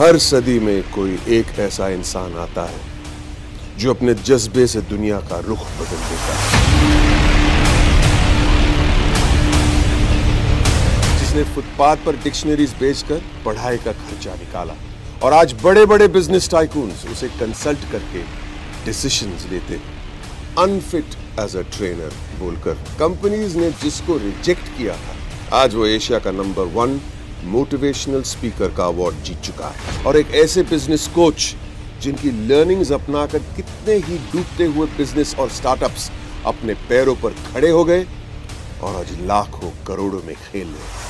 हर सदी में कोई एक ऐसा इंसान आता है जो अपने जज्बे से दुनिया का रुख बदल देता है जिसने फुटपाथ पर डिक्शनरीज बेचकर पढ़ाई का खर्चा निकाला और आज बड़े बड़े बिजनेस टाइकून उसे कंसल्ट करके डिसीशन लेते अनफिट एज अ ट्रेनर बोलकर कंपनीज ने जिसको रिजेक्ट किया था आज वो एशिया का नंबर वन मोटिवेशनल स्पीकर का अवार्ड जीत चुका है और एक ऐसे बिजनेस कोच जिनकी लर्निंग्स अपनाकर कितने ही डूबते हुए बिजनेस और स्टार्टअप्स अपने पैरों पर खड़े हो गए और आज लाखों करोड़ों में खेल रहे हैं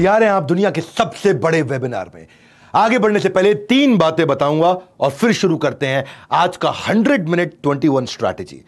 तैयार हैं आप दुनिया के सबसे बड़े वेबिनार में आगे बढ़ने से पहले तीन बातें बताऊंगा और फिर शुरू करते हैं आज का 100 मिनट 21 स्ट्रैटेजी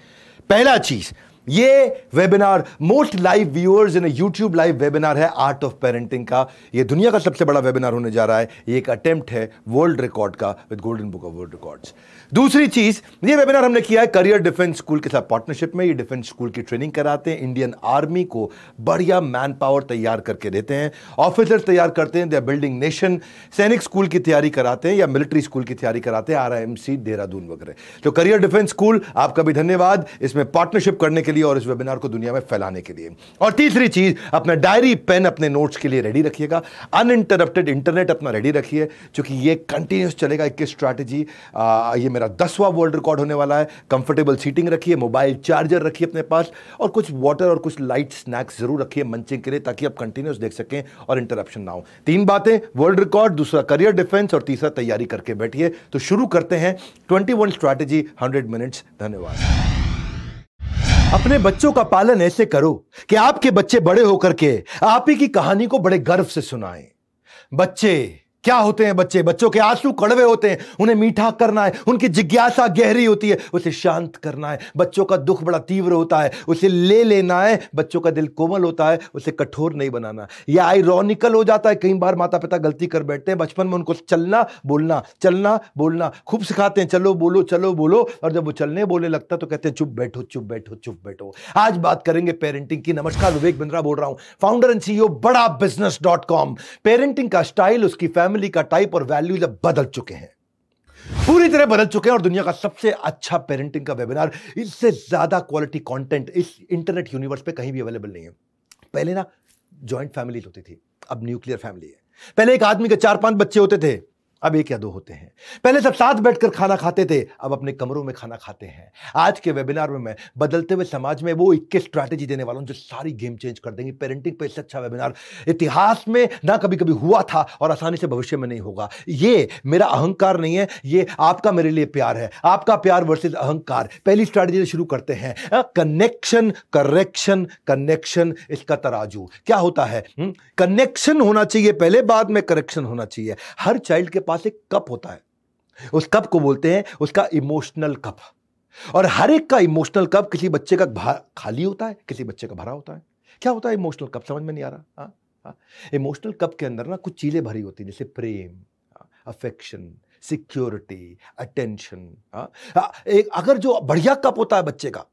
पहला चीज ये webinar most live viewers in YouTube live webinar है आर्ट ऑफ पेरेंटिंग का ये दुनिया का सबसे बड़ा वेबिनार होने जा रहा है ये एक अटेम्प्ट है वर्ल्ड रिकॉर्ड का with golden book of world records दूसरी चीज़ ये वेबिनार हमने किया है करियर डिफेंस स्कूल के साथ पार्टनरशिप में ये डिफेंस स्कूल की ट्रेनिंग कराते हैं इंडियन आर्मी को बढ़िया मैन पावर तैयार करके देते हैं ऑफिसर तैयार करते हैं दे बिल्डिंग नेशन सैनिक स्कूल की तैयारी कराते हैं या मिलिट्री स्कूल की तैयारी कराते हैं आर देहरादून वगैरह तो करियर डिफेंस स्कूल आपका भी धन्यवाद इसमें पार्टनरशिप करने के के लिए और इस वेबिनार को दुनिया में फैलाने के लिए और तीसरी चीज़ अपना डायरी पेन अपने नोट्स के लिए रेडी रखिएगा अनइंटरप्टेड इंटरनेट अपना रेडी रखिए क्योंकि ये कंटिन्यूस चलेगा एक स्ट्रैटेजी ये मेरा दसवां वर्ल्ड रिकॉर्ड होने वाला है कंफर्टेबल सीटिंग रखिए मोबाइल चार्जर रखिए अपने पास और कुछ वाटर और कुछ लाइट स्नैक्स ज़रूर रखिए मंचिंग के लिए ताकि आप कंटिन्यूस देख सकें और इंटरप्शन ना हो तीन बातें वर्ल्ड रिकॉर्ड दूसरा करियर डिफेंस और तीसरा तैयारी करके बैठिए तो शुरू करते हैं twenty one strategy hundred minutes धन्यवाद अपने बच्चों का पालन ऐसे करो कि आपके बच्चे बड़े होकर के आप ही की कहानी को बड़े गर्व से सुनाएं बच्चे क्या होते हैं बच्चे बच्चों के आंसू कड़वे होते हैं उन्हें मीठा करना है उनकी जिज्ञासा गहरी होती है उसे शांत करना है बच्चों का दुख बड़ा तीव्र होता है उसे ले लेना है बच्चों का दिल कोमल होता है उसे कठोर नहीं बनाना या आईरोनिकल हो जाता है कई बार माता पिता गलती कर बैठते हैं बचपन में उनको चलना बोलना चलना बोलना खूब सिखाते हैं चलो बोलो चलो बोलो और जब वो चलने बोलने लगता तो कहते हैं चुप बैठो चुप बैठो चुप बैठो आज बात करेंगे पेरेंटिंग की नमस्कार विवेक बिंद्रा बोल रहा हूँ founder and CEO Bada business dot com parenting का स्टाइल उसकी फैमिली फैमिली का टाइप और वैल्यूज अब बदल चुके हैं पूरी तरह बदल चुके हैं और दुनिया का सबसे अच्छा पेरेंटिंग का वेबिनार इससे ज्यादा क्वालिटी कंटेंट इस इंटरनेट यूनिवर्स पे कहीं भी अवेलेबल नहीं है पहले ना ज्वाइंट फैमिली होती थी अब न्यूक्लियर फैमिली है पहले एक आदमी के चार पांच बच्चे होते थे अब एक या दो होते हैं पहले सब साथ बैठकर खाना खाते थे अब अपने कमरों में खाना खाते हैं आज के वेबिनार में मैं बदलते हुए समाज में वो इक्कीस स्ट्रैटेजी देने वाला हूं जो सारी गेम चेंज कर देंगे पेरेंटिंग पर इससे अच्छा वेबिनार इतिहास में ना कभी कभी हुआ था और आसानी से भविष्य में नहीं होगा ये मेरा अहंकार नहीं है ये आपका मेरे लिए प्यार है आपका प्यार वर्सेज अहंकार पहली स्ट्रैटेजी शुरू करते हैं कनेक्शन करेक्शन कनेक्शन इसका तराजू क्या होता है कनेक्शन हम्म, होना चाहिए पहले बाद में करेक्शन होना चाहिए हर चाइल्ड के पास पास एक कप होता है उस कप को बोलते हैं उसका इमोशनल कप और हर एक का इमोशनल कप किसी बच्चे का खाली होता है किसी बच्चे का भरा होता है क्या होता है इमोशनल कप समझ में नहीं आ रहा इमोशनल हाँ, कप हाँ। के अंदर ना कुछ चीज़ें भरी होती हैं जैसे प्रेम अफेक्शन सिक्योरिटी अटेंशन एक अगर जो बढ़िया कप होता है बच्चे का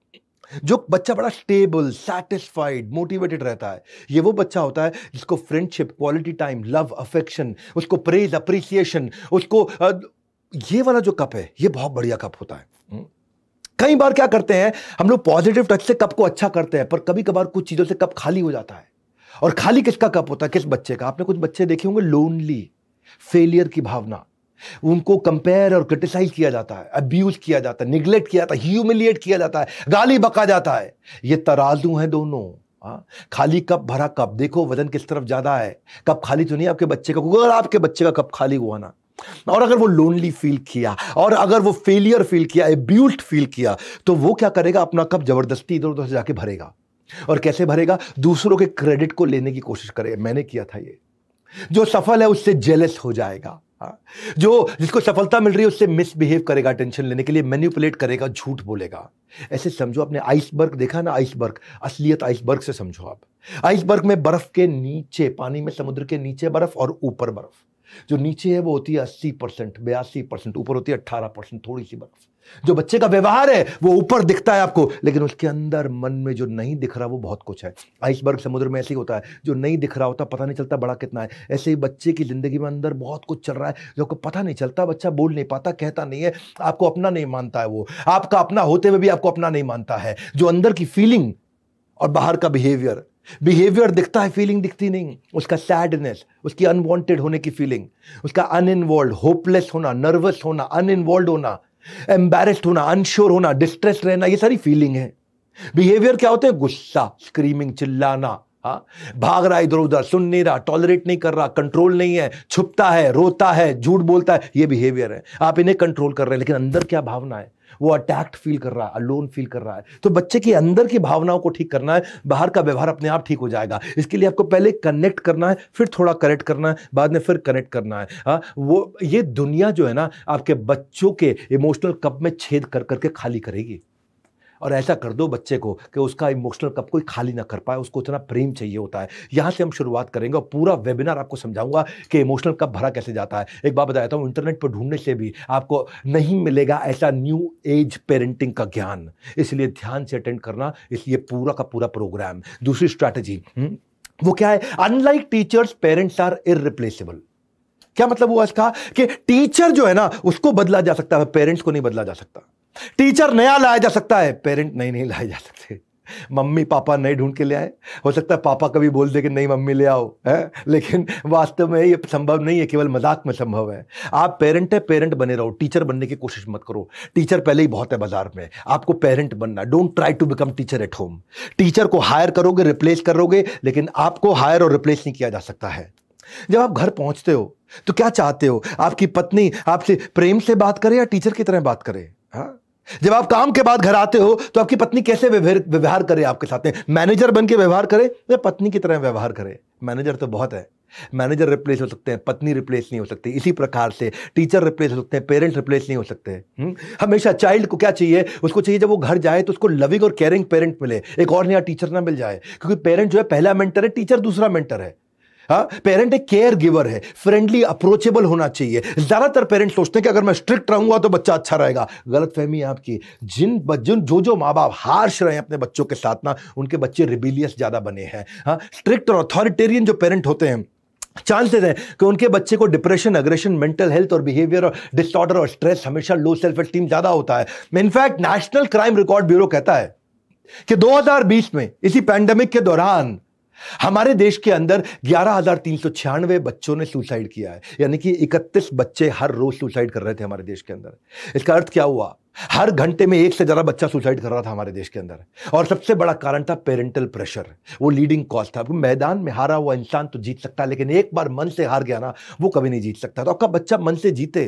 जो बच्चा बड़ा स्टेबल सेटिस्फाइड मोटिवेटेड रहता है ये वो बच्चा होता है जिसको friendship quality time love affection उसको प्रेज अप्रिसिएशन उसको ये वाला जो कप है ये बहुत बढ़िया कप होता है हम्म। कई बार क्या करते हैं हम लोग पॉजिटिव टच से कप को अच्छा करते हैं पर कभी कभार कुछ चीज़ों से कप खाली हो जाता है और खाली किसका कप होता है किस बच्चे का आपने कुछ बच्चे देखे होंगे लोनली फेलियर की भावना उनको कंपेयर और क्रिटिसाइज किया जाता है अब्यूज किया जाता है निगलेक्ट किया जाता है ह्यूमिलिएट किया जाता है गाली बका जाता है ये तराजू हैं दोनों आ? हाँ? खाली कप भरा कप देखो वजन किस तरफ ज़्यादा है कप खाली तो नहीं आपके बच्चे का अगर आपके बच्चे का कप खाली हुआ ना और अगर वो लोनली फील किया और अगर वो फेलियर फील किया एब्यूल्ट फील किया तो वो क्या करेगा अपना कप जबरदस्ती इधर उधर से जाके भरेगा और कैसे भरेगा दूसरों के क्रेडिट को लेने की कोशिश करेगा मैंने किया था ये जो सफल है उससे जेलस हो जाएगा हाँ। जो जिसको सफलता मिल रही है उससे मिसबिहेव करेगा टेंशन लेने के लिए मैन्यूपुलेट करेगा झूठ बोलेगा ऐसे समझो आपने आइसबर्ग देखा ना आइसबर्ग असलियत आइसबर्ग से समझो आप आइसबर्ग में बर्फ के नीचे पानी में समुद्र के नीचे बर्फ और ऊपर बर्फ जो नीचे है वो होती है अस्सी परसेंट बयासी परसेंट ऊपर होती है अट्ठारह परसेंट थोड़ी सी बर्फ जो बच्चे का व्यवहार है वो ऊपर दिखता है आपको लेकिन उसके अंदर मन में जो नहीं दिख रहा वो बहुत कुछ है आइसबर्ग समुद्र में ऐसे ही होता है जो नहीं दिख रहा होता पता नहीं चलता बड़ा कितना है ऐसे ही बच्चे की ज़िंदगी में अंदर बहुत कुछ चल रहा है जो आपको पता नहीं चलता बच्चा बोल नहीं पाता कहता नहीं है आपको अपना नहीं मानता है वो आपका अपना होते हुए भी आपको अपना नहीं मानता है जो अंदर की फीलिंग और बाहर का बिहेवियर बिहेवियर दिखता है फीलिंग दिखती नहीं उसका सैडनेस उसकी अनवांटेड होने की फीलिंग उसका अनइन्वॉल्व होपलेस होना नर्वस होना अनइन्वॉल्व होना एम्बेरस्ड होना अनश्योर होना डिस्ट्रेस रहना ये सारी फीलिंग है बिहेवियर क्या होते हैं गुस्सा स्क्रीमिंग चिल्लाना हाँ भाग रहा इधर उधर सुन नहीं रहा टॉलरेट नहीं कर रहा कंट्रोल नहीं है छुपता है रोता है झूठ बोलता है ये बिहेवियर है आप इन्हें कंट्रोल कर रहे हैं लेकिन अंदर क्या भावना है वो अटैक्ट फील कर रहा है अलोन फील कर रहा है तो बच्चे के अंदर की भावनाओं को ठीक करना है बाहर का व्यवहार अपने आप ठीक हो जाएगा इसके लिए आपको पहले कनेक्ट करना है फिर थोड़ा करेक्ट करना है बाद में फिर कनेक्ट करना है आ, हाँ, वो ये दुनिया जो है ना आपके बच्चों के इमोशनल कप में छेद कर करके खाली करेगी और ऐसा कर दो बच्चे को कि उसका इमोशनल कप कोई खाली ना कर पाए उसको इतना प्रेम चाहिए होता है यहाँ से हम शुरुआत करेंगे और पूरा वेबिनार आपको समझाऊंगा कि इमोशनल कप भरा कैसे जाता है एक बात बताया था इंटरनेट पर ढूंढने से भी आपको नहीं मिलेगा ऐसा न्यू एज पेरेंटिंग का ज्ञान इसलिए ध्यान से अटेंड करना इसलिए पूरा का पूरा प्रोग्राम दूसरी स्ट्रैटेजी हम्म, वो क्या है unlike teachers parents are irreplaceable क्या मतलब हुआ इसका कि टीचर जो है ना उसको बदला जा सकता है पेरेंट्स को नहीं बदला जा सकता टीचर नया लाया जा सकता है पेरेंट नए नहीं लाए जा सकते मम्मी पापा नहीं ढूंढ के ले आए हो सकता है पापा कभी बोल दे कि नहीं मम्मी ले आओ है लेकिन वास्तव में ये संभव नहीं है केवल मजाक में संभव है आप पेरेंट है पेरेंट बने रहो टीचर बनने की कोशिश मत करो टीचर पहले ही बहुत है बाजार में आपको पेरेंट बनना don't try to become teacher at home teacher को हायर करोगे रिप्लेस करोगे लेकिन आपको हायर और रिप्लेस नहीं किया जा सकता है जब आप घर पहुंचते हो तो क्या चाहते हो आपकी पत्नी आपसे प्रेम से बात करे या टीचर की तरह बात करे हाँ जब आप काम के बाद घर आते हो तो आपकी पत्नी कैसे व्यवहार करे आपके साथ में मैनेजर बन के व्यवहार करे या पत्नी की तरह व्यवहार करे मैनेजर तो बहुत है मैनेजर रिप्लेस हो सकते हैं पत्नी रिप्लेस नहीं हो सकती इसी प्रकार से टीचर रिप्लेस हो सकते हैं पेरेंट्स रिप्लेस नहीं हो सकते हम्म? हमेशा चाइल्ड को क्या चाहिए उसको चाहिए जब वो घर जाए तो उसको लविंग और केयरिंग पेरेंट मिले एक और नया टीचर ना मिल जाए क्योंकि पेरेंट जो है पहला मेंटर है टीचर दूसरा मेंटर है हाँ पेरेंट एक केयर गिवर है फ्रेंडली अप्रोचेबल होना चाहिए ज़्यादातर पेरेंट सोचते हैं कि अगर मैं स्ट्रिक्ट रहूंगा तो बच्चा अच्छा रहेगा गलत फहमी है आपकी जिन जिन जो जो माँ बाप हार्श रहे हैं अपने बच्चों के साथ ना उनके बच्चे रिबिलियस ज़्यादा बने हैं हाँ स्ट्रिक्ट और अथॉरिटेरियन जो पेरेंट होते हैं चांसेस हैं कि उनके बच्चे को डिप्रेशन अग्रेशन मेंटल हेल्थ और बिहेवियर और डिसऑर्डर और स्ट्रेस हमेशा लो सेल्फ एस्टीम ज़्यादा होता है in fact national crime record bureau कहता है कि 2020 में इसी पैंडेमिक के दौरान हमारे देश के अंदर ग्यारह बच्चों ने सुसाइड किया है यानी कि 31 बच्चे हर रोज सुसाइड कर रहे थे हमारे देश के अंदर इसका अर्थ क्या हुआ हर घंटे में एक से ज़्यादा बच्चा सुसाइड कर रहा था हमारे देश के अंदर और सबसे बड़ा कारण था पेरेंटल प्रेशर वो लीडिंग कॉज था मैदान में हारा हुआ इंसान तो जीत सकता है लेकिन एक बार मन से हार गया ना वो कभी नहीं जीत सकता तो आपका बच्चा मन से जीते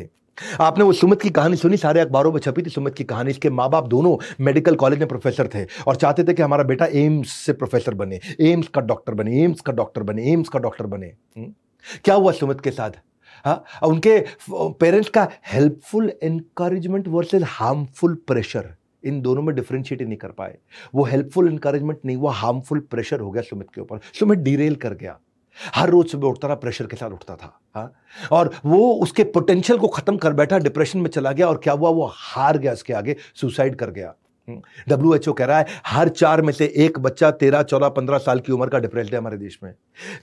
आपने वो सुमित की कहानी सुनी सारे अखबारों में छपी थी सुमित की कहानी इसके माँ बाप दोनों मेडिकल कॉलेज में प्रोफेसर थे और चाहते थे कि हमारा बेटा एम्स से प्रोफेसर बने एम्स का डॉक्टर बने एम्स का डॉक्टर बने एम्स का डॉक्टर बने हम्म? क्या हुआ सुमित के साथ हाँ उनके पेरेंट्स का helpful encouragement versus harmful pressure इन दोनों में डिफ्रेंशिएट नहीं कर पाए वो हेल्पफुल इनकरेजमेंट नहीं हुआ हार्मफुल प्रेशर हो गया सुमित के ऊपर सुमित डिरेल कर गया हर रोज सुबह उठता था प्रेशर के साथ उठता था हा? और वो उसके पोटेंशियल को ख़त्म कर बैठा डिप्रेशन में चला गया और क्या हुआ वो हार गया उसके आगे सुसाइड कर गया डब्ल्यू एच ओ कह रहा है हर चार में से एक बच्चा तेरह चौदह पंद्रह साल की उम्र का डिप्रेस्ड है हमारे देश में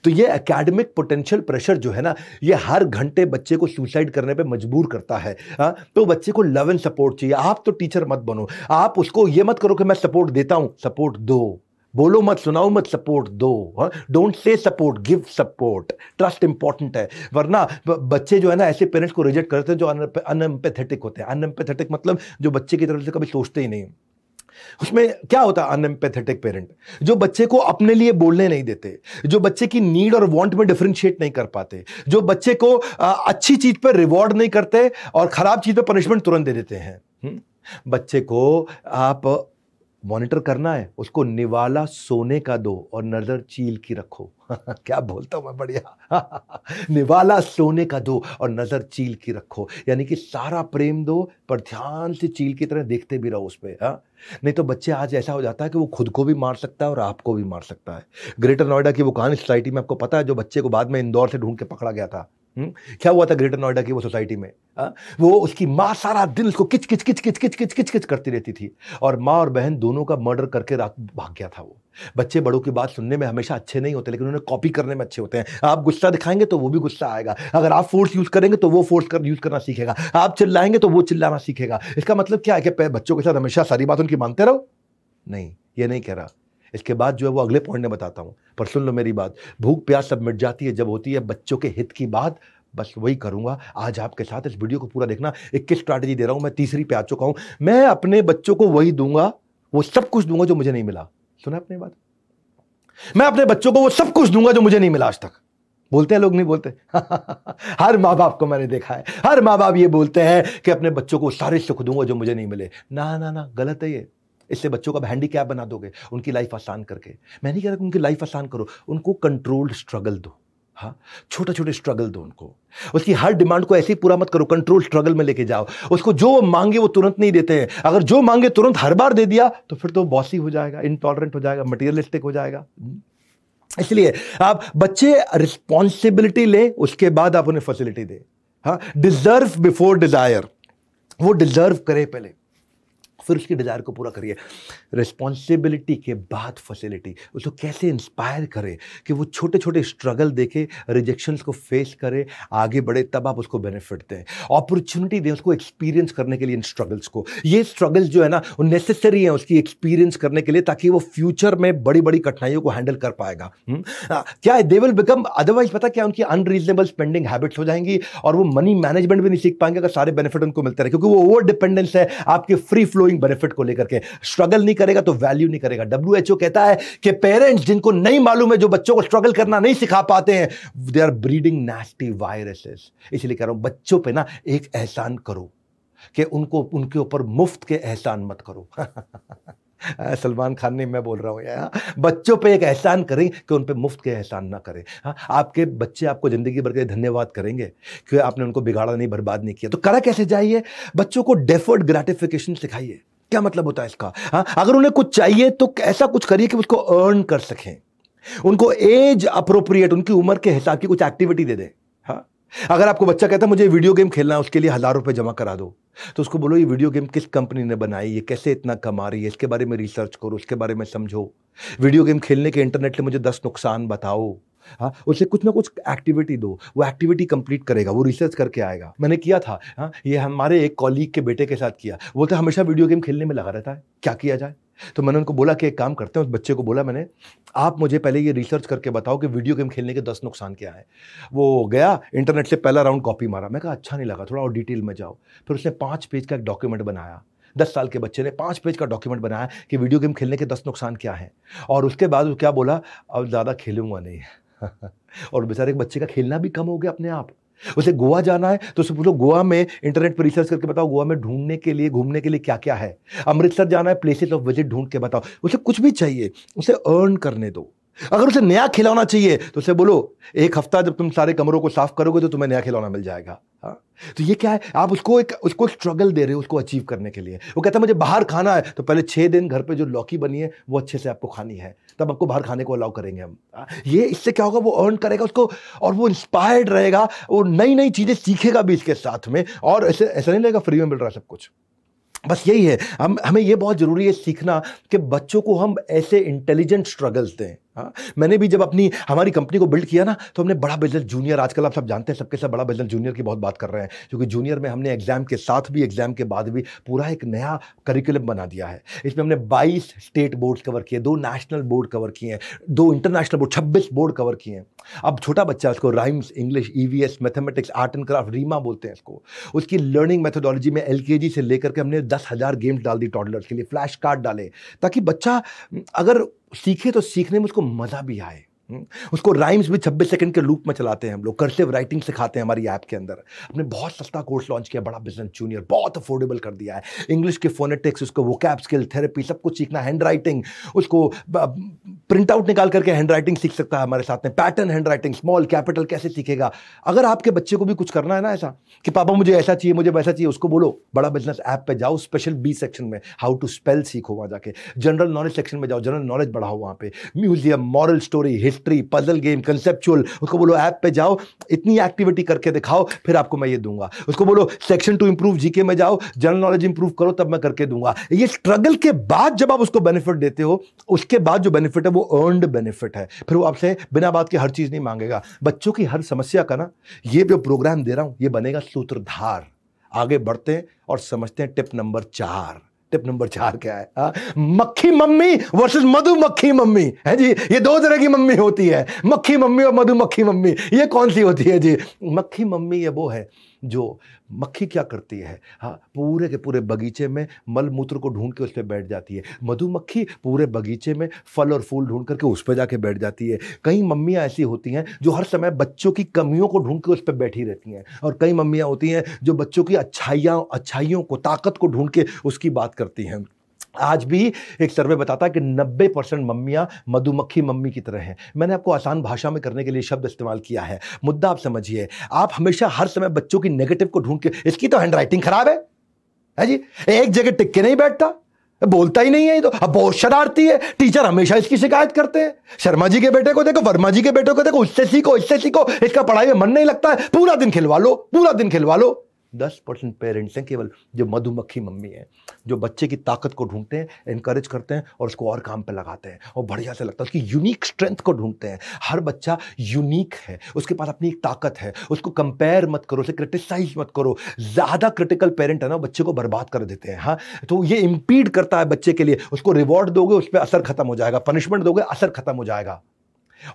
तो ये एकेडमिक पोटेंशियल प्रेशर जो है ना ये हर घंटे बच्चे को सुसाइड करने पे मजबूर करता है हा? तो बच्चे को लव एंड सपोर्ट चाहिए आप तो टीचर मत बनो आप उसको ये मत करो कि मैं सपोर्ट देता हूं सपोर्ट दो बोलो मत सुनाओ मत सपोर्ट दो don't say support give support trust important है वरना बच्चे जो है ना ऐसे पेरेंट्स को रिजेक्ट करते हैं जो अनएम्पैथेटिक होते हैं अनएम्पैथेटिक मतलब जो बच्चे की तरफ से कभी सोचते ही नहीं उसमें क्या होता है अनएम्पैथेटिक पेरेंट जो बच्चे को अपने लिए बोलने नहीं देते जो बच्चे की नीड और वांट में डिफरेंशिएट नहीं कर पाते जो बच्चे को अच्छी चीज पर रिवॉर्ड नहीं करते और खराब चीज पर पनिशमेंट तुरंत दे देते हैं हम्म? बच्चे को आप मॉनिटर करना है उसको निवाला सोने का दो और नज़र चील की रखो क्या बोलता हूँ मैं बढ़िया निवाला सोने का दो और नज़र चील की रखो यानी कि सारा प्रेम दो पर ध्यान से चील की तरह देखते भी रहो उस पर हाँ नहीं तो बच्चे आज ऐसा हो जाता है कि वो खुद को भी मार सकता है और आपको भी मार सकता है ग्रेटर नोएडा की वो कहानी सोसाइटी में आपको पता है जो बच्चे को बाद में इंदौर से ढूंढ के पकड़ा गया था हम्म? क्या हुआ था ग्रेटर नोएडा की वो सोसाइटी में आ? हाँ? वो उसकी माँ सारा दिन उसको किच किच किच किच किच किच किच किच करती रहती थी और माँ और बहन दोनों का मर्डर करके रात भाग गया था वो बच्चे बड़ों की बात सुनने में हमेशा अच्छे नहीं होते लेकिन उन्हें कॉपी करने में अच्छे होते हैं आप गुस्सा दिखाएंगे तो वो भी गुस्सा आएगा अगर आप फोर्स यूज़ करेंगे तो वो फोर्स कर यूज़ करना सीखेगा आप चिल्लाएंगे तो वो चिल्लाना सीखेगा इसका मतलब क्या है कि बच्चों के साथ हमेशा सारी बात उनकी मानते रहो नहीं ये नहीं कह रहा इसके बाद जो है वो अगले पॉइंट में बताता हूँ पर सुन लो मेरी बात भूख प्यास सब मिट जाती है जब होती है बच्चों के हित की बात बस वही करूंगा आज आपके साथ इस वीडियो को पूरा देखना इक्कीस स्ट्रैटेजी दे रहा हूँ मैं तीसरी पे आ चुका हूँ मैं अपने बच्चों को वही दूंगा वो सब कुछ दूंगा जो मुझे नहीं मिला सुना अपनी बात मैं अपने बच्चों को वो सब कुछ दूंगा जो मुझे नहीं मिला आज तक बोलते हैं लोग नहीं बोलते हर माँ बाप को मैंने देखा है हर माँ बाप ये बोलते हैं कि अपने बच्चों को सारे सुख दूंगा जो मुझे नहीं मिले ना ना ना गलत है ये इससे बच्चों का हैंडी कैप बना दोगे उनकी लाइफ आसान करके मैं नहीं कह रहा कि उनकी लाइफ आसान करो उनको कंट्रोल्ड स्ट्रगल दो हाँ छोटे छोटे स्ट्रगल दो उनको उसकी हर डिमांड को ऐसे ही पूरा मत करो कंट्रोल स्ट्रगल में लेके जाओ उसको जो मांगे वो तुरंत नहीं देते हैं अगर जो मांगे तुरंत हर बार दे दिया तो फिर तो बॉसी हो जाएगा इंटॉलरेंट हो जाएगा मटेरियलिस्टिक हो जाएगा हम्म। इसलिए आप बच्चे रिस्पॉन्सिबिलिटी लें उसके बाद आप उन्हें फैसिलिटी दें हाँ डिजर्व बिफोर डिजायर वो डिजर्व करे पहले फिर उसकी डिज़ायर को पूरा करिए रिस्पॉन्सिबिलिटी के बाद फैसिलिटी उसको कैसे इंस्पायर करें कि वो छोटे छोटे स्ट्रगल देखे रिजेक्शंस को फेस करे आगे बढ़े तब आप उसको बेनिफिट दें अपॉर्चुनिटी दें उसको एक्सपीरियंस करने के लिए इन स्ट्रगल्स को ये स्ट्रगल्स जो है ना वो नेसेसरी है उसकी एक्सपीरियंस करने के लिए ताकि वो फ्यूचर में बड़ी बड़ी कठिनाइयों को हैंडल कर पाएगा हम्म? हाँ, क्या दे विल बिकम अदरवाइज पता क्या उनकी अनरीजनेबल स्पेंडिंग हैबिट्स हो जाएंगी और वो मनी मैनेजमेंट भी नहीं सीख पाएंगे अगर सारे बेनिफिट उनको मिलते रहे क्योंकि वो ओवर डिपेंडेंस है आपके फ्री फ्लोइंग लिविंग बेनिफिट को लेकर के स्ट्रगल नहीं करेगा तो वैल्यू नहीं करेगा डब्ल्यू एच ओ कहता है कि पेरेंट्स जिनको नहीं मालूम है जो बच्चों को स्ट्रगल करना नहीं सिखा पाते हैं they are breeding nasty viruses इसलिए कह रहा हूं बच्चों पर ना एक एहसान करो कि उनको उनके ऊपर मुफ्त के एहसान मत करो सलमान खान नहीं मैं बोल रहा हूँ यहाँ बच्चों पे एक एहसान करें कि उन पर मुफ्त के एहसान ना करें हाँ आपके बच्चे आपको ज़िंदगी भर के धन्यवाद करेंगे कि आपने उनको बिगाड़ा नहीं बर्बाद नहीं किया तो करा कैसे जाइए बच्चों को डेफर्ड ग्रेटिफिकेशन सिखाइए क्या मतलब होता है इसका हाँ अगर उन्हें कुछ चाहिए तो ऐसा कुछ करिए कि उसको अर्न कर सकें उनको एज अप्रोप्रिएट उनकी उम्र के हिसाब की कुछ एक्टिविटी दे दें अगर आपको बच्चा कहता है मुझे वीडियो गेम खेलना है उसके लिए हज़ार रुपये जमा करा दो तो उसको बोलो ये वीडियो गेम किस कंपनी ने बनाई ये कैसे इतना कमा रही है इसके बारे में रिसर्च करो उसके बारे में समझो वीडियो गेम खेलने के इंटरनेट के मुझे दस नुकसान बताओ हाँ उसे कुछ ना कुछ एक्टिविटी दो वो एक्टिविटी कंप्लीट करेगा वो रिसर्च करके आएगा मैंने किया था हाँ ये हमारे एक कॉलीग के बेटे के साथ किया वो तो हमेशा वीडियो गेम खेलने में लगा रहता है क्या किया जाए तो मैंने उनको बोला कि एक काम करते हैं उस बच्चे को बोला मैंने आप मुझे पहले ये रिसर्च करके बताओ कि वीडियो गेम खेलने के दस नुकसान क्या है वो गया इंटरनेट से पहला राउंड कॉपी मारा मैं कहा अच्छा नहीं लगा थोड़ा और डिटेल में जाओ फिर उसने पाँच पेज का एक डॉक्यूमेंट बनाया दस साल के बच्चे ने पाँच पेज का डॉक्यूमेंट बनाया कि वीडियो गेम खेलने के दस नुकसान क्या है और उसके बाद वो क्या बोला अब ज़्यादा खेलूंगा नहीं और बेचारे बच्चे का खेलना भी कम हो गया अपने आप उसे गोवा जाना है तो उसे पूछो गोवा में इंटरनेट पर रिसर्च करके बताओ गोवा में ढूंढने के लिए घूमने के लिए क्या क्या है अमृतसर जाना है प्लेसेस ऑफ विजिट ढूंढ के बताओ उसे कुछ भी चाहिए उसे अर्न करने दो अगर उसे नया खिलौना चाहिए तो उसे बोलो एक हफ्ता जब तुम सारे कमरों को साफ करोगे तो तुम्हें नया खिलौना मिल जाएगा हाँ तो ये क्या है आप उसको एक उसको स्ट्रगल दे रहे हो उसको अचीव करने के लिए वो कहता है मुझे बाहर खाना है तो पहले छः दिन घर पे जो लौकी बनी है वो अच्छे से आपको खानी है तब आपको बाहर खाने को अलाउ करेंगे हम हाँ? ये इससे क्या होगा वो अर्न करेगा उसको और वो इंस्पायर्ड रहेगा वो नई नई चीज़ें सीखेगा भी इसके साथ में और ऐसे ऐसा नहीं लगेगा फ्री में मिल रहा है सब कुछ बस यही है हम हमें ये बहुत ज़रूरी है सीखना कि बच्चों को हम ऐसे इंटेलिजेंट स्ट्रगल्स दें हाँ, मैंने भी जब अपनी हमारी कंपनी को बिल्ड किया ना तो हमने बड़ा बिजनेस जूनियर आजकल आप सब जानते हैं सबके साथ बड़ा बिजनेस जूनियर की बहुत बात कर रहे हैं क्योंकि जूनियर में हमने एग्जाम के साथ भी एग्जाम के बाद भी पूरा एक नया करिकुलम बना दिया है इसमें हमने 22 स्टेट बोर्ड कवर किए दो नेशनल बोर्ड कवर किए हैं दो इंटरनेशनल बोर्ड छब्बीस बोर्ड कवर किए हैं अब छोटा बच्चा उसको राइम्स इंग्लिश ई मैथमेटिक्स आर्ट एंड क्राफ्ट रीमा बोलते हैं इसको उसकी लर्निंग मैथोडोलॉजी में एल से लेकर के हमने दस गेम्स डाल दी टॉडलर्स के लिए फ्लैश कार्ड डाले ताकि बच्चा अगर सीखे तो सीखने में उसको मज़ा भी आए हम्म। उसको राइम्स भी 26 सेकंड के लूप में चलाते हैं हम लोग कर्सिव राइटिंग सिखाते हैं हमारी ऐप के अंदर हमने बहुत सस्ता कोर्स लॉन्च किया बड़ा बिजनेस जूनियर बहुत अफोर्डेबल कर दिया है इंग्लिश के फोनेटिक्स उसको वो कैप स्किल थेरेपी सब कुछ सीखना हैंड राइटिंग उसको प्रिंट आउट निकाल करके हैंड राइटिंग सीख सकता है हमारे साथ में pattern hand writing small capital कैसे सीखेगा अगर आपके बच्चे को भी कुछ करना है ना ऐसा कि पापा मुझे ऐसा चाहिए मुझे वैसा चाहिए उसको बोलो बड़ा बिजनेस ऐप पे जाओ स्पेशल बी सेक्शन में हाउ टू स्पेल सीखो वहाँ जाके जनरल नॉलेज सेक्शन में जाओ जनरल नॉलेज बढ़ाओ वहाँ पे museum moral story history mystery puzzle game conceptual उसको बोलो ऐप पे जाओ इतनी एक्टिविटी करके दिखाओ फिर आपको मैं ये दूंगा उसको बोलो सेक्शन टू इंप्रूव जीके में जाओ जनरल नॉलेज इंप्रूव करो तब मैं करके दूंगा ये स्ट्रगल के बाद जब आप उसको बेनिफिट देते हो उसके बाद जो बेनिफिट है वो अर्नड बेनिफिट है फिर वो आपसे बिना बात के हर चीज़ नहीं मांगेगा बच्चों की हर समस्या का ना ये जो प्रोग्राम दे रहा हूं ये बनेगा सूत्रधार आगे बढ़ते हैं और समझते हैं टिप नंबर चार टिप नंबर चार क्या है हाँ? मक्खी मम्मी वर्सेस मधुमक्खी मम्मी है जी ये दो तरह की मम्मी होती है मक्खी मम्मी और मधुमक्खी मम्मी ये कौन सी होती है जी मक्खी मम्मी ये वो है जो मक्खी क्या करती है हाँ पूरे के पूरे बगीचे में मल मूत्र को ढूंढ के उस पर बैठ जाती है मधुमक्खी पूरे बगीचे में फल और फूल ढूंढ करके उस पर जाके बैठ जाती है कई मम्मियाँ ऐसी होती हैं जो हर समय बच्चों की कमियों को ढूंढ के उस पर बैठी रहती हैं और कई मम्मियाँ होती हैं जो बच्चों की अच्छाइयाँ अच्छाइयों को ताकत को ढूंढ के उसकी बात करती हैं आज भी एक सर्वे बताता है कि नब्बे परसेंट मम्मियाँ मधुमक्खी मम्मी की तरह हैं मैंने आपको आसान भाषा में करने के लिए शब्द इस्तेमाल किया है मुद्दा आप समझिए आप हमेशा हर समय बच्चों की नेगेटिव को ढूंढ के इसकी तो हैंडराइटिंग खराब है है जी एक जगह टिक के नहीं बैठता बोलता ही नहीं है तो अब बहुत शरारती है टीचर हमेशा इसकी शिकायत करते हैं शर्मा जी के बेटे को देखो वर्मा जी के बेटे को देखो उससे सीखो इससे सीखो इसका पढ़ाई में मन नहीं लगता है पूरा दिन खिलवा लो पूरा दिन खिलवा लो दस परसेंट पेरेंट्स हैं केवल जो मधुमक्खी मम्मी हैं जो बच्चे की ताकत को ढूंढते हैं इंकरेज करते हैं और उसको और काम पे लगाते हैं और बढ़िया से लगता है उसकी यूनिक स्ट्रेंथ को ढूंढते हैं हर बच्चा यूनिक है उसके पास अपनी एक ताकत है उसको कंपेयर मत करो उसे क्रिटिसाइज मत करो ज़्यादा क्रिटिकल पेरेंट है ना बच्चे को बर्बाद कर देते हैं हाँ तो ये इम्पीड करता है बच्चे के लिए उसको रिवॉर्ड दोगे उस पर असर खत्म हो जाएगा पनिशमेंट दोगे असर खत्म हो जाएगा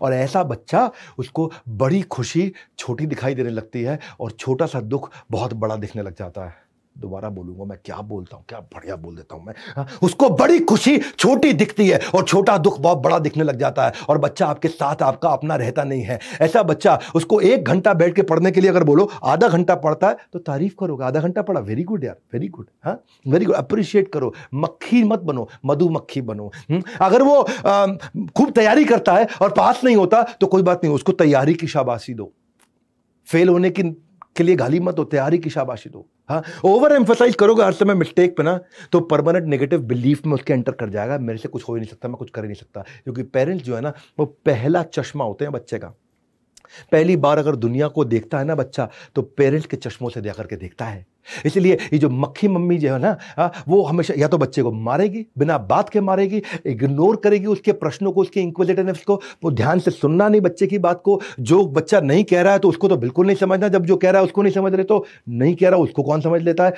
और ऐसा बच्चा उसको बड़ी खुशी छोटी दिखाई देने लगती है और छोटा सा दुख बहुत बड़ा दिखने लग जाता है दोबारा बोलूंगा मैं क्या बोलता हूँ क्या बढ़िया बोल देता हूं मैं हा? उसको बड़ी खुशी छोटी दिखती है और छोटा दुख बहुत बड़ा दिखने लग जाता है और बच्चा आपके साथ आपका अपना रहता नहीं है ऐसा बच्चा उसको एक घंटा बैठ के पढ़ने के लिए अगर बोलो आधा घंटा पढ़ता है तो तारीफ करोगे आधा घंटा पढ़ा वेरी गुड यार वेरी गुड हाँ वेरी गुड अप्रिशिएट करो मक्खी मत बनो मधुमक्खी बनो हम्म, अगर वो खूब तैयारी करता है और पास नहीं होता तो कोई बात नहीं उसको तैयारी की शाबाशी दो फेल होने की के लिए गाली मत हो तैयारी की शाबाशी दो हाँ ओवर एम्फोसाइज करोगे हर समय मिस्टेक पे ना तो परमानेंट नेगेटिव बिलीफ में उसके एंटर कर जाएगा मेरे से कुछ हो ही नहीं सकता मैं कुछ कर ही नहीं सकता क्योंकि पेरेंट्स जो है ना वो पहला चश्मा होते हैं बच्चे का पहली बार अगर दुनिया को देखता है ना बच्चा तो पेरेंट्स के चश्मों से देख करके देखता है इसलिए ये जो मक्खी मम्मी जो है ना हाँ, वो हमेशा या तो बच्चे को मारेगी बिना बात के मारेगी इग्नोर करेगी उसके प्रश्नों को उसके इंक्विजिटिवनेस को वो ध्यान से सुनना नहीं बच्चे की बात को जो बच्चा नहीं कह रहा है तो उसको तो बिल्कुल नहीं समझना जब जो कह रहा है उसको नहीं समझ रहे तो नहीं कह रहा उसको कौन समझ लेता है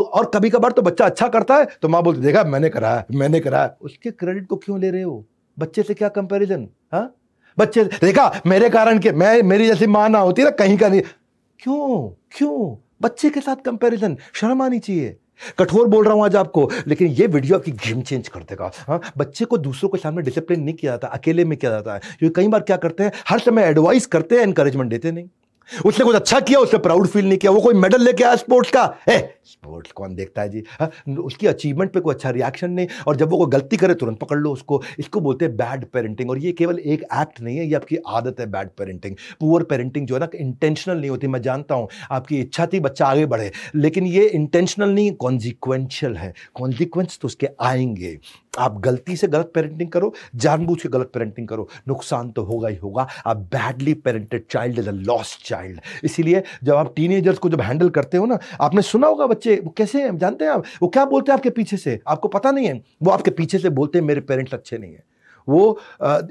और कभी कभार तो बच्चा अच्छा करता है तो माँ बोलते देखा मैंने करा है मैंने करा है उसके क्रेडिट को क्यों ले रहे हो बच्चे से क्या कंपेरिजन हाँ बच्चे देखा मेरे कारण के मैं मेरी जैसी मां ना होती ना कहीं का नहीं क्यों क्यों बच्चे के साथ कंपैरिजन शर्म आनी चाहिए कठोर बोल रहा हूं आज आपको लेकिन ये वीडियो आपकी गेम चेंज कर देगा हाँ बच्चे को दूसरों के सामने डिसिप्लिन नहीं किया जाता अकेले में किया जाता है क्योंकि कई बार क्या करते हैं हर समय एडवाइस करते हैं इंकरेजमेंट देते नहीं उसने कुछ अच्छा किया उसने प्राउड फील नहीं किया वो कोई मेडल लेके आया स्पोर्ट्स का ए स्पोर्ट्स कौन देखता है जी हा? उसकी अचीवमेंट पे कोई अच्छा रिएक्शन नहीं और जब वो कोई गलती करे तुरंत पकड़ लो उसको इसको बोलते हैं बैड पेरेंटिंग और ये केवल एक एक्ट नहीं है ये आपकी आदत है बैड पेरेंटिंग पुअर पेरेंटिंग जो है ना इंटेंशनल नहीं होती मैं जानता हूँ आपकी इच्छा थी बच्चा आगे बढ़े लेकिन ये इंटेंशनल नहीं कॉन्जिक्वेंशियल है कॉन्जिक्वेंस तो उसके आएंगे आप गलती से गलत पेरेंटिंग करो जानबूझ के गलत पेरेंटिंग करो नुकसान तो होगा ही होगा a badly parented child is a lost child इसीलिए जब आप टीनेजर्स को जब हैंडल करते हो ना आपने सुना होगा बच्चे वो कैसे हैं जानते हैं आप वो क्या बोलते हैं आपके पीछे से आपको पता नहीं है वो आपके पीछे से बोलते हैं मेरे पेरेंट्स अच्छे नहीं हैं वो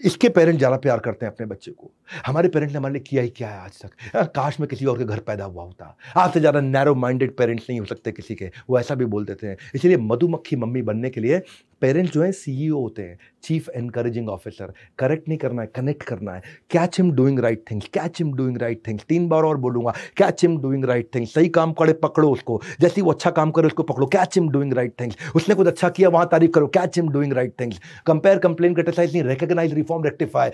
इसके पेरेंट ज़्यादा प्यार करते हैं अपने बच्चे को हमारे पेरेंट ने हमारे लिए किया ही क्या है आज तक काश में किसी और के घर पैदा हुआ होता आपसे ज़्यादा नैरो माइंडेड पेरेंट्स नहीं हो सकते किसी के वो ऐसा भी बोल देते हैं इसीलिए मधुमक्खी मम्मी बनने के लिए पेरेंट्स जो है सीईओ e होते हैं चीफ एनकरेजिंग ऑफिसर करेक्ट नहीं करना है कनेक्ट करना है catch him doing right things catch him doing right things तीन बार और बोलूंगा catch him doing right things सही काम करे पकड़ो उसको जैसे वो अच्छा काम करे उसको पकड़ो catch him doing right things उसने कुछ अच्छा किया वहां तारीफ करो catch him doing right things compare complain criticise recognise reform rectify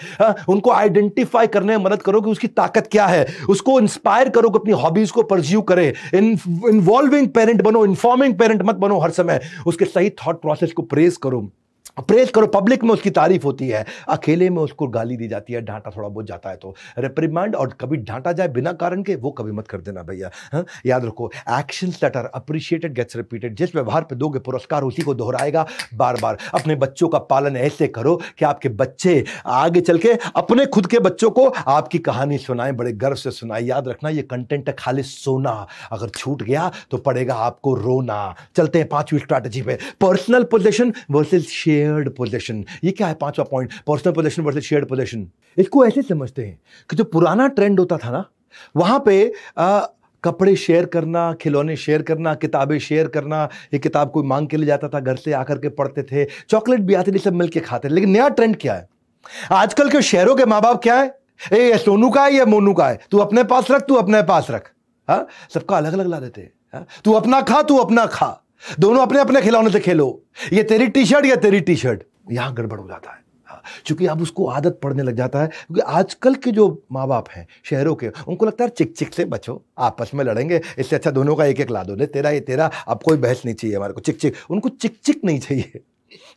उनको आइडेंटिफाई करने में मदद करो कि उसकी ताकत क्या है उसको इंस्पायर करो कि अपनी हॉबीज को परज्यू करे इन्वॉल्विंग पेरेंट बनो इन्फॉर्मिंग पेरेंट मत बनो हर समय उसके सही थॉट प्रोसेस को प्रेस रिप्लेस करो प्रेस करो पब्लिक में उसकी तारीफ होती है अकेले में उसको गाली दी जाती है डांटा थोड़ा बहुत जाता है तो रिप्रिमांड और कभी डांटा जाए बिना कारण के वो कभी मत कर देना भैया हाँ? याद रखो action later appreciated gets repeated जिस व्यवहार पे दोगे पुरस्कार उसी को दोहराएगा बार बार अपने बच्चों का पालन ऐसे करो कि आपके बच्चे आगे चल के अपने खुद के बच्चों को आपकी कहानी सुनाएं बड़े गर्व से सुनाएं याद रखना ये कंटेंट है खाली सोना अगर छूट गया तो पड़ेगा आपको रोना चलते हैं पांचवी स्ट्रैटेजी पे personal position versus share shared possession ये क्या है पांचवा point personal possession versus shared possession इसको ऐसे समझते हैं कि जो पुराना ट्रेंड होता था ना वहाँ पे आ, कपड़े शेयर करना खिलौने शेयर करना किताबें शेयर करना ये किताब कोई मांग के ले जाता था घर से आकर के पढ़ते थे चॉकलेट भी आते थे सब मिलके खाते लेकिन नया ट्रेंड क्या है आजकल के शहरों के माँ बाप क्या है ए ये सोनू का है ये मोनू का है तू अपने पास रख तू अपने पास रख हाँ सबका अलग अलग ला देते हैं हाँ? तू अपना खा तू अपना खा दोनों अपने अपने खिलौने से खेलो ये तेरी टी शर्ट या तेरी टी शर्ट यहां गड़बड़ हो जाता है हाँ, चूंकि अब उसको आदत पड़ने लग जाता है क्योंकि आजकल के जो माँ बाप हैं शहरों के उनको लगता है चिक चिक से बचो आपस में लड़ेंगे इससे अच्छा दोनों का एक एक ला दो ले तेरा ये तेरा अब कोई बहस नहीं चाहिए हमारे को चिक चिक उनको चिक चिक नहीं चाहिए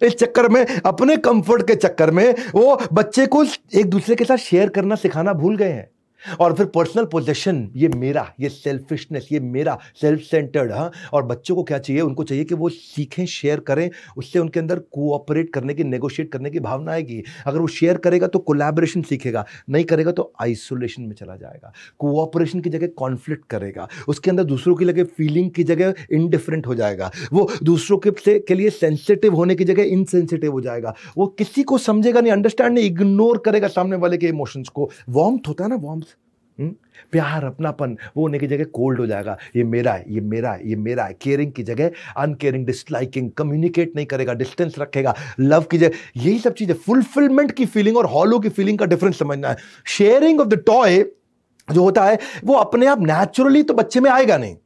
इस चक्कर में अपने कंफर्ट के चक्कर में वो बच्चे को एक दूसरे के साथ शेयर करना सिखाना भूल गए हैं और फिर पर्सनल पोजेशन ये मेरा ये सेल्फिशनेस ये मेरा सेल्फ सेंटर्ड हाँ और बच्चों को क्या चाहिए उनको चाहिए कि वो सीखें शेयर करें उससे उनके अंदर कोऑपरेट करने की नेगोशिएट करने की भावना आएगी अगर वो शेयर करेगा तो कोलैबोरेशन सीखेगा नहीं करेगा तो आइसोलेशन में चला जाएगा कोऑपरेशन की जगह कॉन्फ्लिक्ट करेगा उसके अंदर दूसरों की लगे फीलिंग की जगह इनडिफरेंट हो जाएगा वो दूसरों के से के लिए सेंसिटिव होने की जगह इनसेंसिटिव हो जाएगा वो किसी को समझेगा नहीं अंडरस्टैंड नहीं इग्नोर करेगा सामने वाले के इमोशंस को वॉम्थ होता है ना वॉम्थ हम्म? प्यार अपनापन वो होने की जगह कोल्ड हो जाएगा ये मेरा है ये मेरा है ये मेरा है केयरिंग की जगह अनकेयरिंग डिसलाइकिंग कम्युनिकेट नहीं करेगा डिस्टेंस रखेगा लव की जगह यही सब चीज़ें फुलफिलमेंट की फीलिंग और हॉलो की फीलिंग का डिफरेंस समझना है शेयरिंग ऑफ द टॉय जो होता है वो अपने आप नेचुरली तो बच्चे में आएगा नहीं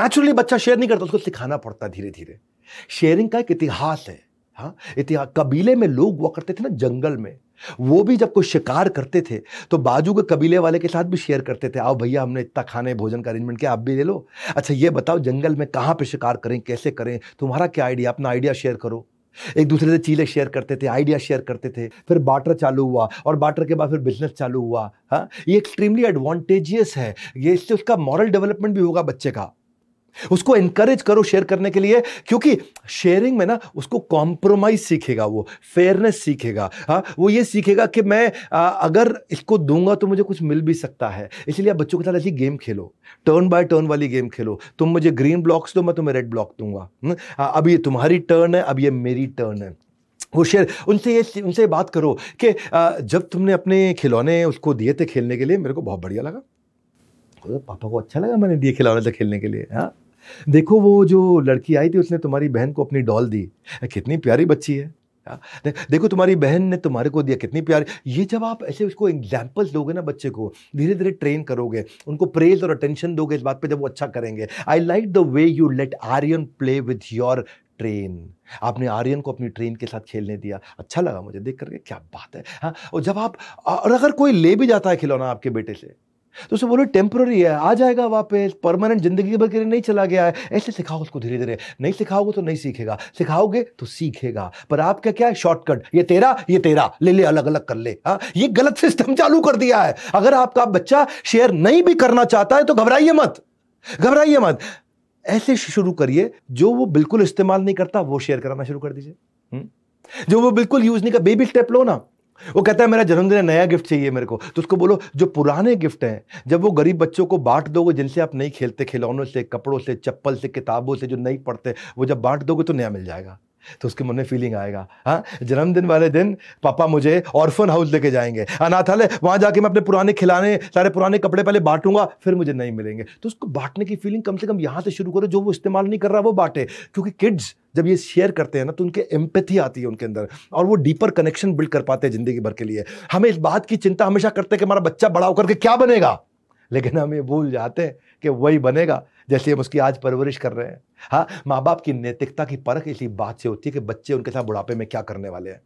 नेचुरली बच्चा शेयर नहीं करता उसको सिखाना पड़ता धीरे धीरे शेयरिंग का एक इतिहास है हाँ इतिहास कबीले में लोग हुआ करते थे ना जंगल में वो भी जब कोई शिकार करते थे तो बाजू के कबीले वाले के साथ भी शेयर करते थे आओ भैया हमने इतना खाने भोजन का अरेंजमेंट किया आप भी ले लो अच्छा ये बताओ जंगल में कहाँ पर शिकार करें कैसे करें तुम्हारा क्या आइडिया अपना आइडिया शेयर करो एक दूसरे से चीले शेयर करते थे आइडिया शेयर करते थे फिर बाटर चालू हुआ और बाटर के बाद फिर बिजनेस चालू हुआ हाँ ये एक्सट्रीमली एडवांटेजियस है ये इससे उसका मॉरल डेवलपमेंट भी होगा बच्चे का उसको एनकरेज करो शेयर करने के लिए क्योंकि शेयरिंग में ना उसको कॉम्प्रोमाइज सीखेगा वो फेयरनेस सीखेगा हाँ वो ये सीखेगा कि मैं आ, अगर इसको दूंगा तो मुझे कुछ मिल भी सकता है इसलिए आप बच्चों के साथ ऐसी गेम खेलो टर्न बाय टर्न वाली गेम खेलो तुम मुझे ग्रीन ब्लॉक्स दो मैं तुम्हें रेड ब्लॉक दूंगा हम्म, अब ये तुम्हारी टर्न है अब ये मेरी टर्न है वो शेयर उनसे ये उनसे बात करो कि जब तुमने अपने खिलौने उसको दिए थे खेलने के लिए मेरे को बहुत बढ़िया लगा तो पापा को अच्छा लगा मैंने दिए खिलौने थे खेलने के लिए हाँ देखो वो जो लड़की आई थी उसने तुम्हारी बहन को अपनी डॉल दी कितनी प्यारी बच्ची है हाँ, देखो तुम्हारी बहन ने तुम्हारे को दिया कितनी प्यारी ये जब आप ऐसे उसको एग्जाम्पल्स दोगे ना बच्चे को धीरे धीरे ट्रेन करोगे उनको प्रेज और अटेंशन दोगे इस बात पे जब वो अच्छा करेंगे I like the way you let Aryan play with your train आपने आर्यन को अपनी ट्रेन के साथ खेलने दिया अच्छा लगा मुझे देख करके क्या बात है हाँ और जब आप और अगर कोई ले भी जाता है खिलौना आपके बेटे से तो उसे बोलो टेम्प्रोरी है आ जाएगा वापस परमानेंट जिंदगी भर के लिए नहीं चला गया है ऐसे सिखाओ उसको धीरे धीरे नहीं सिखाओगे तो नहीं सीखेगा सिखाओगे तो सीखेगा पर आपका क्या है शॉर्टकट ये तेरा ये तेरा ले ले अलग अलग कर ले हा? ये गलत सिस्टम चालू कर दिया है अगर आपका बच्चा शेयर नहीं भी करना चाहता है तो घबराइए मत घबराइए मत ऐसे शुरू करिए जो वो बिल्कुल इस्तेमाल नहीं करता वो शेयर कराना शुरू कर दीजिए हम्म? जो वो बिल्कुल यूज नहीं कर बेबी स्टेप लो ना वो कहता है मेरा जन्मदिन है नया गिफ्ट चाहिए मेरे को तो उसको बोलो जो पुराने गिफ्ट हैं जब वो गरीब बच्चों को बांट दोगे जिनसे आप नहीं खेलते खिलौनों से कपड़ों से चप्पल से किताबों से जो नहीं पढ़ते वो जब बांट दोगे तो नया मिल जाएगा तो उसके मन में फीलिंग आएगा हाँ जन्मदिन वाले दिन पापा मुझे ऑर्फन हाउस लेके जाएंगे अनाथालय वहाँ जाके मैं अपने पुराने खिलाने सारे पुराने कपड़े पहले बांटूंगा फिर मुझे नहीं मिलेंगे तो उसको बांटने की फीलिंग कम से कम यहाँ से शुरू करो जो वो इस्तेमाल नहीं कर रहा वो बांटे क्योंकि किड्स जब ये शेयर करते हैं ना तो उनके एम्पैथी आती है उनके अंदर और वो डीपर कनेक्शन बिल्ड कर पाते हैं ज़िंदगी भर के लिए हमें इस बात की चिंता हमेशा करते हैं कि हमारा बच्चा बड़ा होकर के क्या बनेगा लेकिन हम ये भूल जाते हैं कि वही बनेगा जैसे हम उसकी आज परवरिश कर रहे हैं हाँ माँ बाप की नैतिकता की परख इसी बात से होती है कि बच्चे उनके साथ बुढ़ापे में क्या करने वाले हैं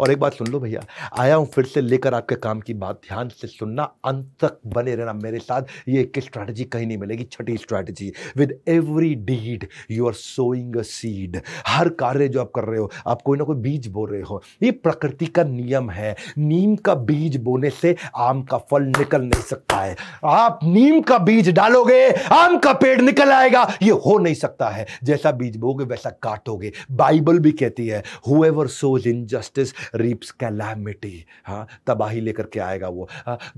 और एक बात सुन लो भैया आया हूँ फिर से लेकर आपके काम की बात ध्यान से सुनना अंत तक बने रहना मेरे साथ ये एक स्ट्रैटेजी कहीं नहीं मिलेगी छठी strategy with every deed you are sowing a seed हर कार्य जो आप कर रहे हो आप कोई ना कोई बीज बो रहे हो ये प्रकृति का नियम है नीम का बीज बोने से आम का फल निकल नहीं सकता है आप नीम का बीज डालोगे आम का पेड़ निकल आएगा ये हो नहीं सकता है जैसा बीज बोगे वैसा काटोगे बाइबल भी कहती है ever sows injustice justice reaps calamity हाँ तबाही लेकर के आएगा वो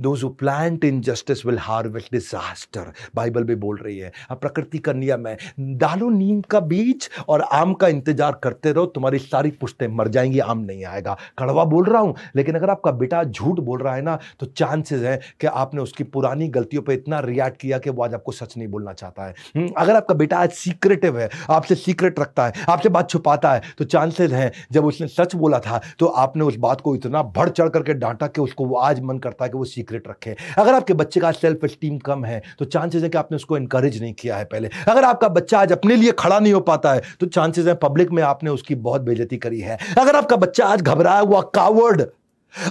those who plant injustice will harvest disaster Bible भी बोल रही है प्रकृति का नियम है डालो नीम का बीज और आम का इंतजार करते रहो तुम्हारी सारी पुश्तें मर जाएंगी आम नहीं आएगा कड़वा बोल रहा हूँ लेकिन अगर आपका बेटा झूठ बोल रहा है ना तो चांसेस हैं कि आपने उसकी पुरानी गलतियों पर इतना रिएक्ट किया कि वो आज आपको सच नहीं बोलना चाहता है अगर आपका बेटा आज सीक्रेटिव है आपसे सीक्रेट रखता है आपसे बात छुपाता है तो चांसेस हैं जब उसने सच बोला था तो आपने उस बात को इतना बढ़ चढ़ करके डांटा कि उसको वो आज मन करता है कि वो सीक्रेट रखे अगर आपके बच्चे का सेल्फ स्टीम कम है तो चांसेस है कि आपने उसको इंकरेज नहीं किया है पहले अगर आपका बच्चा आज अपने लिए खड़ा नहीं हो पाता है तो चांसेस है पब्लिक में आपने उसकी बहुत बेजती करी है अगर आपका बच्चा आज घबराया हुआ कावर्ड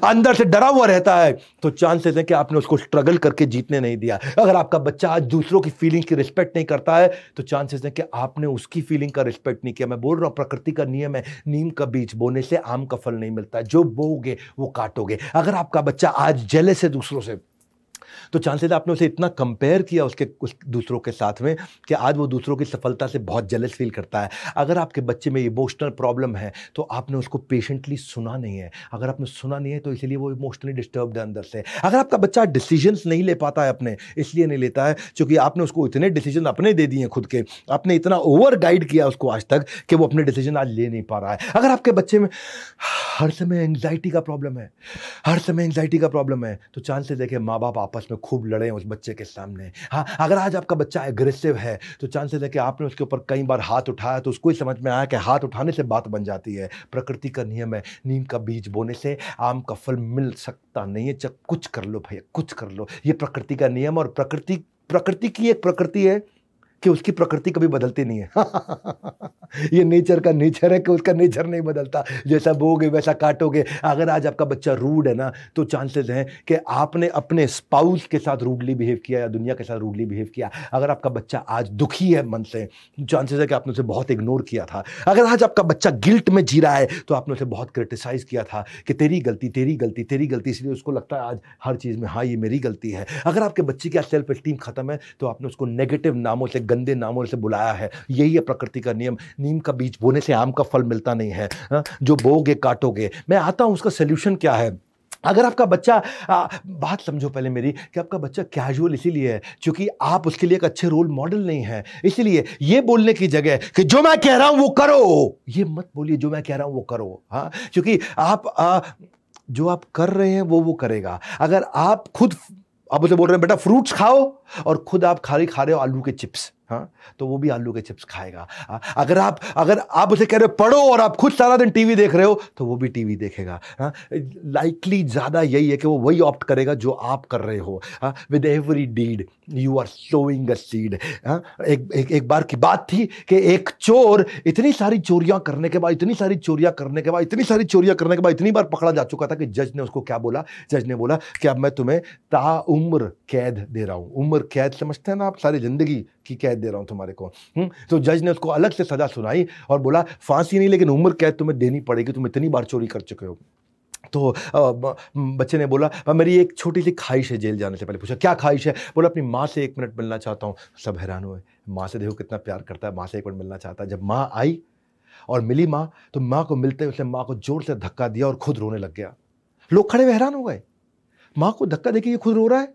अंदर से डरा हुआ रहता है तो चांसेस है कि आपने उसको स्ट्रगल करके जीतने नहीं दिया अगर आपका बच्चा आज दूसरों की फीलिंग की रिस्पेक्ट नहीं करता है तो चांसेस है कि आपने उसकी फीलिंग का रिस्पेक्ट नहीं किया मैं बोल रहा हूँ प्रकृति का नियम है नीम का बीज बोने से आम का फल नहीं मिलता जो बोगे वो काटोगे अगर आपका बच्चा आज जले से दूसरों से तो चांसेस आपने उसे इतना कंपेयर किया उसके उस दूसरों के साथ में कि आज वो दूसरों की सफलता से बहुत जलस फील करता है अगर आपके बच्चे में इमोशनल प्रॉब्लम है तो आपने उसको पेशेंटली सुना नहीं है अगर आपने सुना नहीं है तो इसलिए वो इमोशनली डिस्टर्ब है अंदर से अगर आपका बच्चा डिसीजंस नहीं ले पाता है अपने इसलिए नहीं लेता है क्योंकि आपने उसको इतने डिसीजन अपने दे दिए खुद के आपने इतना ओवर गाइड किया उसको आज तक कि वो अपने डिसीजन आज ले नहीं पा रहा है अगर आपके बच्चे में हर समय एंग्जाइटी का प्रॉब्लम है हर समय एंग्जाइटी का प्रॉब्लम है तो चांसेस देखे माँ बाप आपस में खूब लड़े उस बच्चे के सामने हाँ अगर आज आपका बच्चा एग्रेसिव है तो चांसेस है कि आपने उसके ऊपर कई बार हाथ उठाया तो उसको ही समझ में आया कि हाथ उठाने से बात बन जाती है प्रकृति का नियम है नीम का बीज बोने से आम का फल मिल सकता नहीं है जब कुछ कर लो भैया कुछ कर लो ये प्रकृति का नियम और प्रकृति प्रकृति की एक प्रकृति है कि उसकी प्रकृति कभी बदलती नहीं है ये नेचर का नेचर है कि उसका नेचर नहीं बदलता जैसा बोगे वैसा काटोगे अगर आज आपका बच्चा रूड है ना तो चांसेस हैं कि आपने अपने स्पाउस के साथ रूडली बिहेव किया या दुनिया के साथ रूडली बिहेव किया अगर आपका बच्चा आज दुखी है मन से चांसेस है कि आपने उसे बहुत इग्नोर किया था अगर आज आपका बच्चा गिल्ट में जी रहा है तो आपने उसे बहुत क्रिटिसाइज़ किया था कि तेरी गलती तेरी गलती तेरी गलती इसलिए उसको लगता है आज हर चीज़ में हाँ ये मेरी गलती है अगर आपके बच्चे की आज सेल्फ स्टीम खत्म है तो आपने उसको नेगेटिव नामों से गंदे नामों से बुलाया है यही है प्रकृति का नियम नीम का बीज बोने से आम का फल मिलता नहीं है हाँ? जो बोगे काटोगे मैं आता हूँ उसका सोल्यूशन क्या है अगर आपका बच्चा आ, बात समझो पहले मेरी कि आपका बच्चा कैजुअल इसीलिए है क्योंकि आप उसके लिए एक अच्छे रोल मॉडल नहीं है इसीलिए ये बोलने की जगह कि जो मैं कह रहा हूँ वो करो ये मत बोलिए जो मैं कह रहा हूँ वो करो हाँ क्योंकि आप आ, जो आप कर रहे हैं वो वो करेगा अगर आप खुद आप उसे बोल रहे हैं बेटा फ्रूट्स खाओ और खुद आप खाली खा रहे हो आलू के चिप्स हाँ तो वो भी आलू के चिप्स खाएगा आ, अगर आप अगर आप उसे कह रहे हो पढ़ो और आप खुद सारा दिन टीवी देख रहे हो तो वो भी टीवी देखेगा हाँ लाइकली ज़्यादा यही है कि वो वही ऑप्ट करेगा जो आप कर रहे हो with every deed you are sowing a seed हाँ एक, एक एक बार की बात थी कि एक चोर इतनी सारी चोरियाँ करने के बाद इतनी सारी चोरियाँ करने के बाद इतनी सारी चोरियाँ करने के बाद इतनी बार पकड़ा जा चुका था कि जज ने उसको क्या बोला जज ने बोला कि अब मैं तुम्हें ताउम्र कैद दे रहा हूँ उम्र कैद समझते हैं ना आप सारी ज़िंदगी की कैद कैद दे रहा हूँ तुम्हारे को हुँ? हम्म? तो जज ने उसको अलग से सजा सुनाई और बोला फांसी नहीं लेकिन उम्र कैद तुम्हें देनी पड़ेगी तुम इतनी बार चोरी कर चुके हो तो बच्चे ने बोला मेरी एक छोटी सी ख्वाहिश है जेल जाने से पहले पूछा क्या ख्वाहिश है बोला अपनी माँ से एक मिनट मिलना चाहता हूँ सब हैरान हुए माँ से देखो कितना प्यार करता है माँ से एक मिनट मिलना चाहता है जब माँ आई और मिली माँ तो माँ को मिलते उसने माँ को जोर से धक्का दिया और खुद रोने लग गया लोग खड़े हुए हैरान हो गए माँ को धक्का देके ये खुद रो रहा है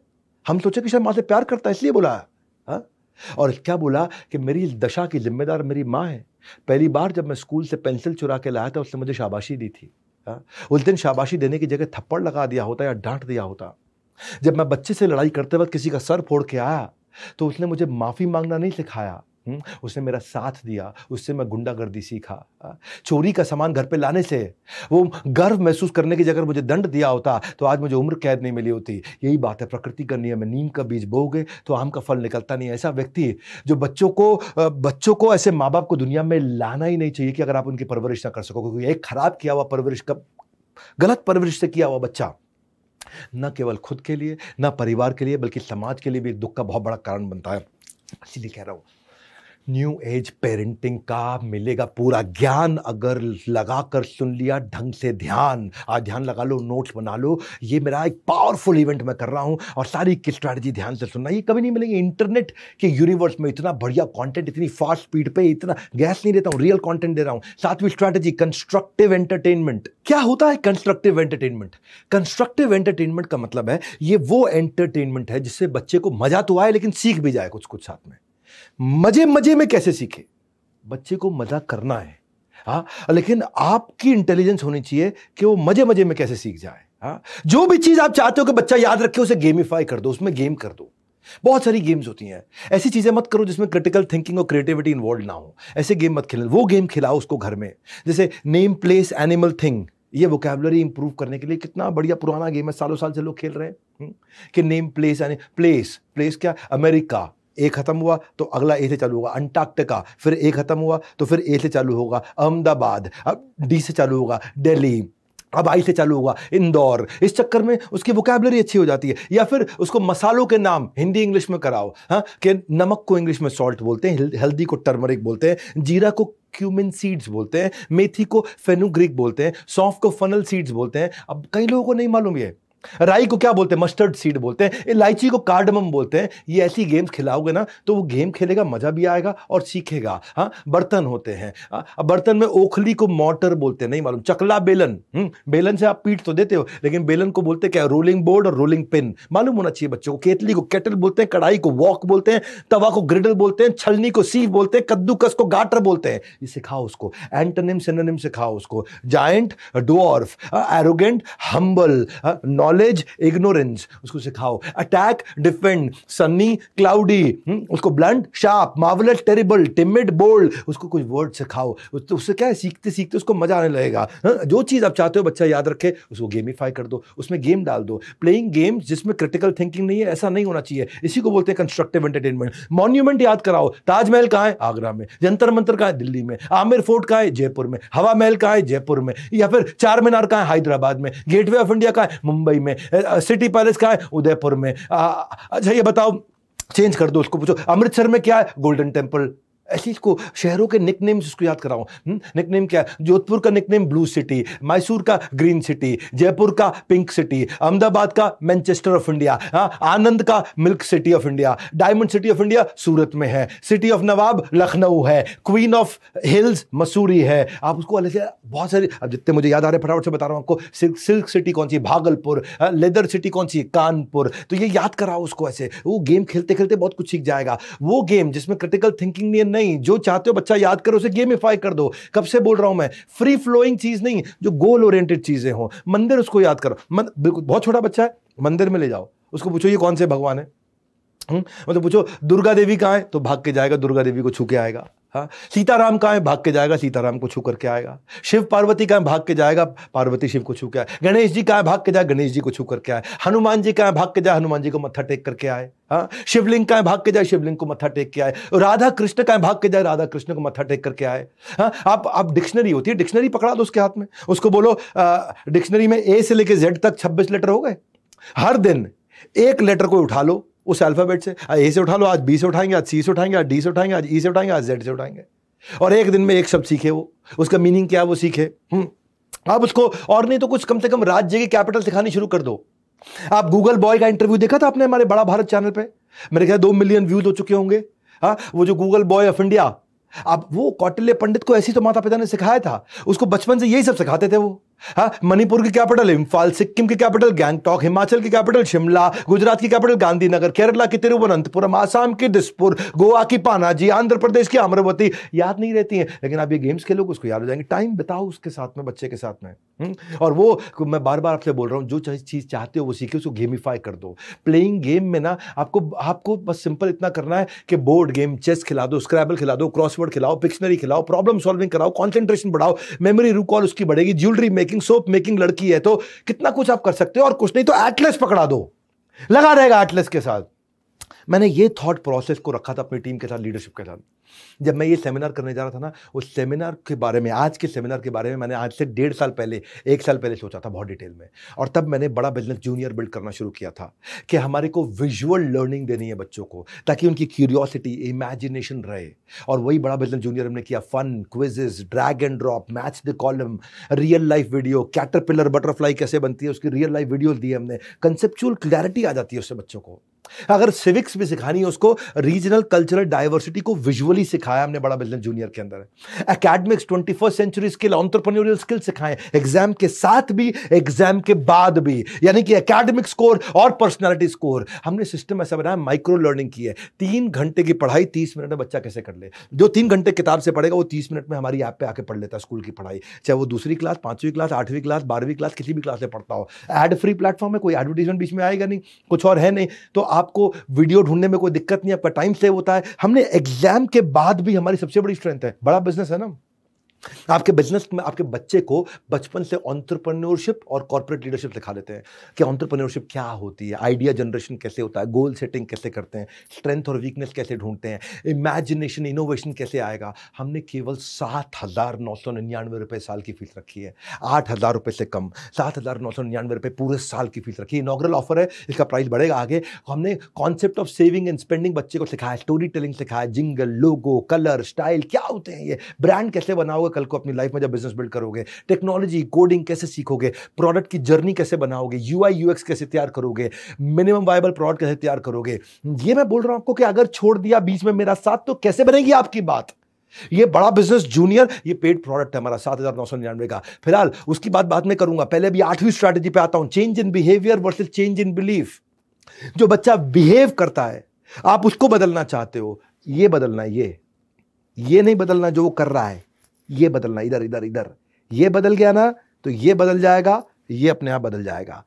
हम सोचे कि शायद माँ से प्यार करता है इसलिए बोला है और क्या बोला कि मेरी दशा की जिम्मेदार मेरी माँ है पहली बार जब मैं स्कूल से पेंसिल चुरा के लाया था उसने मुझे शाबाशी दी थी हाँ? उस दिन शाबाशी देने की जगह थप्पड़ लगा दिया होता या डांट दिया होता जब मैं बच्चे से लड़ाई करते वक्त किसी का सर फोड़ के आया तो उसने मुझे माफ़ी मांगना नहीं सिखाया हम्म, उसने मेरा साथ दिया उससे मैं गुंडागर्दी सीखा चोरी का सामान घर पे लाने से वो गर्व महसूस करने की जगह मुझे दंड दिया होता तो आज मुझे उम्र कैद नहीं मिली होती यही बात है प्रकृति का नियम है नीम का बीज बोगे तो आम का फल निकलता नहीं ऐसा व्यक्ति जो बच्चों को बच्चों को ऐसे माँ बाप को दुनिया में लाना ही नहीं चाहिए कि अगर आप उनकी परवरिश ना कर सको क्योंकि एक खराब किया हुआ परवरिश का गलत परवरिश से किया हुआ बच्चा न केवल खुद के लिए न परिवार के लिए बल्कि समाज के लिए भी एक दुख का बहुत बड़ा कारण बनता है इसीलिए कह रहा हूँ न्यू एज पेरेंटिंग का मिलेगा पूरा ज्ञान अगर लगा कर सुन लिया ढंग से ध्यान आज ध्यान लगा लो नोट्स बना लो ये मेरा एक पावरफुल इवेंट मैं कर रहा हूँ और सारी की स्ट्रैटेजी ध्यान से सुनना ये कभी नहीं मिलेगी इंटरनेट के यूनिवर्स में इतना बढ़िया कॉन्टेंट इतनी फास्ट स्पीड पर इतना गैस नहीं देता हूँ रियल कॉन्टेंट दे रहा हूँ सातवीं स्ट्रैटेजी कंस्ट्रक्टिव एंटरटेनमेंट क्या होता है कंस्ट्रक्टिव एंटरटेनमेंट कंस्ट्रक्टिव एंटरटेनमेंट का मतलब है ये वो एंटरटेनमेंट है जिससे बच्चे को मजा तो आए लेकिन सीख भी जाए कुछ कुछ साथ में मजे मजे में कैसे सीखे बच्चे को मजा करना है हा लेकिन आपकी इंटेलिजेंस होनी चाहिए कि वो मजे मजे में कैसे सीख जाए हाँ जो भी चीज़ आप चाहते हो कि बच्चा याद रखे उसे गेमिफाई कर दो उसमें गेम कर दो बहुत सारी गेम्स होती हैं ऐसी चीज़ें मत करो जिसमें क्रिटिकल थिंकिंग और क्रिएटिविटी इन्वॉल्व ना हो ऐसे गेम मत खेलें वो गेम खिलाओ उसको घर में जैसे नेम प्लेस एनिमल थिंग ये वोकेबलरी इंप्रूव करने के लिए कितना बढ़िया पुराना गेम है सालों साल से लोग खेल रहे हैं हम्म? कि नेम प्लेस यानी प्लेस प्लेस क्या अमेरिका ए ख़त्म हुआ तो अगला ए से चालू होगा अंटार्कटिका फिर ए ख़त्म हुआ तो फिर ए से चालू होगा अहमदाबाद अब डी से चालू होगा दिल्ली अब आई से चालू होगा इंदौर इस चक्कर में उसकी वोकेबलरी अच्छी हो जाती है या फिर उसको मसालों के नाम हिंदी इंग्लिश में कराओ हाँ कि नमक को इंग्लिश में सॉल्ट बोलते हैं हल्दी को टर्मरिक बोलते हैं जीरा को क्यूमिन सीड्स बोलते हैं मेथी को फेनुग्रिक बोलते हैं सौंफ को फनल सीड्स बोलते हैं अब कई लोगों को नहीं मालूम ये राई को क्या बोलते हैं मस्टर्ड सीड बोलते हैं इलायची को कार्डमम बोलते हैं ये ऐसी गेम्स खिलाओगे ना तो वो गेम खेलेगा मज़ा भी आएगा और सीखेगा हाँ बर्तन होते हैं हाँ, अब बर्तन में ओखली को मोटर बोलते हैं नहीं मालूम चकला बेलन हुँ? हम्म, बेलन से आप पीट तो देते हो लेकिन बेलन को बोलते क्या रोलिंग बोर्ड और रोलिंग पिन मालूम होना चाहिए बच्चों को केतली को केटल बोलते हैं कढ़ाई को वॉक बोलते हैं तवा को ग्रिडल बोलते हैं छलनी को सीव बोलते हैं कद्दूकस को गाटर बोलते हैं ये सिखाओ उसको एंटनिम सिनोनिम सिखाओ उसको giant dwarf arrogant humble know knowledge ignorance उसको सिखाओ अटैक डिफेंड सनी क्लाउडी उसको blunt sharp marvellous terrible timid bold उसको कुछ वर्ड सिखाओ तो उससे क्या है सीखते सीखते उसको मजा आने लगेगा हाँ, जो चीज़ आप चाहते हो बच्चा याद रखे उसको गेमिफाई कर दो उसमें गेम डाल दो प्लेइंग गेम्स जिसमें क्रिटिकल थिंकिंग नहीं है ऐसा नहीं होना चाहिए इसी को बोलते हैं कंस्ट्रक्टिव एंटरटेनमेंट मॉन्यूमेंट याद कराओ ताजमहल कहाँ है आगरा में जंतर मंत्र कहाँ है दिल्ली में आमिर फोर्ट कहाँ है जयपुर में हवा महल कहाँ है जयपुर में या फिर चार मीनार कहाँ है हैदराबाद में गेटवे ऑफ इंडिया कहाँ है मुंबई में सिटी पैलेस का है उदयपुर में अच्छा ये बताओ चेंज कर दो उसको पूछो अमृतसर में क्या है गोल्डन टेम्पल ऐसे इसको शहरों के निक नेम्स इसको याद कराऊँ निक नेम क्या जोधपुर का nickname blue city Mysore का ग्रीन सिटी जयपुर का पिंक सिटी अहमदाबाद का मैनचेस्टर ऑफ इंडिया आनंद का milk city of India diamond city of India Surat में है सिटी ऑफ नवाब लखनऊ है क्वीन ऑफ हिल्स मसूरी है आप उसको अलग से बहुत सारी अब जितने मुझे याद आ रहे हैं फटाफट से बता रहा हूँ आपको सिल्क सिल्क सिटी कौन सी भागलपुर लेदर हाँ? सिटी कौन सी कानपुर तो ये याद कराओ उसको ऐसे वो गेम खेलते खेलते बहुत कुछ सीख जाएगा वो गेम जिसमें क्रिटिकल थिंकिंग नहीं नहीं जो चाहते हो बच्चा याद करो उसे गेमिफाई कर दो कब से बोल रहा हूं मैं फ्री फ्लोइंग चीज नहीं जो गोल ओरिएंटेड चीजें हो मंदिर उसको याद करो मन, बहुत छोटा बच्चा है मंदिर में ले जाओ उसको पूछो ये कौन से भगवान है हुँ? हम्म? मतलब पूछो दुर्गा देवी कहाँ है तो भाग के जाएगा दुर्गा देवी को छू के आएगा हाँ सीताराम कहाँ है भाग के जाएगा सीताराम को छू करके आएगा शिव पार्वती कहाँ भाग के जाएगा पार्वती शिव को छू के आए गणेश जी कहाँ भाग के जाए गणेश जी को छू करके आए हनुमान जी कहाँ भाग के जाए हनुमान जी को मत्था टेक करके आए हाँ शिवलिंग कहाँ भाग के जाए शिवलिंग को मत्था टेक के आए राधा कृष्ण कहाँ भाग के जाए राधा कृष्ण को मत्था टेक करके आए हाँ आप आप डिक्शनरी होती है डिक्शनरी पकड़ा दो उसके हाथ में उसको बोलो डिक्शनरी में ए से लेकर जेड तक छब्बीस लेटर हो गए हर दिन एक लेटर को उठा लो उस अल्फ़ाबेट से ए से उठा लो आज बी से उठाएंगे आज सी से उठाएंगे आज डी से उठाएंगे आज ई e से उठाएंगे आज जेड से उठाएंगे और एक दिन में एक शब्द सीखे वो उसका मीनिंग क्या वो सीखे हम्म। आप उसको और नहीं तो कुछ कम से कम राज्य के कैपिटल सिखानी शुरू कर दो आप गूगल बॉय का इंटरव्यू देखा था आपने हमारे बड़ा भारत चैनल पे मेरे ख्याल दो मिलियन व्यूज हो चुके होंगे हाँ वो जो गूगल बॉय ऑफ इंडिया आप वो कौटिल्य पंडित को ऐसी तो माता पिता ने सिखाया था उसको बचपन से यही सब सिखाते थे वो हाँ, मणिपुर की कैपिटल इम्फाल सिक्किम की कैपिटल गैंगटॉक हिमाचल की कैपिटल शिमला गुजरात की कैपिटल गांधीनगर केरला की तिरुवनंतपुरम आसाम की दिसपुर गोवा की पानाजी आंध्र प्रदेश की अमरावती याद नहीं रहती है लेकिन आप ये गेम्स खेलोगे उसको याद हो जाएंगे टाइम बिताओ उसके साथ में बच्चे के साथ में हम्म? और वो मैं बार बार आपसे बोल रहा हूँ जो चीज़ चाहते हो वो सीखे उसको गेमिफाई कर दो प्लेइंग गेम में ना आपको आपको बस सिंपल इतना करना है कि बोर्ड गेम चेस खिला दो स्क्रैबल खिला दो क्रॉसवर्ड खिलाओ पिक्शनरी खिलाओ प्रॉब्लम सॉल्विंग कराओ कॉन्सेंट्रेशन बढ़ाओ मेमोरी रूकॉल उसकी बढ़ेगी ज्वेलरी मेकिंग सोप मेकिंग लड़की है तो कितना कुछ आप कर सकते हो और कुछ नहीं तो एटलेस पकड़ा दो लगा रहेगा एटलेस के साथ मैंने ये थॉट प्रोसेस को रखा था अपनी टीम के साथ लीडरशिप के साथ जब मैं ये सेमिनार करने जा रहा था ना उस सेमिनार के बारे में आज के सेमिनार के बारे में मैंने आज से डेढ़ साल पहले एक साल पहले सोचा था बहुत डिटेल में और तब मैंने बड़ा बिजनेस जूनियर बिल्ड करना शुरू किया था कि हमारे को विजुअल लर्निंग देनी है बच्चों को ताकि उनकी क्यूरियोसिटी इमेजिनेशन रहे और वही बड़ा बिजनेस जूनियर हमने किया fun quizzes drag and drop match the column real life video caterpillar butterfly कैसे बनती है उसकी रियल लाइफ वीडियो दी हमने कंसेप्चुअल क्लैरिटी आ जाती है उससे बच्चों को अगर सिविक्स भी सिखानी है उसको रीजनल कल्चरल डाइवर्सिटी को विजुअली सिखाया हमने बड़ा बिजनेस जूनियर के अंदर academics twenty first century skill entrepreneurial skill सिखाएं एग्जाम के साथ भी एग्जाम के बाद भी यानी कि एकेडमिक स्कोर और पर्सनैलिटी स्कोर हमने सिस्टम ऐसा बनाया माइक्रो लर्निंग की है तीन घंटे की पढ़ाई तीस मिनट में बच्चा कैसे कर ले जो तीन घंटे किताब से पढ़ेगा वो तीस मिनट में हमारी ऐप पर आके पढ़ लेता है स्कूल की पढ़ाई चाहे वो दूसरी क्लास पांचवीं क्लास आठवीं क्लास बारहवीं क्लास किसी भी क्लास में पढ़ता हो एड फ्री प्लेटफॉर्म है कोई एडवर्टीजमेंट बीच में आएगा नहीं कुछ और है नहीं तो आपको वीडियो ढूंढने में कोई दिक्कत नहीं आपका टाइम सेव होता है हमने एग्जाम के बाद भी हमारी सबसे बड़ी स्ट्रेंथ है बड़ा बिजनेस है ना आपके बिजनेस में आपके बच्चे को बचपन से ऑन्टरप्रन्योरशिप और कॉर्पोरेट लीडरशिप सिखा देते हैं कि ऑन्टरप्रन्योरशिप क्या होती है आइडिया जनरेशन कैसे होता है गोल सेटिंग कैसे करते हैं स्ट्रेंथ और वीकनेस कैसे ढूंढते हैं इमेजिनेशन इनोवेशन कैसे आएगा हमने केवल सात हज़ार नौ सौ निन्यानवे रुपये साल की फीस रखी है आठ हज़ार रुपये से कम सात हज़ार नौ सौ निन्यानवे रुपये पूरे साल की फीस रखी है इनाग्रल ऑफर है इसका प्राइस बढ़ेगा आगे हमने concept of saving and spending बच्चे को सिखाया स्टोरी टेलिंग सिखाया जिंगल लोगो कलर स्टाइल क्या होते हैं ये ब्रांड कैसे बनाओगे कल को अपनी लाइफ में जब बिजनेस बिल्ड करोगे टेक्नोलॉजी कोडिंग कैसे सीखोगे प्रोडक्ट की जर्नी कैसे बनाओगे यू आई यू एक्स कैसे तैयार करोगे मिनिमम वाइबल प्रोडक्ट कैसे तैयार करोगे ये मैं बोल रहा हूं आपको कि अगर छोड़ दिया बीच में मेरा साथ तो कैसे बनेगी आपकी बात ये बड़ा बिजनेस जूनियर ये पेड प्रोडक्ट है हमारा सात हज़ार नौ सौ निन्यानवे का फिलहाल उसकी बात बाद में करूंगा पहले भी आठवीं स्ट्रैटेजी पे आता हूं change in behaviour versus change in belief जो बच्चा बिहेव करता है आप उसको बदलना चाहते हो ये बदलना ये ये नहीं बदलना जो वो कर रहा है ये बदलना इधर इधर इधर ये बदल गया ना तो ये बदल जाएगा ये अपने आप बदल जाएगा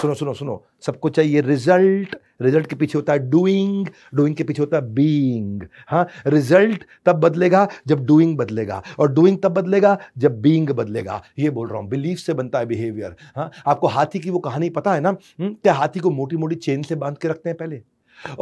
सुनो सुनो सुनो सबको चाहिए रिजल्ट रिजल्ट के पीछे होता है डूइंग डूइंग के पीछे होता है बीइंग हाँ रिजल्ट तब बदलेगा जब डूइंग बदलेगा और डूइंग तब बदलेगा जब बीइंग बदलेगा ये बोल रहा हूँ बिलीफ से बनता है बिहेवियर हाँ आपको हाथी की वो कहानी पता है ना हम्म, क्या हाथी को मोटी मोटी चेन से बांध के रखते हैं पहले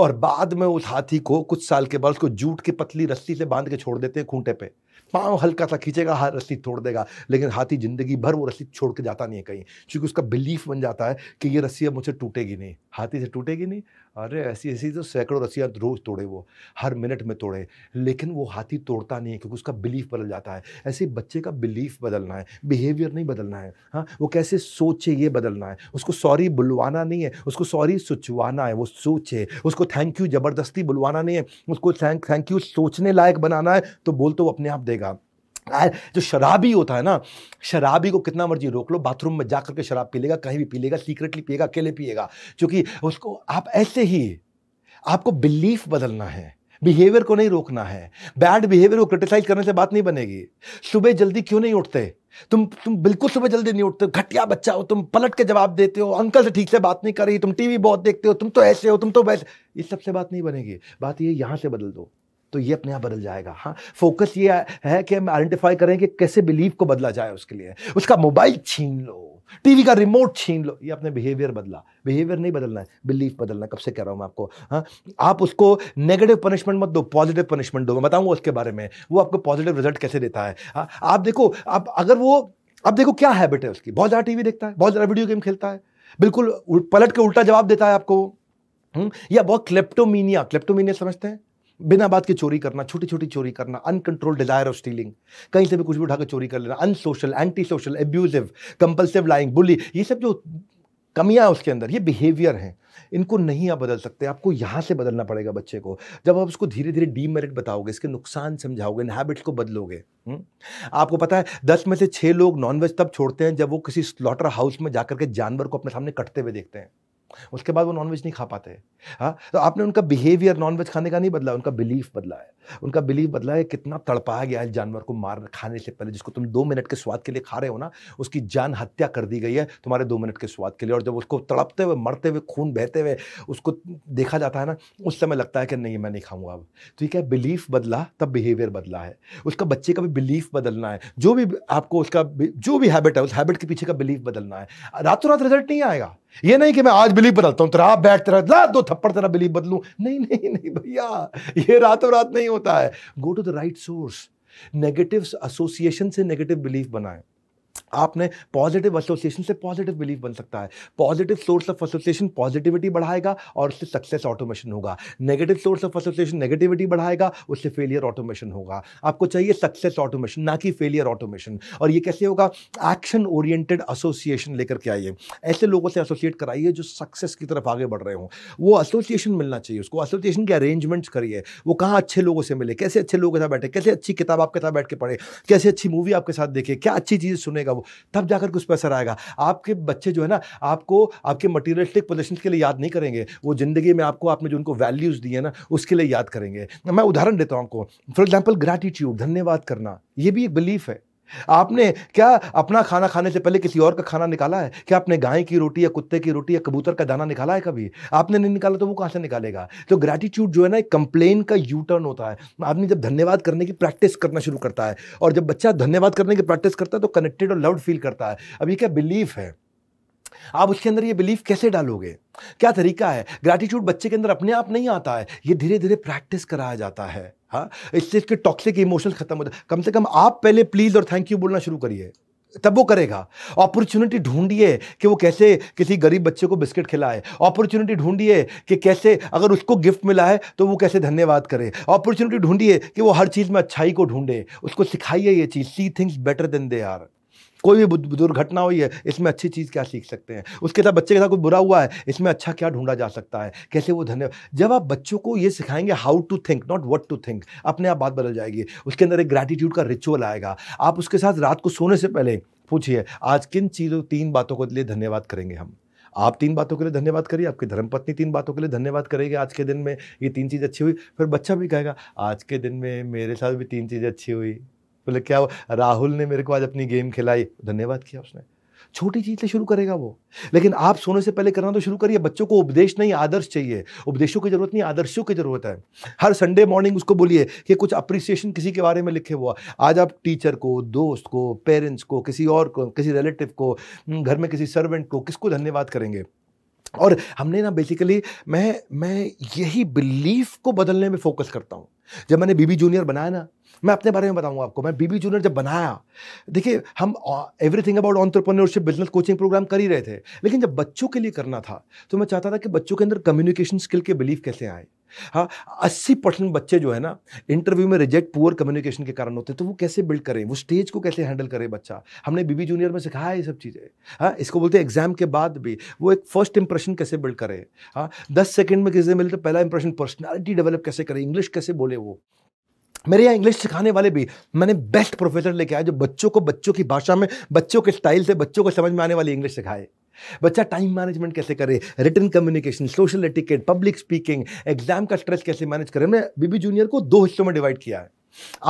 और बाद में उस हाथी को कुछ साल के बाद उसको जूट की पतली रस्सी से बांध के छोड़ देते हैं खूंटे पर पाँव हल्का सा खींचेगा हाथ रस्सी तोड़ देगा लेकिन हाथी ज़िंदगी भर वो रस्सी छोड़ के जाता नहीं है कहीं क्योंकि उसका बिलीफ बन जाता है कि ये रस्सी अब मुझसे टूटेगी नहीं हाथी से टूटेगी नहीं अरे ऐसी ऐसी तो सैकड़ों रस्सियाँ रोज़ तोड़े वो हर मिनट में तोड़े लेकिन वो हाथी तोड़ता नहीं है क्योंकि उसका बिलीफ बदल जाता है ऐसे बच्चे का बिलीफ बदलना है बिहेवियर नहीं बदलना है हाँ वो कैसे सोचे ये बदलना है उसको सॉरी बुलवाना नहीं है उसको सॉरी सोचवाना है वो सोचे उसको थैंक यू ज़बरदस्ती बुलवाना नहीं है उसको थैंक थैंक यू सोचने लायक बनाना है तो बोल तो वो अपने आप देगा जो शराबी होता है ना शराबी को कितना मर्जी रोक लो बाथरूम में जा करके शराब पी लेगा कहीं भी पी लेगा सीक्रेटली पिएगा अकेले पिएगा क्योंकि उसको आप ऐसे ही आपको बिलीफ बदलना है बिहेवियर को नहीं रोकना है बैड बिहेवियर को क्रिटिसाइज करने से बात नहीं बनेगी सुबह जल्दी क्यों नहीं उठते तुम तुम बिल्कुल सुबह जल्दी नहीं उठते घटिया बच्चा हो तुम पलट के जवाब देते हो अंकल से ठीक से बात नहीं कर रही तुम टीवी बहुत देखते हो तुम तो ऐसे हो तुम तो वैसे इस सबसे बात नहीं बनेगी बात ये यहां यहाँ से बदल दो तो ये अपने आप बदल जाएगा हाँ फोकस ये है कि हम आइडेंटिफाई करें कि कैसे बिलीव को बदला जाए उसके लिए उसका मोबाइल छीन लो टीवी का रिमोट छीन लो ये अपने बिहेवियर बदला बिहेवियर नहीं बदलना है बिलीफ बदलना कब से कह रहा हूँ मैं आपको हाँ आप उसको नेगेटिव पनिशमेंट मत दो पॉजिटिव पनिशमेंट दो मैं बताऊँगा उसके बारे में वो आपको पॉजिटिव रिजल्ट कैसे देता है हाँ आप देखो आप अगर वो अब देखो क्या हैबिट है उसकी बहुत ज़्यादा टीवी देखता है बहुत ज़्यादा वीडियो गेम खेलता है बिल्कुल पलट के उल्टा जवाब देता है आपको हम्म, या बहुत क्लेप्टोमीनिया क्लेप्टोमीनिया समझते हैं बिना बात के चोरी करना छोटी छोटी चोरी करना अनकंट्रोल डिजायर ऑफ स्टीलिंग कहीं से भी कुछ भी उठाकर चोरी कर लेना unsocial anti social abusive compulsive lying bully ये सब जो कमियां हैं उसके अंदर ये बिहेवियर हैं इनको नहीं आप बदल सकते आपको यहाँ से बदलना पड़ेगा बच्चे को जब आप उसको धीरे धीरे डी मेरिट बताओगे इसके नुकसान समझाओगे इन हैबिट्स को बदलोगे हम्म? आपको पता है दस में से छः लोग नॉनवेज तब छोड़ते हैं जब वो किसी स्लॉटर हाउस में जाकर के जानवर को अपने सामने कटते हुए देखते हैं उसके बाद वो नॉनवेज नहीं खा पाते हाँ तो आपने उनका बिहेवियर नॉनवेज खाने का नहीं बदला उनका बिलीफ बदला है उनका बिलीव बदला है कितना तड़पाया गया है जानवर को मार खाने से पहले जिसको तुम दो मिनट के स्वाद के लिए खा रहे हो ना उसकी जान हत्या कर दी गई है तुम्हारे दो मिनट के स्वाद के लिए और जब उसको तड़पते हुए मरते हुए खून बहते हुए उसको देखा जाता है ना उस समय लगता है कि नहीं मैं नहीं खाऊंगा अब तो ये क्या बिलीफ बदला तब बिहेवियर बदला है उसका बच्चे का भी बिलीफ बदलना है जो भी आपको उसका जो भी हैबिट है उस हैबिट के पीछे का बिलीफ बदलना है रातों रात रिजल्ट नहीं आएगा ये नहीं कि मैं आज बिलीफ बदलता हूं तेरा तो बैठ तेरा दो थप्पड़ तेरा बिलीफ बदलू नहीं नहीं नहीं भैया ये रातों रात नहीं हो होता है go to the right source negative association से नेगेटिव बिलीफ बनाएं आपने पॉजिटिव एसोसिएशन से पॉजिटिव बिलीफ बन सकता है positive source of association positivity बढ़ाएगा और उससे सक्सेस ऑटोमेशन होगा negative source of association negativity बढ़ाएगा उससे फेलियर ऑटोमेशन होगा आपको चाहिए सक्सेस ऑटोमेशन ना कि फेलियर ऑटोमेशन और ये कैसे होगा एक्शन ओरिएंटेड एसोसिएशन लेकर के आइए ऐसे लोगों से एसोसिएट कराइए जो सक्सेस की तरफ आगे बढ़ रहे हों वो एसोसिएशन मिलना चाहिए उसको एसोसिएशन के अरेंजमेंट्स करिए वो कहाँ अच्छे लोगों से मिले कैसे अच्छे लोगों के साथ बैठे कैसे अच्छी किताब आपके साथ बैठ के पढ़े कैसे अच्छी मूवी आपके साथ देखे क्या अच्छी चीज़ सुनेगा वो तब जाकर कुछ पैसा आएगा आपके बच्चे जो है ना आपको आपके मटीरियलिस्टिक पोजिशन के लिए याद नहीं करेंगे वो ज़िंदगी में आपको आपने जो उनको वैल्यूज़ दी है ना उसके लिए याद करेंगे मैं उदाहरण देता हूँ आपको फॉर एग्जाम्पल ग्रैटिट्यूड धन्यवाद करना ये भी एक बिलीफ है आपने क्या अपना खाना खाने से पहले किसी और का खाना निकाला है क्या आपने गाय की रोटी या कुत्ते की रोटी या कबूतर का दाना निकाला है कभी आपने नहीं निकाला तो वो कहाँ से निकालेगा तो ग्रैटिट्यूड जो है ना एक कंप्लेन का यू टर्न होता है आदमी जब धन्यवाद करने की प्रैक्टिस करना शुरू करता है और जब बच्चा धन्यवाद करने की प्रैक्टिस करता है तो कनेक्टेड और लव्ड फील करता है अब ये क्या बिलीफ है आप उसके अंदर ये बिलीफ कैसे डालोगे क्या तरीका है ग्रैटिट्यूड बच्चे के अंदर अपने आप नहीं आता है ये धीरे धीरे प्रैक्टिस कराया जाता है हाँ इससे इसके टॉक्सिक इमोशंस खत्म हो जाए कम से कम आप पहले प्लीज़ और थैंक यू बोलना शुरू करिए तब वो करेगा अपॉर्चुनिटी ढूंढिए कि वो कैसे किसी गरीब बच्चे को बिस्किट खिलाए अपॉर्चुनिटी ढूंढिए कि कैसे अगर उसको गिफ्ट मिला है तो वो कैसे धन्यवाद करे अपॉर्चुनिटी ढूंढिए कि वो हर चीज़ में अच्छाई को ढूंढे उसको सिखाइए ये चीज़ see things better than they are कोई भी दुर्घटना हुई है इसमें अच्छी चीज़ क्या सीख सकते हैं उसके साथ बच्चे के साथ कोई बुरा हुआ है इसमें अच्छा क्या ढूंढा जा सकता है कैसे वो धन्य जब आप बच्चों को ये सिखाएंगे how to think not what to think अपने आप बात बदल जाएगी उसके अंदर एक ग्रेटिट्यूड का रिचुअल आएगा आप उसके साथ रात को सोने से पहले पूछिए आज किन चीज़ों तीन बातों के लिए धन्यवाद करेंगे हम आप तीन बातों के लिए धन्यवाद करिए आपकी धर्मपत्नी तीन बातों के लिए धन्यवाद करेगी आज के दिन में ये तीन चीज़ अच्छी हुई फिर बच्चा भी कहेगा आज के दिन में मेरे साथ भी तीन चीजें अच्छी हुई बोले क्या राहुल ने मेरे को आज अपनी गेम खिलाई धन्यवाद किया उसने छोटी चीज से शुरू करेगा वो लेकिन आप सोने से पहले करना तो शुरू करिए बच्चों को उपदेश नहीं आदर्श चाहिए उपदेशों की जरूरत नहीं आदर्शों की जरूरत है हर संडे मॉर्निंग उसको बोलिए कि कुछ अप्रिसिएशन किसी के बारे में लिखे हुआ आज आप टीचर को दोस्त को पेरेंट्स को किसी और को किसी रिलेटिव को हम्म, घर में किसी सर्वेंट को किसको धन्यवाद करेंगे और हमने ना बेसिकली मैं मैं यही बिलीफ को बदलने में फोकस करता हूँ जब मैंने बीबी जूनियर बनाया ना मैं अपने बारे में बताऊंगा आपको मैं बीबी जूनियर जब बनाया देखिए हम everything about entrepreneurship business coaching programme कर ही रहे थे लेकिन जब बच्चों के लिए करना था तो मैं चाहता था कि बच्चों के अंदर कम्युनिकेशन स्किल के बिलीव कैसे आए हाँ अस्सी परसेंट बच्चे जो है ना इंटरव्यू में रिजेक्ट पुअर कम्युनिकेशन के कारण होते हैं तो वो कैसे बिल्ड करें वो स्टेज को कैसे हैंडल करें बच्चा हमने बीबी जूनियर में सिखाया ये सब चीज़ें हाँ इसको बोलते हैं एग्जाम के बाद भी वो एक फर्स्ट इंप्रेशन कैसे बिल्ड करें हाँ दस सेकेंड में किसी मिले तो पहला इंप्रेशन पर्सनैलिटी डेवलप कैसे करें इंग्लिश कैसे बोले वो मेरे यहाँ इंग्लिश सिखाने वाले भी मैंने बेस्ट प्रोफेसर लेके आए जो बच्चों को बच्चों की भाषा में बच्चों के स्टाइल से बच्चों को समझ में आने वाली इंग्लिश सिखाए बच्चा टाइम मैनेजमेंट कैसे करे return communication social etiquette public speaking exam का स्ट्रेस कैसे मैनेज करें मैं बीबी जूनियर को दो हिस्सों में डिवाइड किया है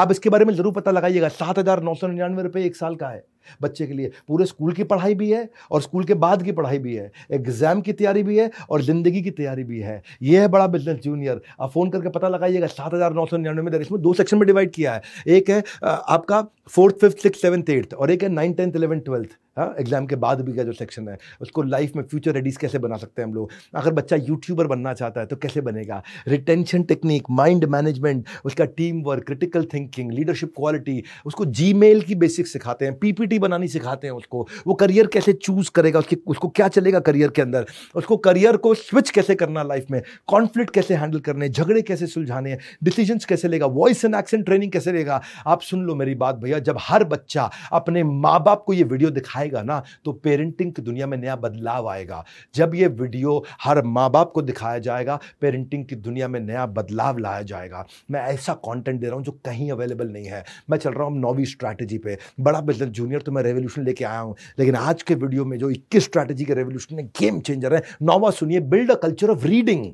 आप इसके बारे में जरूर पता लगाइएगा सात हज़ार नौ सौ निन्यानवे रुपये एक साल का है बच्चे के लिए पूरे स्कूल की पढ़ाई भी है और स्कूल के बाद की पढ़ाई भी है एग्ज़ाम की तैयारी भी है और ज़िंदगी की तैयारी भी है यह है बड़ा बिजनेस जूनियर आप फ़ोन करके पता लगाइएगा सात हज़ार नौ सौ निन्यानवे में इसमें दो सेक्शन में डिवाइड किया है एक है आपका fourth fifth six seventh eighth और एक है नाइन टेंथ इलेवन ट्वेल्थ हाँ एग्ज़ाम के बाद भी का जो सेक्शन है उसको लाइफ में फ्यूचर रेडीज़ कैसे बना सकते हैं हम लोग अगर बच्चा यूट्यूबर बनना चाहता है तो कैसे बनेगा रिटेंशन टेक्निक माइंड मैनेजमेंट उसका team work critical thinking leadership quality उसको जी की बेसिक सिखाते हैं पीपीटी बनानी सिखाते हैं उसको वो करियर कैसे चूज़ करेगा उसकी उसको क्या चलेगा करियर के अंदर उसको करियर को स्विच कैसे करना लाइफ में कॉन्फ्लिक्ट कैसे हैंडल करने झगड़े कैसे सुलझाने डिसीजन कैसे लेगा वॉइस एंड एक्शन ट्रेनिंग कैसे लेगा आप सुन लो मेरी बात भैया जब हर बच्चा अपने माँ बाप को ये वीडियो दिखाएगा आएगा ना तो पेरेंटिंग की दुनिया में नया बदलाव आएगा जब ये वीडियो हर माँ बाप को दिखाया जाएगा पेरेंटिंग की दुनिया में नया बदलाव लाया जाएगा मैं ऐसा कॉन्टेंट दे रहा हूँ जो कहीं अवेलेबल नहीं है मैं चल रहा हूँ नौवी स्ट्रैटेजी पे बड़ा बिजनेस जूनियर तो मैं रेवोल्यूशन लेके आया हूँ लेकिन आज के वीडियो में जो इक्कीस स्ट्रैटेजी के रेवोल्यूशन गेम चेंजर है नौवा सुनिए build a culture of reading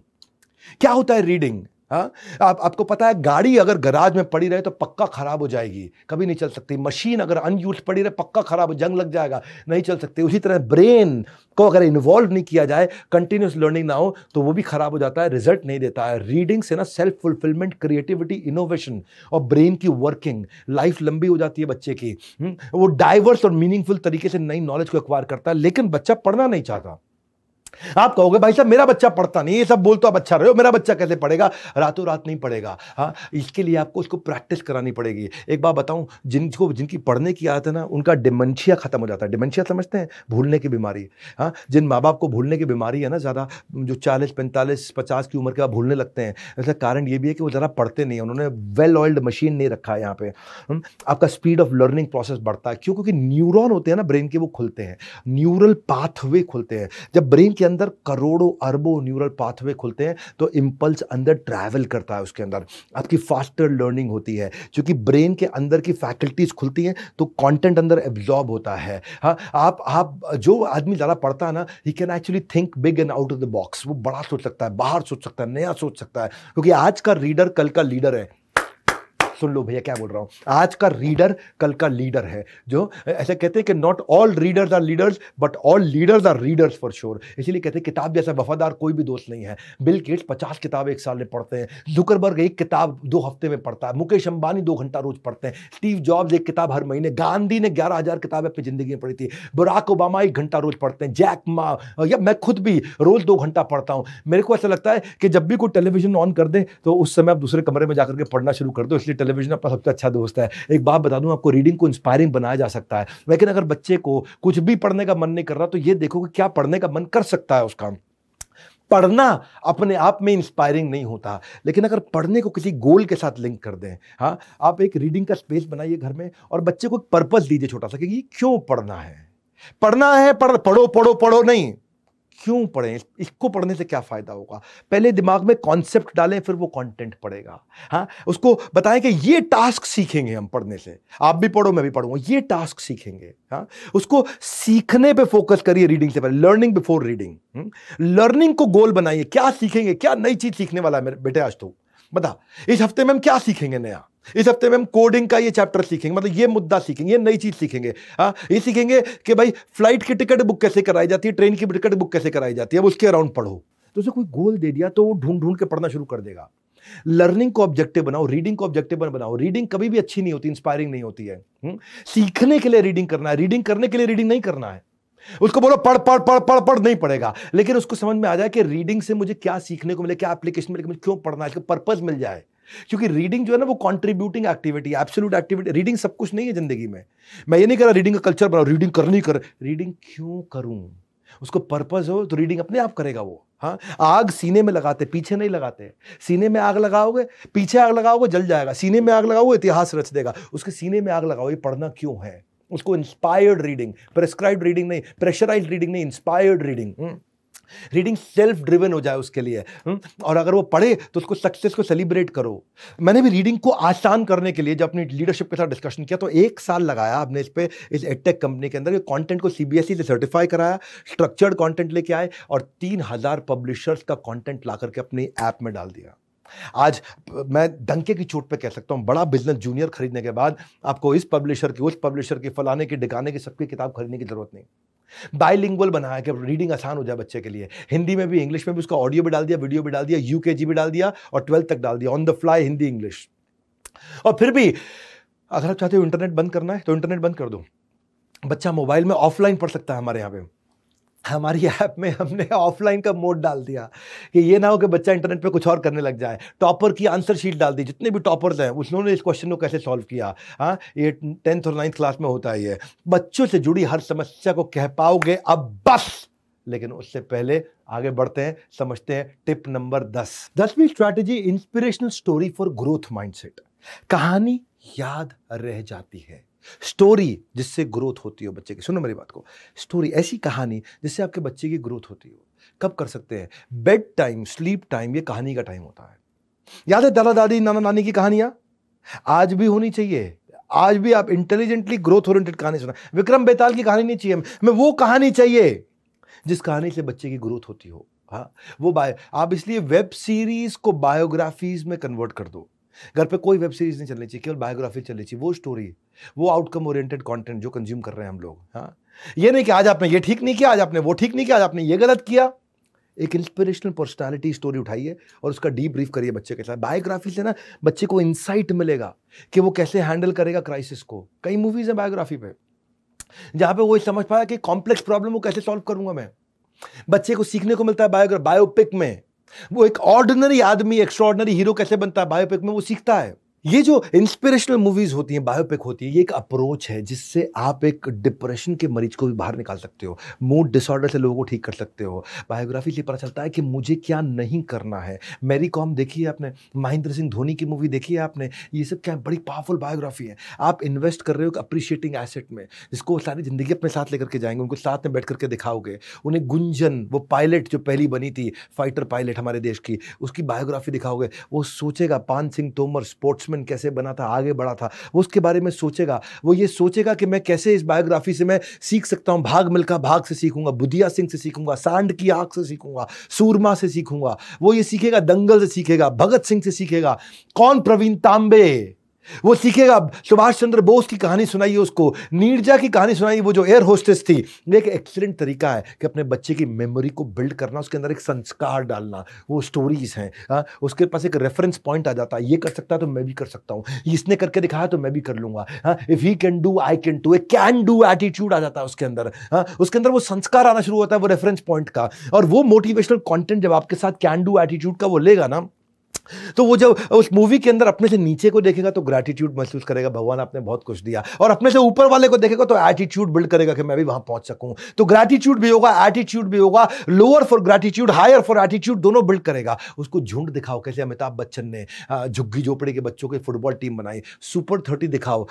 क्या होता है रीडिंग हाँ आप आपको पता है गाड़ी अगर गराज में पड़ी रहे तो पक्का ख़राब हो जाएगी कभी नहीं चल सकती मशीन अगर अनयूज पड़ी रहे पक्का ख़राब हो जंग लग जाएगा नहीं चल सकती उसी तरह ब्रेन को अगर इन्वॉल्व नहीं किया जाए कंटिन्यूस लर्निंग ना हो तो वो भी ख़राब हो जाता है रिजल्ट नहीं देता है रीडिंग से ना सेल्फ फुलफिलमेंट क्रिएटिविटी इनोवेशन और ब्रेन की वर्किंग लाइफ लंबी हो जाती है बच्चे की हम्म? वो डाइवर्स और मीनिंगफुल तरीके से नई नॉलेज को एक्वायर करता है लेकिन बच्चा पढ़ना नहीं चाहता आप कहोगे भाई साहब मेरा बच्चा पढ़ता नहीं ये सब बोलते तो आप अच्छा रहे हो मेरा बच्चा कैसे पढ़ेगा रातों रात नहीं पढ़ेगा हाँ इसके लिए आपको उसको प्रैक्टिस करानी पड़ेगी एक बात बताऊँ जिनको जिनकी पढ़ने की आदत है ना उनका डिमेंशिया खत्म हो जाता है डिमेंशिया समझते हैं भूलने की बीमारी हाँ जिन माँ बाप को भूलने की बीमारी है ना ज़्यादा जो चालीस पैंतालीस पचास की उम्र के बाद भूलने लगते हैं ऐसा कारण ये भी है कि वो ज़रा पढ़ते नहीं है उन्होंने वेल ऑयल्ड मशीन नहीं रखा है यहाँ पे आपका स्पीड ऑफ लर्निंग प्रोसेस बढ़ता है क्यों क्योंकि न्यूरॉन होते हैं ना ब्रेन के वो खुलते हैं न्यूरल पाथवे खुलते हैं जब ब्रेन के अंदर करोड़ों अरबों न्यूरल पाथवे खुलते हैं तो इम्पल्स अंदर ट्रैवल करता है उसके अंदर आपकी फास्टर लर्निंग होती है क्योंकि ब्रेन के अंदर की फैकल्टीज़ खुलती हैं तो कॉन्टेंट अंदर एब्जॉर्ब होता है हाँ आप आप जो आदमी ज़्यादा पढ़ता है ना he can actually think big and out of the box वो बड़ा सोच सकता है बाहर सोच सकता है नया सोच सकता है क्योंकि आज का रीडर कल का लीडर है सुन लो भैया क्या बोल रहा हूँ आज का रीडर कल का लीडर है जो ऐसे कहते हैं कि not all readers are leaders but all leaders are readers for sure इसीलिए कहते हैं किताब जैसा वफादार कोई भी दोस्त नहीं है बिल गेट्स पचास किताब एक साल में पढ़ते हैं जुकरबर्ग एक किताब दो हफ्ते में पढ़ता है मुकेश अंबानी दो घंटा रोज पढ़ते हैं स्टीव जॉब्स एक किताब हर महीने गांधी ने ग्यारह हज़ार किताबें अपनी ज़िंदगी में पढ़ी थी बुराक ओबामा एक घंटा रोज पढ़ते हैं जैक मा या मैं खुद भी रोज़ दो घंटा पढ़ता हूँ मेरे को ऐसा लगता है कि जब भी कोई टेलीविजन ऑन कर दे तो उस समय आप दूसरे कमरे में जाकर के पढ़ना शुरू कर दो इसलिए टेलीविजन आपका सबसे अच्छा दोस्त है एक बात बता दूं आपको रीडिंग को इंस्पायरिंग बनाया जा सकता है लेकिन अगर बच्चे को कुछ भी पढ़ने का मन नहीं कर रहा तो ये देखो कि क्या पढ़ने का मन कर सकता है उसका पढ़ना अपने आप में इंस्पायरिंग नहीं होता लेकिन अगर पढ़ने को किसी गोल के साथ लिंक कर दें हाँ आप एक रीडिंग का स्पेस बनाइए घर में और बच्चे को एक पर्पज़ दीजिए छोटा सा कि ये क्यों पढ़ना है पढ़ना है पढ़ पढ़ो पढ़ो पढ़ो नहीं क्यों पढ़ें इसको पढ़ने से क्या फ़ायदा होगा पहले दिमाग में कॉन्सेप्ट डालें फिर वो कंटेंट पढ़ेगा हाँ उसको बताएं कि ये टास्क सीखेंगे हम पढ़ने से आप भी पढ़ो मैं भी पढ़ूंगा ये टास्क सीखेंगे हाँ उसको सीखने पे फोकस करिए रीडिंग से पहले लर्निंग बिफोर रीडिंग लर्निंग को गोल बनाइए क्या सीखेंगे क्या नई चीज़ सीखने वाला है मेरे बेटे आज तो बता इस हफ्ते में हम क्या सीखेंगे नया इस हफ्ते में हम कोडिंग का ये चैप्टर सीखेंगे मतलब ये मुद्दा सीखेंगे ये नई चीज़ सीखेंगे हाँ ये सीखेंगे कि भाई फ्लाइट की टिकट बुक कैसे कराई जाती है ट्रेन की टिकट बुक कैसे कराई जाती है अब उसके अराउंड पढ़ो तो उसे कोई गोल दे दिया तो वो ढूंढ ढूंढ के पढ़ना शुरू कर देगा लर्निंग को ऑब्जेक्टिव बनाओ रीडिंग को ऑब्जेक्टिव बनाओ रीडिंग कभी भी अच्छी नहीं होती इंस्पायरिंग नहीं होती है हम्म, सीखने के लिए रीडिंग करना है रीडिंग करने के लिए रीडिंग नहीं करना है उसको बोलो पढ़ पढ़ पढ़ पढ़ पढ़ नहीं पड़ेगा लेकिन उसको समझ में आ जाए कि रीडिंग से मुझे क्या सीखने को मिले क्या एप्लीकेशन मिले मुझे क्यों पढ़ना है पर्पज मिल जाए क्योंकि रीडिंग जो है ना वो contributing activity absolute activity reading सब कुछ नहीं है जिंदगी में मैं ये नहीं कर रहा रीडिंग का कल्चर बनाओ रीडिंग करनी कर रीडिंग क्यों करूं उसको पर्पज हो तो रीडिंग अपने आप करेगा वो हाँ आग सीने में लगाते पीछे नहीं लगाते सीने में आग लगाओगे पीछे आग लगाओगे जल जाएगा सीने में आग लगाओगे इतिहास रच देगा उसके सीने में आग लगाओ ये पढ़ना क्यों है उसको इंस्पायर्ड रीडिंग प्रेस्क्राइब रीडिंग नहीं प्रेशराइज रीडिंग नहीं इंस्पायर्ड हम्म। रीडिंग रीडिंग सेल्फ ड्रिवन हो जाए उसके लिए हम्म? और अगर वो पढ़े तो उसको सक्सेस को सेलिब्रेट करो मैंने भी रीडिंग को आसान करने के लिए जब अपनी लीडरशिप के साथ डिस्कशन किया तो एक साल लगाया आपने इस पर इस एडटेक कंपनी के अंदर कॉन्टेंट को सी e से सर्टिफाई कराया स्ट्रक्चर्ड कॉन्टेंट लेके आए और तीन हज़ार पब्लिशर्स का कॉन्टेंट ला करके अपनी ऐप में डाल दिया आज मैं डंके की चोट पे कह सकता हूँ बड़ा बिजनेस जूनियर खरीदने के बाद आपको इस पब्लिशर की उस पब्लिशर की फलाने की डिकाने की सबकी किताब खरीदने की जरूरत नहीं बाइलिंगुअल बनाया कि रीडिंग आसान हो जाए बच्चे के लिए हिंदी में भी इंग्लिश में भी उसका ऑडियो भी डाल दिया वीडियो भी डाल दिया यू भी डाल दिया और ट्वेल्थ तक डाल दिया on the fly Hindi English और फिर भी अगर आप चाहते हो इंटरनेट बंद करना है तो इंटरनेट बंद कर दो बच्चा मोबाइल में ऑफलाइन पढ़ सकता है हमारे यहाँ पे हमारी ऐप में हमने ऑफलाइन का मोड डाल दिया कि ये ना हो कि बच्चा इंटरनेट पे कुछ और करने लग जाए टॉपर की आंसर शीट डाल दी जितने भी टॉपर्स हैं उसने इस क्वेश्चन को कैसे सॉल्व किया हाँ ये टेंथ और नाइन्थ क्लास में होता है बच्चों से जुड़ी हर समस्या को कह पाओगे अब बस लेकिन उससे पहले आगे बढ़ते हैं समझते हैं टिप नंबर दस दसवीं strategy inspirational story for growth mindset कहानी याद रह जाती है स्टोरी जिससे ग्रोथ होती हो बच्चे की सुनो मेरी बात को स्टोरी ऐसी कहानी जिससे आपके बच्चे की ग्रोथ होती हो कब कर सकते हैं बेड टाइम स्लीप टाइम ये कहानी का टाइम होता है याद है दादा दादी नाना नानी की कहानियां आज भी होनी चाहिए आज भी आप इंटेलिजेंटली ग्रोथ ओरिएंटेड कहानी सुना विक्रम बेताल की कहानी नहीं चाहिए हमें वो कहानी चाहिए जिस कहानी से बच्चे की ग्रोथ होती हो हाँ वो बाय आप इसलिए वेब सीरीज को बायोग्राफीज में कन्वर्ट कर दो घर पे कोई वेब सीरीज नहीं चलनी चाहिए केवल बायोग्राफी चलनी चाहिए वो स्टोरी वो आउटकम ओरिएंटेड कंटेंट जो कंज्यूम कर रहे हैं हम लोग हाँ ये नहीं कि आज आपने ये ठीक नहीं किया आज आपने वो ठीक नहीं किया आज आपने ये गलत किया एक इंस्पिरेशनल पर्सनैलिटी स्टोरी उठाइए और उसका डीप ब्रीफ करिए बच्चे के साथ बायोग्राफी से ना बच्चे को इंसाइट मिलेगा कि वो कैसे हैंडल करेगा क्राइसिस को कई मूवीज़ हैं बायोग्राफी पे जहाँ पे वो समझ पाया कि कॉम्प्लेक्स प्रॉब्लम को कैसे सॉल्व करूंगा मैं बच्चे को सीखने को मिलता है बायोग्राफ बायोपिक में वो एक ऑर्डिनरी आदमी एक्स्ट्रॉर्डनरी हीरो कैसे बनता है बायोपिक में वो सीखता है ये जो इंस्पिरेशनल मूवीज होती हैं बायोपिक होती है ये एक अप्रोच है जिससे आप एक डिप्रेशन के मरीज को भी बाहर निकाल सकते हो मूड डिसऑर्डर से लोगों को ठीक कर सकते हो बायोग्राफी से पता चलता है कि मुझे क्या नहीं करना है मैरी कॉम देखी है आपने महेंद्र सिंह धोनी की मूवी देखी है आपने ये सब क्या बड़ी पावरफुल बायोग्राफी है आप इन्वेस्ट कर रहे हो अप्रिशिएटिंग एसेट में जिसको सारी ज़िंदगी अपने साथ लेकर के जाएंगे उनको साथ में बैठ करके दिखाओगे उन्हें गुंजन वो पायलट जो पहली बनी थी फाइटर पायलट हमारे देश की उसकी बायोग्राफी दिखाओगे वो सोचेगा पान सिंह तोमर स्पोर्ट्स बैट्समैन कैसे बना था आगे बढ़ा था वो उसके बारे में सोचेगा वो ये सोचेगा कि मैं कैसे इस बायोग्राफी से मैं सीख सकता हूँ भाग मिल्खा भाग से सीखूंगा बुधिया सिंह से सीखूंगा सांड की आग से सीखूंगा सूरमा से सीखूंगा वो ये सीखेगा दंगल से सीखेगा भगत सिंह से सीखेगा कौन प्रवीण तांबे वो सीखेगा सुभाष तो चंद्र बोस की कहानी सुनाइए उसको नीरजा की कहानी सुनाइए वो जो एयर होस्टेस थी ये एक एक्सीलेंट तरीका है कि अपने बच्चे की मेमोरी को बिल्ड करना उसके अंदर एक संस्कार डालना वो स्टोरीज़ हैं हाँ। उसके पास एक रेफरेंस पॉइंट आ जाता है ये कर सकता है तो मैं भी कर सकता हूँ इसने करके दिखाया तो मैं भी कर लूंगा if he can do I can do a can do attitude आ जाता है उसके अंदर हाँ उसके अंदर वो संस्कार आना शुरू होता है वो रेफरेंस पॉइंट का और वो मोटिवेशनल कॉन्टेंट जब आपके साथ कैन डू एटीट्यूड का वो लेगा ना तो वो जब उस मूवी के अंदर अपने से नीचे को देखेगा तो ग्रेटिट्यूड महसूस करेगा भगवान आपने बहुत कुछ दिया और अपने से ऊपर वाले को देखेगा तो एटीट्यूड बिल्ड करेगा कि मैं भी वहां पहुंच सकूं तो ग्रेटिट्यूड भी होगा एटीट्यूड भी होगा lower for gratitude higher for attitude दोनों बिल्ड करेगा उसको झुंड दिखाओ कैसे अमिताभ बच्चन ने झुग्गी झोपड़ी के बच्चों की फुटबॉल टीम बनाई सुपर थर्टी दिखाओ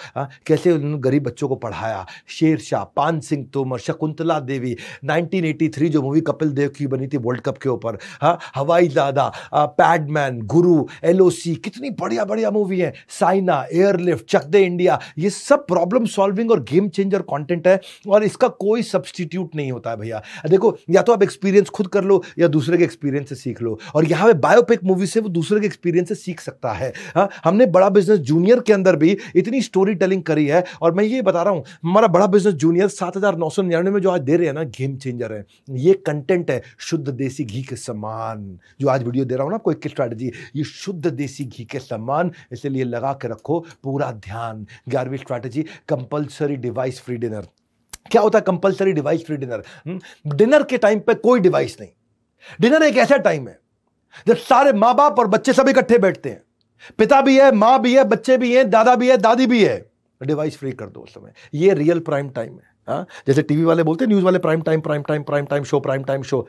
कैसे उन गरीब बच्चों को पढ़ाया शेर शाह पान सिंह तोमर शकुंतला देवी नाइनटीन जो मूवी कपिल देव की बनी थी वर्ल्ड कप के ऊपर हवाई दादा पैडमैन गुरु गुरु एल कितनी बढ़िया बढ़िया मूवी है साइना एयरलिफ्ट चक दे इंडिया ये सब प्रॉब्लम सॉल्विंग और गेम चेंजर कॉन्टेंट है और इसका कोई सब्सटीट्यूट नहीं होता है भैया देखो या तो आप एक्सपीरियंस खुद कर लो या दूसरे के एक्सपीरियंस से सीख लो और यहाँ पे बायोपिक मूवी से वो दूसरे के एक्सपीरियंस से सीख सकता है हा? हमने बड़ा बिजनेस जूनियर के अंदर भी इतनी स्टोरी टेलिंग करी है और मैं ये बता रहा हूँ हमारा बड़ा बिजनेस जूनियर सात हजार नौ सौ निन्यानवे में जो आज दे रहे हैं ना गेम चेंजर है ये कंटेंट है शुद्ध देसी घी के समान जो आज वीडियो दे रहा हूँ ना कोई स्ट्रैटेजी ये शुद्ध देसी घी के समान इसलिए लगा के रखो पूरा ध्यान ग्यारहवीं strategy compulsory device free dinner क्या होता है compulsory device free dinner dinner के टाइम पर कोई डिवाइस नहीं डिनर एक ऐसा टाइम है जब सारे माँ बाप और बच्चे सब इकट्ठे बैठते हैं पिता भी है माँ भी है बच्चे भी हैं दादा भी है दादी भी है डिवाइस फ्री कर दो उस समय ये रियल प्राइम टाइम है हाँ जैसे टीवी वाले बोलते हैं न्यूज़ वाले prime time prime time prime time show prime time show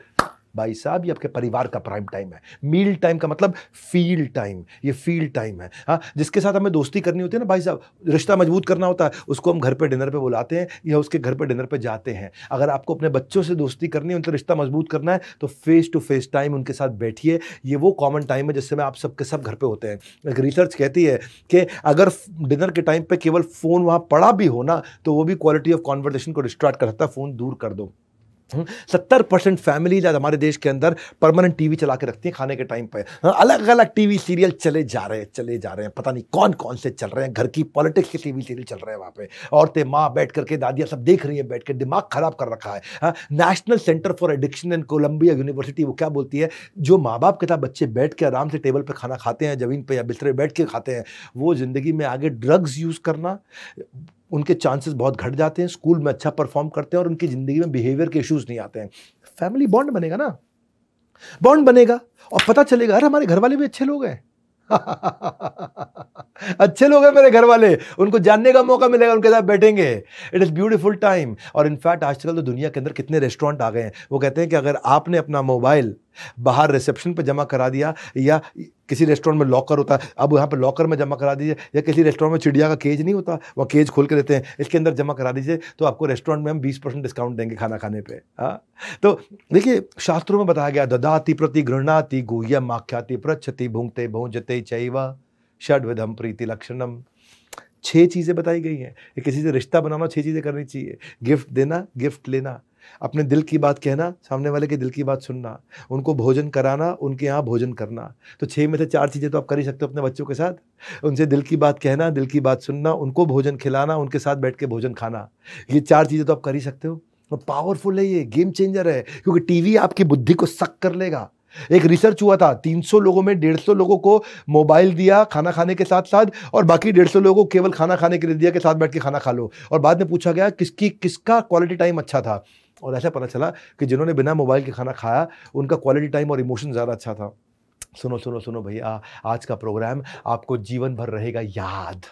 भाई साहब ये आपके परिवार का प्राइम टाइम है मील टाइम का मतलब फील टाइम ये फील टाइम है हाँ जिसके साथ हमें दोस्ती करनी होती है ना भाई साहब रिश्ता मजबूत करना होता है उसको हम घर पर डिनर पर बुलाते हैं या उसके घर पर डिनर पर जाते हैं अगर आपको अपने बच्चों से दोस्ती करनी है उनका रिश्ता मजबूत करना है तो फेस टू फेस टाइम उनके साथ बैठिए ये वो कॉमन टाइम है जिससे में आप सबके सब घर पर होते हैं एक रिसर्च कहती है कि अगर डिनर के टाइम पर केवल फ़ोन वहाँ पड़ा भी हो ना तो वो भी क्वालिटी ऑफ कॉन्वर्जेशन को डिस्ट्रैक्ट करता है फ़ोन दूर कर दो हम्म, सत्तर परसेंट फैमिलीज आज हमारे देश के अंदर परमानेंट टीवी चला के रखती हैं खाने के टाइम पर अलग अलग टीवी सीरियल चले जा रहे हैं चले जा रहे हैं पता नहीं कौन कौन से चल रहे हैं घर की पॉलिटिक्स के टीवी सीरियल चल रहे हैं वहाँ पे औरतें माँ बैठ करके दादियाँ सब देख रही है बैठ कर दिमाग खराब कर रखा है National Center for Addiction and Columbia University वो क्या बोलती है जो माँ बाप के साथ बच्चे बैठ के आराम से टेबल पर खाना खाते हैं जमीन पर या बिस्तरे बैठ के खाते हैं वो ज़िंदगी में आगे ड्रग्स यूज़ करना उनके चांसेस बहुत घट जाते हैं स्कूल में अच्छा परफॉर्म करते हैं और उनकी ज़िंदगी में बिहेवियर के इश्यूज नहीं आते हैं फैमिली बॉन्ड बनेगा ना बॉन्ड बनेगा और पता चलेगा अरे हमारे घर वाले भी अच्छे लोग हैं अच्छे लोग हैं मेरे घर वाले उनको जानने का मौका मिलेगा उनके साथ बैठेंगे इट इज़ ब्यूटीफुल टाइम और इनफैक्ट आजकल तो दुनिया के अंदर कितने रेस्टोरेंट आ गए हैं वो कहते हैं कि अगर आपने अपना मोबाइल बाहर रिसेप्शन पर जमा करा दिया या किसी रेस्टोरेंट में लॉकर होता है अब यहाँ पर लॉकर में जमा करा दीजिए या किसी रेस्टोरेंट में चिड़िया का केज नहीं होता वह केज खोल के देते हैं इसके अंदर जमा करा दीजिए तो आपको रेस्टोरेंट में हम बीस परसेंट डिस्काउंट देंगे खाना खाने पर हाँ तो देखिए शास्त्रों में बताया गया ददाति प्रति गृहणाति गुह्यम माख्याति प्रच्छति भूंगते भूंजते चैवा षडविधम प्रीति लक्षणम छः चीज़ें बताई गई हैं किसी से रिश्ता बनाना छः चीज़ें करनी चाहिए गिफ्ट देना गिफ्ट लेना अपने दिल की बात कहना सामने वाले के दिल की बात सुनना उनको भोजन कराना उनके यहाँ भोजन करना तो छः में से चार चीज़ें तो आप कर ही सकते हो अपने बच्चों के साथ उनसे दिल की बात कहना दिल की बात सुनना उनको भोजन खिलाना उनके साथ बैठ के भोजन खाना ये चार चीज़ें तो आप कर ही सकते हो तो पावरफुल है ये गेम चेंजर है क्योंकि टीवी आपकी बुद्धि को सक कर लेगा एक रिसर्च हुआ था 300 लोगों में 150 लोगों को मोबाइल दिया खाना खाने के साथ साथ और बाकी 150 लोगों को केवल खाना खाने के लिए दिया के साथ बैठ के खाना खा लो और बाद में पूछा गया किसकी किसका क्वालिटी टाइम अच्छा था और ऐसा पता चला कि जिन्होंने बिना मोबाइल के खाना खाया उनका क्वालिटी टाइम और इमोशन ज़्यादा अच्छा था सुनो सुनो सुनो भैया आज का प्रोग्राम आपको जीवन भर रहेगा याद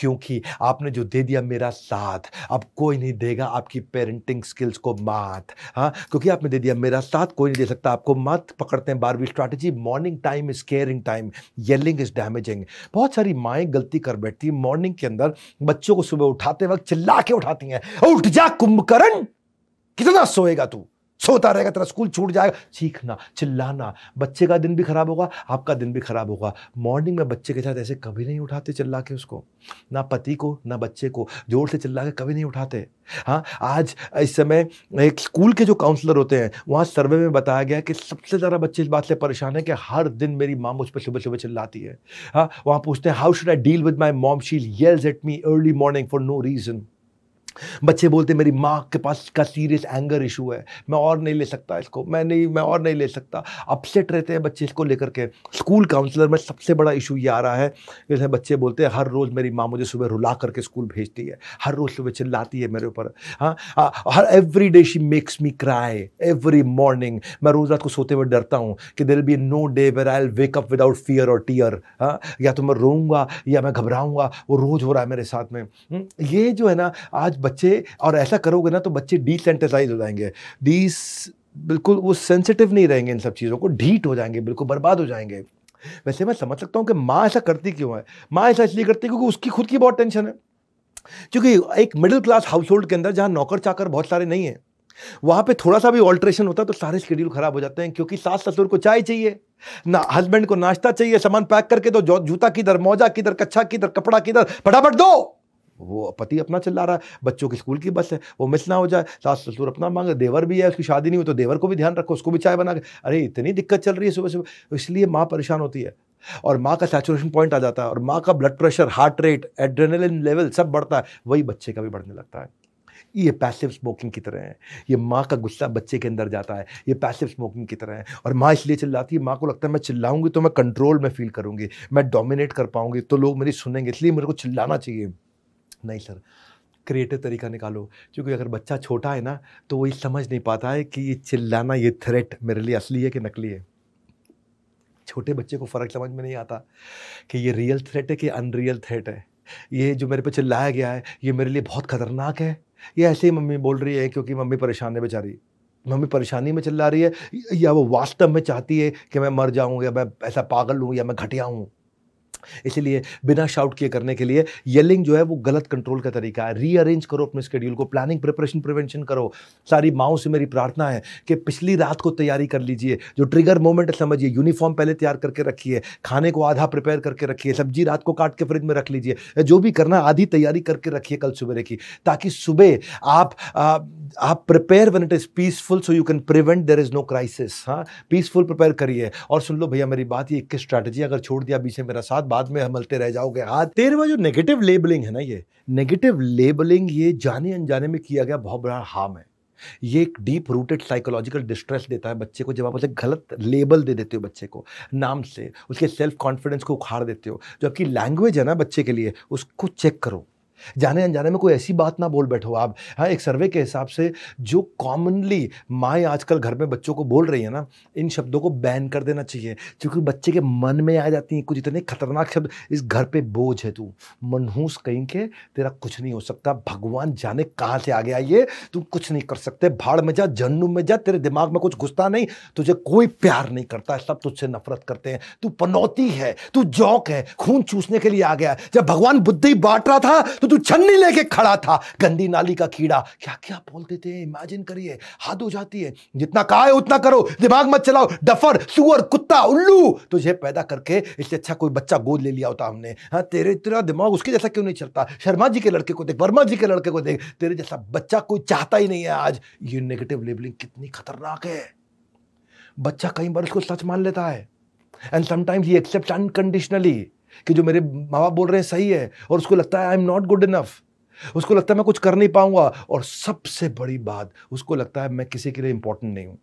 क्योंकि आपने जो दे दिया मेरा साथ अब कोई नहीं देगा आपकी पेरेंटिंग स्किल्स को मात हाँ क्योंकि आपने दे दिया मेरा साथ कोई नहीं दे सकता आपको मात पकड़ते हैं बारहवीं strategy morning time is caring time yelling is damaging बहुत सारी माएँ गलती कर बैठती मॉर्निंग के अंदर बच्चों को सुबह उठाते वक्त चिल्ला के उठाती हैं उठ जा कुंभकर्ण कितना सोएगा तू सोता रहेगा तेरा स्कूल छूट जाएगा चीखना चिल्लाना बच्चे का दिन भी खराब होगा आपका दिन भी खराब होगा मॉर्निंग में बच्चे के साथ ऐसे कभी नहीं उठाते चिल्ला के उसको ना पति को ना बच्चे को जोर से चिल्ला के कभी नहीं उठाते हाँ आज इस समय एक स्कूल के जो काउंसलर होते हैं वहाँ सर्वे में बताया गया कि सबसे ज़्यादा बच्चे इस बात से परेशान है कि हर दिन मेरी माँ मुझ पर सुबह सुबह चिल्लाती है हाँ वहाँ पूछते हैं how should I deal with my mom she'll yells at me early morning for no reason बच्चे बोलते मेरी माँ के पास का सीरियस एंगर इशू है मैं और नहीं ले सकता इसको मैं नहीं मैं और नहीं ले सकता अपसेट रहते हैं बच्चे इसको लेकर के स्कूल काउंसलर में सबसे बड़ा इशू ये आ रहा है जैसे बच्चे बोलते हैं हर रोज़ मेरी माँ मुझे सुबह रुला करके स्कूल भेजती है हर रोज़ सुबह चिल्लाती है मेरे ऊपर हाँ हर every day she makes me cry every morning मैं रोज़ रात को सोते हुए डरता हूँ कि there be no day where I wake up without fear और टीयर हाँ या तो मैं रोऊँगा या मैं घबराऊँगा वो रोज़ हो रहा है मेरे साथ में हम्म, ये जो है ना आज बच्चे और ऐसा करोगे ना तो बच्चे डिसेंटिसाइज हो जाएंगे डी बिल्कुल वो सेंसिटिव नहीं रहेंगे इन सब चीज़ों को ढीट हो जाएंगे बिल्कुल बर्बाद हो जाएंगे वैसे मैं समझ सकता हूँ कि माँ ऐसा करती क्यों है माँ ऐसा इसलिए करती है क्योंकि उसकी खुद की बहुत टेंशन है क्योंकि एक मिडिल क्लास हाउस होल्ड के अंदर जहाँ नौकर चाकर बहुत सारे नहीं हैं वहाँ पे थोड़ा सा भी ऑल्ट्रेशन होता है तो सारे शेड्यूल खराब हो जाते हैं क्योंकि सास ससुर को चाय चाहिए ना हस्बैंड को नाश्ता चाहिए सामान पैक करके दो जूता किधर मौजा किधर कच्छा किधर कपड़ा किधर फटाफट दो वो पति अपना चिल्ला रहा है बच्चों की स्कूल की बस है वो मिस ना हो जाए सास ससुर अपना मांग देवर भी है उसकी शादी नहीं हुई तो देवर को भी ध्यान रखो उसको भी चाय बना के अरे इतनी दिक्कत चल रही है सुबह सुबह इसलिए माँ परेशान होती है और माँ का सैचुरेशन पॉइंट आ जाता है और माँ का blood pressure heart rate adrenaline level सब बढ़ता है वही बच्चे का भी बढ़ने लगता है ये पैसिव स्मोकिंग की तरह है ये माँ का गुस्सा बच्चे के अंदर जाता है ये पैसिव स्मोकिंग की तरह है और माँ इसलिए चिल्लाती है माँ को लगता है मैं चिल्लाऊंगी तो मैं कंट्रोल में फील करूँगी मैं डोमिनेट कर पाऊँगी तो लोग मेरी सुनेंगे इसलिए मेरे को चिल्लाना चाहिए नहीं सर क्रिएटिव तरीका निकालो क्योंकि अगर बच्चा छोटा है ना तो वही समझ नहीं पाता है कि ये चिल्लाना ये थ्रेट मेरे लिए असली है कि नकली है छोटे बच्चे को फ़र्क समझ में नहीं आता कि ये रियल थ्रेट है कि अनरियल थ्रेट है ये जो मेरे पे चिल्लाया गया है ये मेरे लिए बहुत ख़तरनाक है ये ऐसे ही मम्मी बोल रही है क्योंकि मम्मी परेशान है बेचारी मम्मी परेशानी में चिल्ला रही है या वो वास्तव में चाहती है कि मैं मर जाऊँ या मैं ऐसा पागल हूँ या मैं घटिया हूँ इसलिए बिना शाउट किए करने के लिए येलिंग जो है वो गलत कंट्रोल का तरीका है रीअरेंज करो अपने स्केड्यूल को प्लानिंग प्रिपरेशन प्रिवेंशन करो सारी माओ से मेरी प्रार्थना है कि पिछली रात को तैयारी कर लीजिए जो ट्रिगर मोमेंट समझिए यूनिफॉर्म पहले तैयार करके रखिए खाने को आधा प्रिपेयर करके रखिए सब्जी रात को काट के फ्रिज में रख लीजिए जो भी करना आधी तैयारी करके रखिए कल सुबह की ताकि सुबह आप आप prepare one it is peaceful so you can prevent there is no crisis हाँ पीसफुल प्रिपेयर करिए और सुन लो भैया मेरी बात ये इक्कीस स्ट्रैटेजी अगर छोड़ दिया बीच में मेरा साथ बाद में हमलते रह जाओगे हाथ तेरहवा जो नेगेटिव लेबलिंग है ना ये नेगेटिव लेबलिंग ये जाने अनजाने में किया गया बहुत बड़ा हार्म है ये एक डीप रूटेड साइकोलॉजिकल डिस्ट्रेस देता है बच्चे को जब आप उसे गलत लेबल दे देते हो बच्चे को नाम से उसके सेल्फ कॉन्फिडेंस को उखाड़ देते हो जबकि लैंग्वेज है ना बच्चे के लिए उसको चेक करो जाने अनजाने में कोई ऐसी बात ना बोल बैठो आप हाँ एक सर्वे के हिसाब से जो कॉमनली माए आजकल घर में बच्चों को बोल रही है ना इन शब्दों को बैन कर देना चाहिए क्योंकि बच्चे के मन में आ जाती हैं कुछ इतने खतरनाक शब्द इस घर पे बोझ है तू मनहूस कहीं के तेरा कुछ नहीं हो सकता भगवान जाने कहाँ से आ गया ये तू कुछ नहीं कर सकते भाड़ में जा जन्नू में जा तेरे दिमाग में कुछ घुसता नहीं तुझे कोई प्यार नहीं करता सब तुझसे नफरत करते हैं तू पनौती है तू जौक है खून चूसने के लिए आ गया जब भगवान बुद्धि बांट रहा था तो तू हाथू छन्नी लेके खड़ा था गंदी नाली का कीड़ा क्या क्या बोलते थे इमेजिन करिए हाथ हो जाती है जितना कहा है उतना करो दिमाग मत चलाओ डफर सुअर कुत्ता उल्लू तुझे पैदा करके इससे अच्छा कोई बच्चा गोद ले लिया होता हमने हाँ तेरे तेरा दिमाग उसके जैसा क्यों नहीं चलता शर्मा जी के लड़के को देख वर्मा जी के लड़के को देख तेरे जैसा बच्चा कोई चाहता ही नहीं है आज ये नेगेटिव लेबलिंग कितनी खतरनाक है बच्चा कई बार उसको सच मान लेता है एंड समटाइम्स ये एक्सेप्ट अनकंडीशनली कि जो मेरे माँ बाप बोल रहे हैं सही है और उसको लगता है I am not good enough उसको लगता है मैं कुछ कर नहीं पाऊंगा और सबसे बड़ी बात उसको लगता है मैं किसी के लिए इंपॉर्टेंट नहीं हूं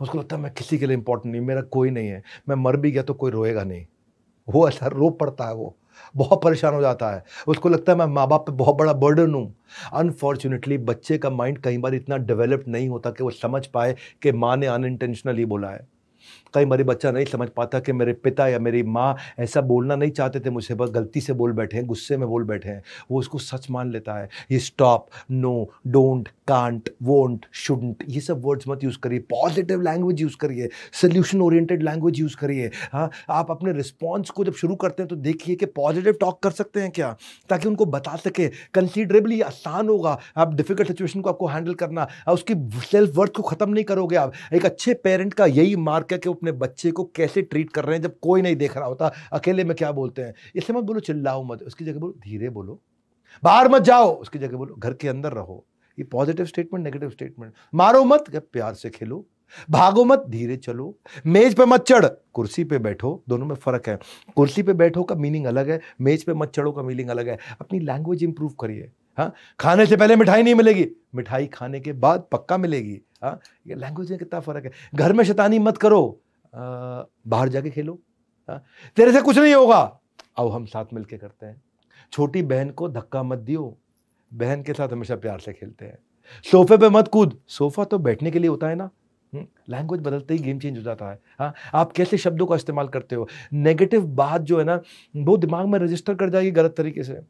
उसको लगता है मैं किसी के लिए इंपॉर्टेंट नहीं मेरा कोई नहीं है मैं मर भी गया तो कोई रोएगा नहीं वो ऐसा रो पड़ता है वो बहुत परेशान हो जाता है उसको लगता है मैं माँ बाप पे बहुत बड़ा बर्डन हूँ अनफॉर्चुनेटली बच्चे का माइंड कई बार इतना डेवलप्ड नहीं होता कि वो समझ पाए कि माँ ने अनइंटेंशनली बोला है कई बारी बच्चा नहीं समझ पाता कि मेरे पिता या मेरी माँ ऐसा बोलना नहीं चाहते थे मुझे बस गलती से बोल बैठे हैं गुस्से में बोल बैठे हैं वो उसको सच मान लेता है ये stop no don't can't won't shouldn't ये सब वर्ड्स मत यूज़ करिए पॉजिटिव लैंग्वेज यूज़ करिए सोल्यूशन ओरिएंटेड लैंग्वेज यूज़ करिए हाँ आप अपने रिस्पॉन्स को जब शुरू करते हैं तो देखिए कि पॉजिटिव टॉक कर सकते हैं क्या ताकि उनको बता सके कंसिडरेबली आसान होगा आप डिफिकल्ट सिचुएशन को आपको हैंडल करना उसकी सेल्फ वर्थ को ख़त्म नहीं करोगे आप एक अच्छे पेरेंट का यही मार्क है कि वो अपने बच्चे को कैसे ट्रीट कर रहे हैं जब कोई नहीं देख रहा होता अकेले में क्या बोलते हैं इसलिए मत बोलो चिल्लाओ मत उसकी जगह बोलो धीरे बोलो बाहर मत जाओ उसकी जगह बोलो घर के अंदर रहो ये पॉजिटिव स्टेटमेंट नेगेटिव स्टेटमेंट मारो मत प्यार से खेलो भागो मत धीरे चलो मेज पे मत चढ़ कुर्सी पे बैठो दोनों में फ़र्क है कुर्सी पे बैठो का मीनिंग अलग है मेज पे मत चढ़ो का मीनिंग अलग है अपनी लैंग्वेज इंप्रूव करिए हाँ खाने से पहले मिठाई नहीं मिलेगी मिठाई खाने के बाद पक्का मिलेगी हाँ ये लैंग्वेज में कितना फ़र्क है घर में शैतानी मत करो बाहर जाके खेलो हाँ, तेरे से कुछ नहीं होगा अब हम साथ मिलके करते हैं छोटी बहन को धक्का मत दियो बहन के साथ हमेशा प्यार से खेलते हैं सोफे पे मत कूद सोफा तो बैठने के लिए होता है ना लैंग्वेज हम्म, बदलते ही गेम चेंज हो जाता है हाँ आप कैसे शब्दों का इस्तेमाल करते हो नेगेटिव बात जो है ना वो दिमाग में रजिस्टर कर जाएगी गलत तरीके से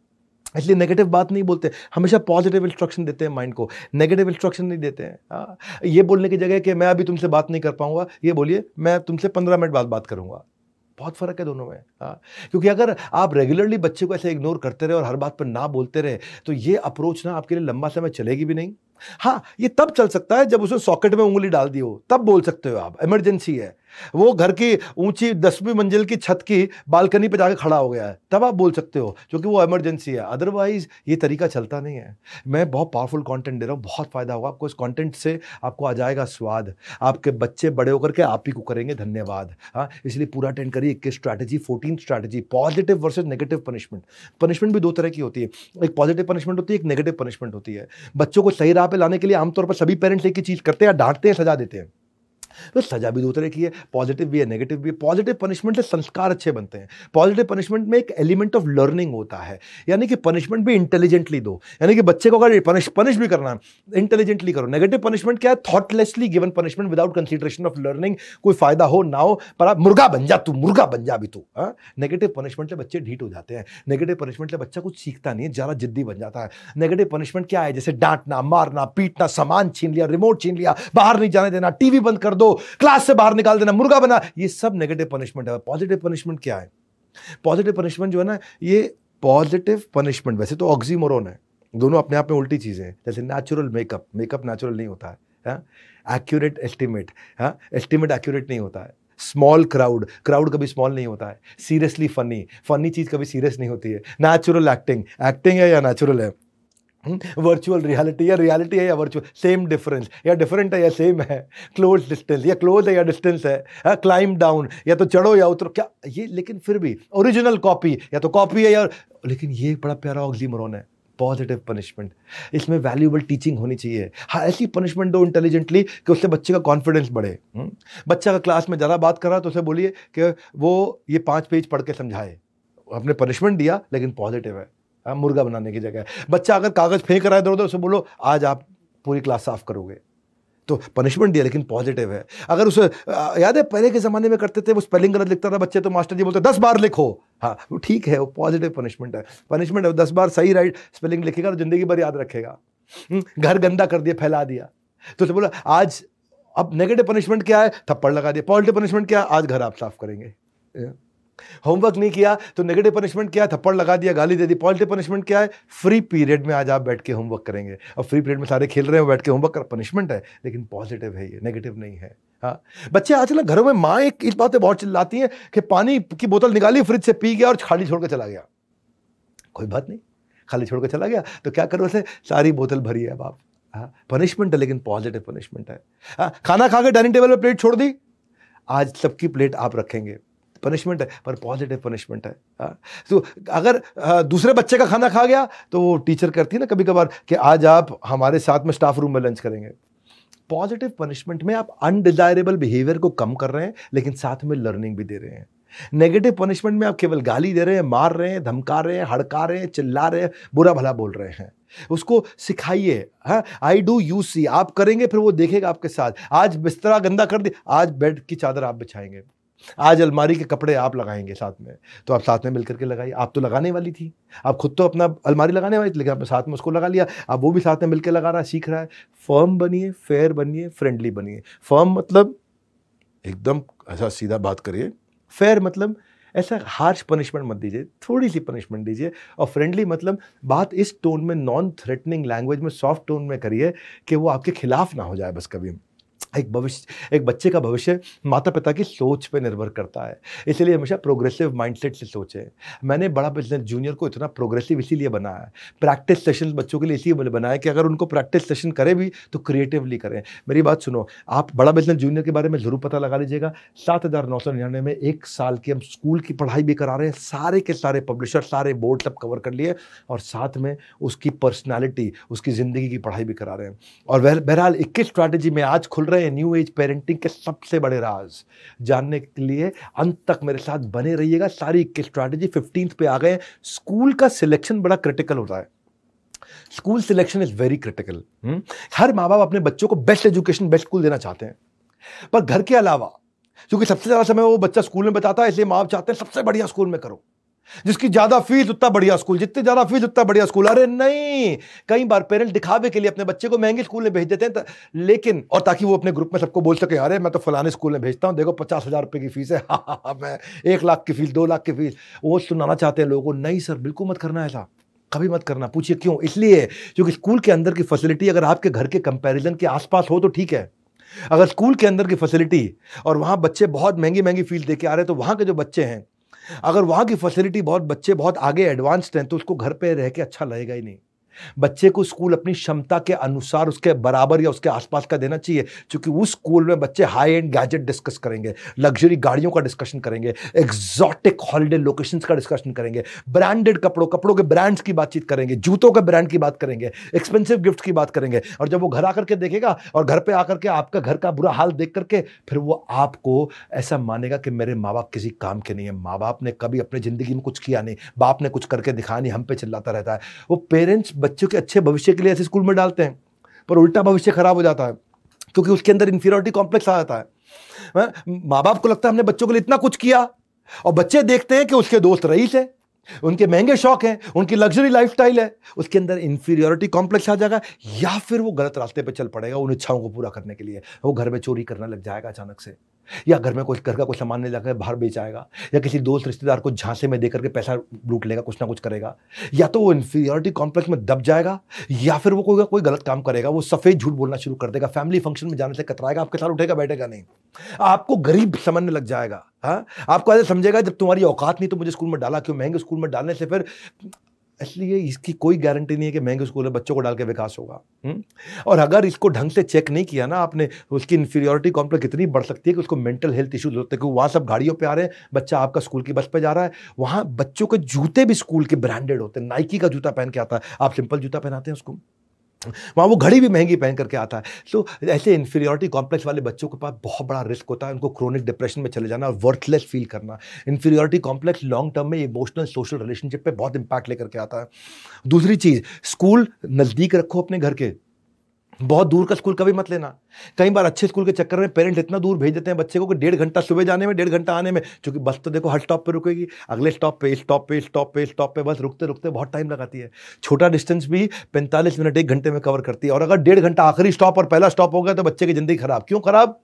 इसलिए नेगेटिव बात नहीं बोलते हमेशा पॉजिटिव इंस्ट्रक्शन देते हैं माइंड को नेगेटिव इंस्ट्रक्शन नहीं देते हैं हाँ, ये बोलने की जगह कि मैं अभी तुमसे बात नहीं कर पाऊंगा ये बोलिए मैं तुमसे पंद्रह मिनट बाद बात करूंगा बहुत फ़र्क है दोनों में हाँ क्योंकि अगर आप रेगुलरली बच्चे को ऐसे इग्नोर करते रहे और हर बात पर ना बोलते रहे तो ये अप्रोच ना आपके लिए लंबा समय चलेगी भी नहीं हाँ ये तब चल सकता है जब उसने सॉकेट में उंगली डाल दी हो तब बोल सकते हो आप इमरजेंसी है वो घर की ऊंची दसवीं मंजिल की छत की बालकनी पे जाकर खड़ा हो गया है तब आप बोल सकते हो क्योंकि वो इमरजेंसी है अदरवाइज ये तरीका चलता नहीं है मैं बहुत पावरफुल कंटेंट दे रहा हूँ बहुत फ़ायदा होगा आपको इस कंटेंट से आपको आ जाएगा स्वाद आपके बच्चे बड़े होकर के आप ही को करेंगे धन्यवाद हाँ इसलिए पूरा अटेंड करिए इक्कीस strategy fourteen strategy positive versus negative punishment punishment भी दो तरह की होती है एक पॉजिटिव पनिशमेंट होती है एक नेगेटिव पनिशमेंट होती है बच्चों को सही राह पर लाने के लिए आमतौर पर सभी पेरेंट्स एक ही चीज़ करते हैं डांटते हैं सजा देते हैं तो सजा भी दो तरह की है पॉजिटिव भी है नेगेटिव भी है पॉजिटिव पनिशमेंट से संस्कार अच्छे बनते हैं पॉजिटिव पनिशमेंट में एक एलिमेंट ऑफ लर्निंग होता है यानी कि पनिशमेंट भी इंटेलिजेंटली दो यानी कि बच्चे को अगर पनिश पनिश भी करना है इंटेलिजेंटली करो नेगेटिव पनिशमेंट क्या है thoughtlessly given punishment without consideration of learning कोई फायदा हो ना हो पर आप मुर्गा बन जा तू मुर्गा बन जा भी तू नेगेटिव हाँ? पनिशमेंट से बच्चे ढीट हो जाते हैं नेगेटिव पनिशमेंट से बच्चा कुछ सीखता नहीं है ज़्यादा जिद्दी बन जाता है नेगेटिव पनिशमेंट क्या है जैसे डांटना मारना पीटना सामान छीन लिया रिमोट छीन लिया बाहर नहीं जाने देना टीवी बंद कर दो दो क्लास से बाहर निकाल देना मुर्गा बना ये सब नेगेटिव पनिशमेंट है पॉजिटिव पनिशमेंट क्या है पॉजिटिव पनिशमेंट जो है ना ये पॉजिटिव पनिशमेंट वैसे तो ऑक्सीमोरोन है दोनों अपने आप में उल्टी चीज़ें हैं जैसे नेचुरल मेकअप मेकअप नेचुरल नहीं होता है एक्यूरेट एस्टिमेट हाँ एस्टिमेट एक्यूरेट हाँ? नहीं होता है स्मॉल क्राउड क्राउड कभी स्मॉल नहीं होता है सीरियसली फनी फनी चीज़ कभी सीरियस नहीं होती है नेचुरल एक्टिंग एक्टिंग है या नेचुरल है वर्चुअल रियलिटी या रियलिटी है या वर्चुअल सेम डिफरेंस या डिफरेंट है या सेम है क्लोज डिस्टेंस या क्लोज है या डिस्टेंस है क्लाइम डाउन या तो चढ़ो या उतरो क्या ये लेकिन फिर भी ओरिजिनल कॉपी या तो कॉपी है या लेकिन ये बड़ा प्यारा ऑक्सीमरोन है पॉजिटिव पनिशमेंट इसमें वैल्यूबल टीचिंग होनी चाहिए हाँ ऐसी पनिशमेंट दो इंटेलिजेंटली कि उससे बच्चे का कॉन्फिडेंस बढ़े हम्म? बच्चा का क्लास में ज़्यादा बात कर रहा है तो उसे बोलिए कि वो ये पाँच पेज पढ़ के समझाए अपने पनिशमेंट दिया लेकिन पॉजिटिव है हाँ, मुर्गा बनाने की जगह बच्चा अगर कागज़ फेंक रहा है इधर उधर उसे बोलो आज आप पूरी क्लास साफ करोगे तो पनिशमेंट दिया लेकिन पॉजिटिव है अगर उसे याद है पहले के ज़माने में करते थे वो स्पेलिंग गलत लिखता था बच्चे तो मास्टर जी बोलते दस बार लिखो हाँ वो ठीक है वो पॉजिटिव पनिशमेंट है पनिशमेंट है दस बार सही राइट स्पेलिंग लिखेगा तो ज़िंदगी भर याद रखेगा हम्म, घर गंदा कर दिया फैला दिया तो उसे बोला आज अब नेगेटिव पनिशमेंट क्या है थप्पड़ लगा दिया पॉजिटिव पनिशमेंट क्या है आज घर आप साफ करेंगे होमवर्क नहीं किया तो नेगेटिव पनिशमेंट क्या है थप्पड़ लगा दिया गाली दे दी पॉजिटिव पनिशमेंट क्या है फ्री पीरियड में आज आप बैठ के होमवर्क करेंगे और फ्री पीरियड में सारे खेल रहे हैं बैठ के होमवर्क कर पनिशमेंट है लेकिन पॉजिटिव है ये नेगेटिव नहीं है हाँ बच्चे आजकल घरों में माँ एक इस बात बहुत चिल्लाती है कि पानी की बोतल निकाली फ्रिज से पी गया और खाली छोड़कर चला गया कोई बात नहीं खाली छोड़कर चला गया तो क्या करो उसे सारी बोतल भरी है अब आप हाँ पनिशमेंट है लेकिन पॉजिटिव पनिशमेंट है हाँ खाना खा के डाइनिंग टेबल पर प्लेट छोड़ दी आज सबकी प्लेट आप रखेंगे पनिशमेंट है पर पॉजिटिव पनिशमेंट है आ, हाँ। तो अगर आ, हाँ, दूसरे बच्चे का खाना खा गया तो वो टीचर करती है ना कभी कभार कि आज आप हमारे साथ में स्टाफ रूम में लंच करेंगे पॉजिटिव पनिशमेंट में आप अनडिजायरेबल बिहेवियर को कम कर रहे हैं लेकिन साथ में लर्निंग भी दे रहे हैं नेगेटिव पनिशमेंट में आप केवल गाली दे रहे हैं मार रहे हैं धमका रहे हैं हड़का रहे हैं चिल्ला रहे हैं बुरा भला बोल रहे हैं उसको सिखाइए हाँ आई डू यू सी आप करेंगे फिर वो देखेगा आपके साथ आज बिस्तरा गंदा कर दे आज बेड की चादर आप बिछाएंगे आज अलमारी के कपड़े आप लगाएंगे साथ में तो आप साथ में मिलकर के लगाइए आप तो लगाने वाली थी आप खुद तो अपना अलमारी लगाने वाली थी लेकिन आपने साथ में उसको लगा लिया आप वो भी साथ में मिलकर लगा रहा है सीख रहा है फर्म बनिए फेयर बनिए फ्रेंडली बनिए फर्म मतलब एकदम ऐसा सीधा बात करिए फेयर मतलब ऐसा हार्श पनिशमेंट मत दीजिए थोड़ी सी पनिशमेंट दीजिए और फ्रेंडली मतलब बात इस टोन में नॉन थ्रेटनिंग लैंग्वेज में सॉफ्ट टोन में करिए कि वो आपके खिलाफ ना हो जाए बस कभी एक भविष्य एक बच्चे का भविष्य माता पिता की सोच पे निर्भर करता है इसलिए हमेशा प्रोग्रेसिव माइंडसेट से सोचें मैंने बड़ा बिजनेस जूनियर को इतना प्रोग्रेसिव इसीलिए बनाया है प्रैक्टिस सेशन बच्चों के लिए इसीलिए बनाया कि अगर उनको प्रैक्टिस सेशन करें भी तो क्रिएटिवली करें मेरी बात सुनो आप बड़ा बिजनेस जूनियर के बारे में ज़रूर पता लगा लीजिएगा सात हज़ार नौ सौ निन्यानवे में एक साल की हम स्कूल की पढ़ाई भी करा रहे हैं सारे के सारे पब्लिशर सारे बोर्ड सब कवर कर लिए और साथ में उसकी पर्सनैलिटी उसकी ज़िंदगी की पढ़ाई भी करा रहे हैं और बहरहाल इक्कीस स्ट्रैटेजी में आज खुल रहे है न्यू एज पेरेंटिंग के सबसे बड़े राज जानने के लिए अंत तक मेरे साथ बने रहिएगा सारी इक्कीस स्ट्रैटेजी फिफ्टीन पे आ गए स्कूल का सिलेक्शन बड़ा क्रिटिकल होता है school selection is very critical हर माँ बाप अपने बच्चों को बेस्ट एजुकेशन बेस्ट स्कूल देना चाहते हैं पर घर के अलावा क्योंकि सबसे ज़्यादा समय वो बच्चा स्कूल में बताता है इसलिए माँ बाप चाहते हैं सबसे बढ़िया स्कूल में करो जिसकी ज्यादा फीस उतना बढ़िया स्कूल जितनी ज्यादा फीस उतना बढ़िया स्कूल अरे नहीं कई बार पेरेंट दिखावे के लिए अपने बच्चे को महंगे स्कूल में भेज देते हैं लेकिन और ताकि वो अपने ग्रुप में सबको बोल सके अरे मैं तो फलाने स्कूल में भेजता हूँ देखो पचास हजार रुपये की फीस है हा, हा, हा, मैं एक लाख की फीस दो लाख की फीस वो सुनाना चाहते हैं लोगों को नहीं सर बिल्कुल मत करना ऐसा कभी मत करना पूछिए क्यों इसलिए क्योंकि स्कूल के अंदर की फैसिलिटी अगर आपके घर के कंपैरिजन के आसपास हो तो ठीक है अगर स्कूल के अंदर की फैसिलिटी और वहाँ बच्चे बहुत महंगी महंगी फीस दे के आ रहे हैं तो वहाँ के जो बच्चे हैं अगर वहाँ की फैसिलिटी बहुत बच्चे बहुत आगे एडवांस्ड हैं तो उसको घर पे रह के अच्छा लगेगा ही नहीं बच्चे को स्कूल अपनी क्षमता के अनुसार उसके बराबर या उसके आसपास का देना चाहिए क्योंकि उस स्कूल में बच्चे हाई एंड गैजेट डिस्कस करेंगे लग्जरी गाड़ियों का डिस्कशन करेंगे एग्जॉटिक हॉलीडे लोकेशन का डिस्कशन करेंगे ब्रांडेड कपड़ों कपड़ों के ब्रांड्स की बातचीत करेंगे जूतों के ब्रांड की बात करेंगे एक्सपेंसिव गिफ्ट की बात करेंगे और जब वो घर आकर के देखेगा और घर पर आकर के आपका घर का बुरा हाल देख करके फिर वो आपको ऐसा मानेगा कि मेरे माँ बाप किसी काम के नहीं है माँ बाप ने कभी अपने ज़िंदगी में कुछ किया नहीं बाप ने कुछ करके दिखा नहीं हम पे चिल्लाता रहता है वो पेरेंट्स बच्चों के अच्छे भविष्य के लिए ऐसे स्कूल में डालते हैं पर उल्टा भविष्य खराब हो जाता है क्योंकि उसके अंदर इन्फीरियोरिटी कॉम्प्लेक्स आ जाता है हाँ, माँ बाप को लगता है हमने बच्चों के लिए इतना कुछ किया और बच्चे देखते हैं कि उसके दोस्त रईस है उनके महंगे शौक हैं उनकी लग्जरी लाइफ है उसके अंदर इन्फीरियोरिटी कॉम्प्लेक्स आ जाएगा या फिर वो गलत रास्ते पर चल पड़ेगा उन इच्छाओं को पूरा करने के लिए वो घर में चोरी करने लग जाएगा अचानक से या घर में कुछ घर का कुछ सामान ले जाकर बाहर बेच आएगा या किसी दोस्त रिश्तेदार को झांसे में देकर के पैसा लूट लेगा कुछ ना कुछ करेगा या तो वो इन्फीरियरिटी कॉम्प्लेक्स में दब जाएगा या फिर वो कोई कोई गलत काम करेगा वो सफ़ेद झूठ बोलना शुरू कर देगा फैमिली फंक्शन में जाने से कतराएगा आपके साथ उठेगा बैठेगा नहीं आपको गरीब समझने लग जाएगा हाँ आपको ऐसे समझेगा जब तुम्हारी औकात नहीं तो मुझे स्कूल में डाला क्यों महंगे स्कूल में डालने से फिर इसलिए इसकी कोई गारंटी नहीं है कि महंगे स्कूल में बच्चों को डाल के विकास होगा हुँ? हम्म? और अगर इसको ढंग से चेक नहीं किया ना आपने उसकी इन्फीरियोरिटी कॉम्प्लेक्स इतनी बढ़ सकती है कि उसको मेंटल हेल्थ इशूज होते हैं क्योंकि वहाँ सब गाड़ियों पर आ रहे हैं बच्चा आपका स्कूल की बस पर जा रहा है वहाँ बच्चों के जूते भी स्कूल के ब्रांडेड होते हैं नाइकी का जूता पहन के आता है आप सिंपल जूता पहनाते हैं उसको वहाँ वो घड़ी भी महंगी पहन करके आता है तो ऐसे इन्फीरियॉरिटी कॉम्प्लेक्स वाले बच्चों के पास बहुत बड़ा रिस्क होता है उनको क्रोनिक डिप्रेशन में चले जाना और वर्थलेस फील करना इन्फीरियॉरिटी कॉम्प्लेक्स लॉन्ग टर्म में इमोशनल सोशल रिलेशनशिप पे बहुत इंपैक्ट लेकर के आता है दूसरी चीज़ स्कूल नज़दीक रखो अपने घर के बहुत दूर का स्कूल कभी मत लेना कई बार अच्छे स्कूल के चक्कर में पेरेंट इतना दूर भेज देते हैं बच्चे को कि डेढ़ घंटा सुबह जाने में डेढ़ घंटा आने में क्योंकि बस तो देखो हर स्टॉप पे रुकेगी अगले स्टॉप पे स्टॉप पे स्टॉप पे स्टॉप पे बस रुकते रुकते बहुत टाइम लगाती है छोटा डिस्टेंस भी पैंतालीस मिनट एक घंटे में कवर करती है और अगर डेढ़ घंटा आखिरी स्टॉप और पहला स्टॉप हो गया तो बच्चे की ज़िंदगी खराब क्यों खराब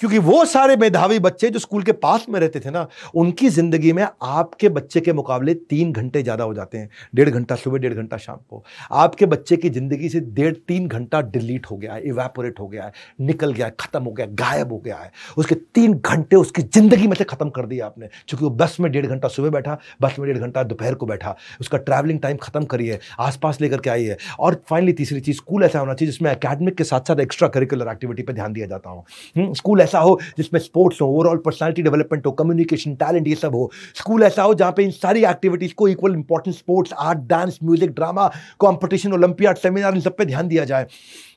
क्योंकि वो सारे मेधावी बच्चे जो स्कूल के पास में रहते थे ना उनकी ज़िंदगी में आपके बच्चे के मुकाबले तीन घंटे ज़्यादा हो जाते हैं डेढ़ घंटा सुबह डेढ़ घंटा शाम को आपके बच्चे की ज़िंदगी से डेढ़ तीन घंटा डिलीट हो गया है इवेपोरेट हो गया है निकल गया है ख़त्म हो गया गायब हो गया है उसके तीन घंटे उसकी ज़िंदगी में से ख़त्म कर दिया आपने चूंकि वो बस में डेढ़ घंटा सुबह बैठा बस में डेढ़ घंटा दोपहर को बैठा उसका ट्रैवलिंग टाइम ख़त्म करिए आसपास लेकर के आइए और फाइनली तीसरी चीज़ स्कूल ऐसा होना चाहिए जिसमें अकेडमिक के साथ साथ एक्स्ट्रा करिकुलर एक्टिविटी पर ध्यान दिया जाता हूँ स्कूल ऐसा हो जिसमें स्पोर्ट्स हो ओवरऑल पर्सनालिटी डेवलपमेंट हो कम्युनिकेशन टैलेंट ये सब हो स्कूल ऐसा हो जहाँ पे इन सारी एक्टिविटीज़ को equal important sports art dance music drama competition olympiad seminar इन सब पे ध्यान दिया जाए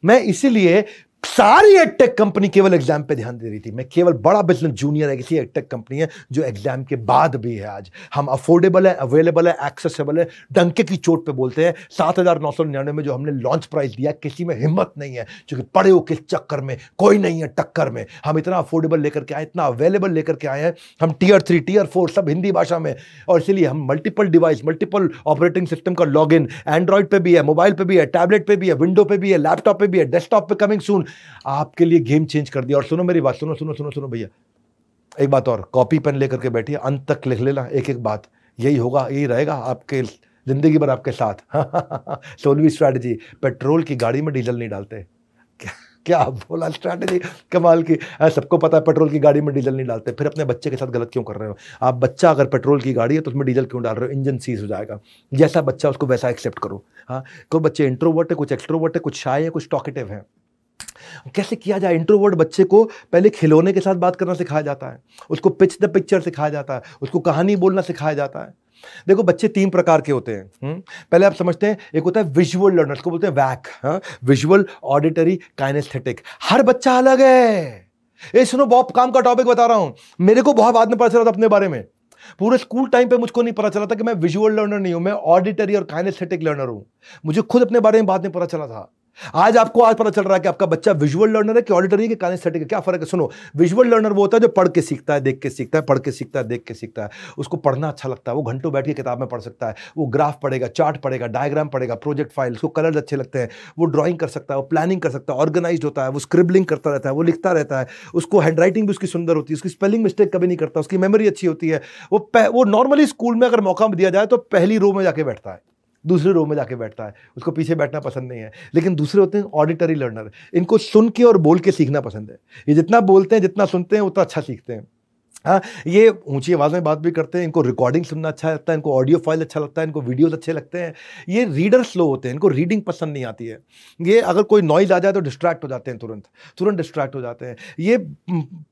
मैं इसीलिए सारी एडटेक कंपनी केवल एग्जाम पे ध्यान दे रही थी मैं केवल बड़ा बिजनेस जूनियर है किसी एडटेक कंपनी है जो एग्जाम के बाद भी है आज हम अफोर्डेबल है अवेलेबल है एक्सेसिबल है डंके की चोट पे बोलते हैं सात हजार नौ सौ निन्यानवे में जो हमने लॉन्च प्राइस दिया किसी में हिम्मत नहीं है क्योंकि पड़े हो किस चक्कर में कोई नहीं है टक्कर में हम इतना अफोर्डेबल लेकर के आए इतना अवेलेबल लेकर के आए हैं हम टीयर थ्री टीयर फोर सब हिंदी भाषा में और इसीलिए हम multiple device multiple operating system का लॉग इन एंड्रॉइड पर भी है मोबाइल पर भी है टैबलेट पर भी है विंडो पर भी है लैपटॉप पर भी है डेस्कटॉप पर कमिंग सून आपके लिए गेम चेंज कर दिया और सुनो मेरी बात सुनो सुनो सुनो सुनो भैया एक बात और कॉपी पेन लेकर के बैठिए अंत तक लिख लेना एक एक बात यही होगा यही रहेगा आपके ज़िंदगी भर आपके साथ सोलवी स्ट्रैटेजी पेट्रोल की गाड़ी में डीजल नहीं डालते क्या आप बोला स्ट्रैटेजी कमाल की सबको पता है पेट्रोल की गाड़ी में डीजल नहीं डालते फिर अपने बच्चे के साथ गलत क्यों कर रहे हो आप बच्चा अगर पेट्रोल की गाड़ी है तो उसमें डीजल क्यों डाल रहे हो इंजन सीज हो जाएगा जैसा बच्चा उसको वैसा एक्सेप्ट करो हाँ कोई बच्चे इंट्रोवर्ट है कुछ एक्सट्रोवर्ट है कुछ शाय है कुछ टॉकेटिव है कैसे किया जाए इंट्रोवर्ट बच्चे को पहले खिलौने के साथ बात करना सिखाया जाता है उसको पिच द पिक्चर सिखाया जाता है उसको कहानी बोलना सिखाया जाता है देखो बच्चे तीन प्रकार के होते हैं हम्म? पहले आप समझते हैं एक होता है विजुअल लर्नर्स को बोलते हैं वैक विजुअल ऑडिटरी काइनेस्थेटिक हर बच्चा अलग है ये सुनो बॉब काम का टॉपिक बता रहा हूं मेरे को बहुत बाद में पता चला था अपने बारे में पूरे स्कूल टाइम पे मुझको नहीं पता चला था कि मैं विजुअल लर्नर नहीं हूं मैं ऑडिटरी और काइनेस्थेटिक लर्नर हूं मुझे खुद अपने बारे में बाद में पता चला था आज आपको आज पता चल रहा है कि आपका बच्चा विजुअल लर्नर है कि ऑडिटरी के कानेस्थेटिक है क्या फर्क है सुनो विजुअल लर्नर वो होता है जो पढ़ के सीखता है देख के सीखता है पढ़ के सीखता है देख के सीखता है उसको पढ़ना अच्छा लगता है वो घंटों बैठ के किताब में पढ़ सकता है वो ग्राफ पढ़ेगा चार्ट पढ़ेगा डायग्राम पढ़ेगा प्रोजेक्ट फाइल उसको कलर अच्छे लगते हैं वो ड्रॉइंग कर सकता है वो प्लानिंग कर सकता है ऑर्गेनाइज होता है वो स्क्रिबलिंग करता रहता है वो लिखता रहता है उसको हैंड राइटिंग भी उसकी सुंदर होती है उसकी स्पेलिंग मिस्टेक कभी नहीं करता उसकी मेमोरी अच्छी होती है वो वो नॉर्मली स्कूल में अगर मौका दिया जाए तो पहली रो में जाके बैठता है दूसरे रो में जाके बैठता है उसको पीछे बैठना पसंद नहीं है लेकिन दूसरे होते हैं ऑडिटरी लर्नर इनको सुन के और बोल के सीखना पसंद है ये जितना बोलते हैं जितना सुनते हैं उतना अच्छा सीखते हैं हाँ ये ऊंची आवाज़ में बात भी करते हैं इनको रिकॉर्डिंग सुनना अच्छा लगता है इनको ऑडियो फाइल अच्छा लगता है इनको वीडियोस अच्छे लगते हैं ये रीडर स्लो होते हैं इनको रीडिंग पसंद नहीं आती है ये अगर कोई नॉइज आ जाए तो डिस्ट्रैक्ट हो जाते हैं तुरंत तुरंत डिस्ट्रैक्ट हो जाते हैं ये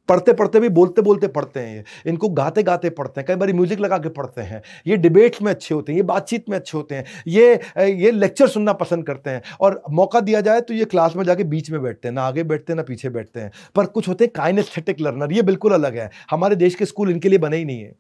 पढ़ते पढ़ते भी बोलते बोलते पढ़ते हैं ये इनको गाते गाते पढ़ते हैं कई बार म्यूज़िक लगा के पढ़ते हैं ये डिबेट्स में अच्छे होते हैं ये बातचीत में अच्छे होते हैं ये ये लेक्चर सुनना पसंद करते हैं और मौका दिया जाए तो ये क्लास में जाके बीच में बैठते हैं ना आगे बैठते हैं ना पीछे बैठते हैं पर कुछ होते हैं काइनेस्थेटिक लर्नर ये बिल्कुल अलग है हमारे देश के स्कूल इनके लिए बने ही नहीं है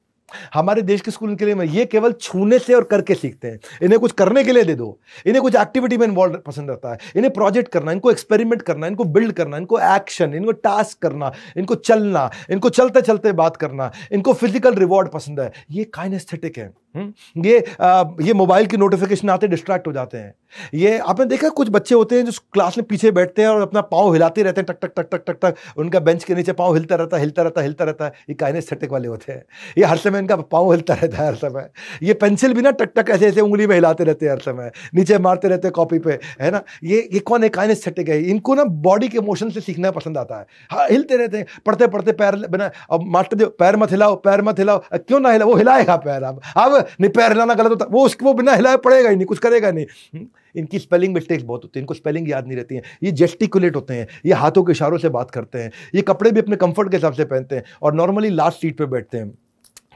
हमारे देश के स्कूल इनके लिए ये केवल छूने से और करके सीखते हैं इन्हें कुछ करने के लिए दे दो इन्हें कुछ एक्टिविटी में इन्वॉल्व पसंद रहता है इन्हें प्रोजेक्ट करना इनको एक्सपेरिमेंट करना इनको बिल्ड करना इनको एक्शन इनको टास्क करना इनको चलना इनको चलते चलते बात करना इनको फिजिकल रिवॉर्ड पसंद है ये काइनेस्थेटिक है हम्म? ये आ, ये मोबाइल की नोटिफिकेशन आते डिस्ट्रैक्ट हो जाते हैं ये आपने देखा कुछ बच्चे होते हैं जो क्लास में पीछे बैठते हैं और अपना पाँव हिलाते रहते हैं टक टक टक टक टक टक उनका बेंच के नीचे पाँव हिलता रहता है हिलता रहता हिलता रहता है ये काइनेस्थेटिक वाले होते हैं ये हर समय इनका पाँव हिलता रहता है हर समय ये पेंसिल भी ना टक टक ऐसे ऐसे उंगली में हिलाते रहते हैं हर समय नीचे मारते रहते हैं कॉपी पे है ना ये ये कौन है काइनेस्थेटिक है इनको ना बॉडी के मोशन से सीखना पसंद आता है हाँ, हिलते रहते हैं पढ़ते पढ़ते पैर बना अब मास्टर जो पैर मत हिलाओ पैर मत हिलाओ क्यों ना हिलाओ वो हिलाएगा पैर अब अब नहीं पैर हिलाना गलत होता वो उसको बिना हिलाए पड़ेगा ही नहीं कुछ करेगा नहीं हम्म, इनकी स्पेलिंग मिस्टेक्स बहुत होती है इनको स्पेलिंग याद नहीं रहती है ये जेस्टिकुलेट होते हैं ये हाथों के इशारों से बात करते हैं ये कपड़े भी अपने कंफर्ट के हिसाब से पहनते हैं और नॉर्मली लास्ट सीट पर बैठते हैं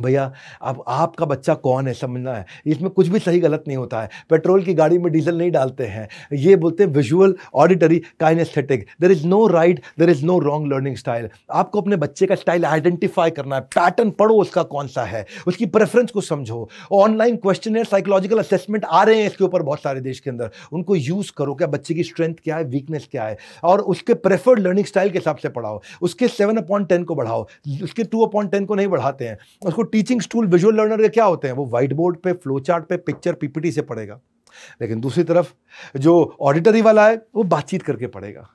भैया अब आपका बच्चा कौन है समझना है इसमें कुछ भी सही गलत नहीं होता है पेट्रोल की गाड़ी में डीजल नहीं डालते हैं ये बोलते हैं visual auditory kinesthetic there is no right there is no wrong learning style आपको अपने बच्चे का स्टाइल आइडेंटिफाई करना है पैटर्न पढ़ो उसका कौन सा है उसकी प्रेफरेंस को समझो ऑनलाइन क्वेश्चन साइकोलॉजिकल असेसमेंट आ रहे हैं इसके ऊपर बहुत सारे देश के अंदर उनको यूज़ करो क्या बच्चे की स्ट्रेंथ क्या है वीकनेस क्या है और उसके प्रेफर्ड लर्निंग स्टाइल के हिसाब से पढ़ाओ उसके सेवन अपॉइंट टेन को बढ़ाओ उसके टू अपॉइंट टेन को नहीं बढ़ाते हैं उसको टीचिंग स्टूल विजुअल लर्नर के क्या होते हैं वो व्हाइट बोर्ड पे फ्लो चार्ट पे पिक्चर पीपीटी से पढ़ेगा लेकिन दूसरी तरफ जो ऑडिटरी वाला है वो बातचीत करके पढ़ेगा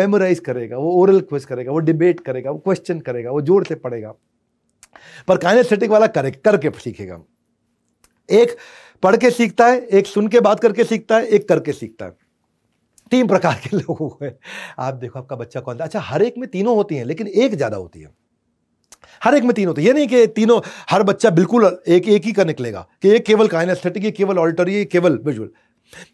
मेमोराइज करेगा वो ओरल क्वेज करेगा वो डिबेट करेगा वो क्वेश्चन करेगा वो जोर से पढ़ेगा पर काइनेस्थेटिक वाला करे करके सीखेगा एक पढ़ के सीखता है एक सुन के बात करके सीखता है एक करके सीखता है तीन प्रकार के लोग हैं आप देखो आपका बच्चा कौन था अच्छा हर एक में तीनों होती हैं लेकिन एक ज़्यादा होती है हर एक में तीन होते हैं ये नहीं कि तीनों हर बच्चा बिल्कुल एक एक ही का निकलेगा कि ये केवल काइनेस्थेटिक ये केवल ऑल्टर ये केवल विजुअल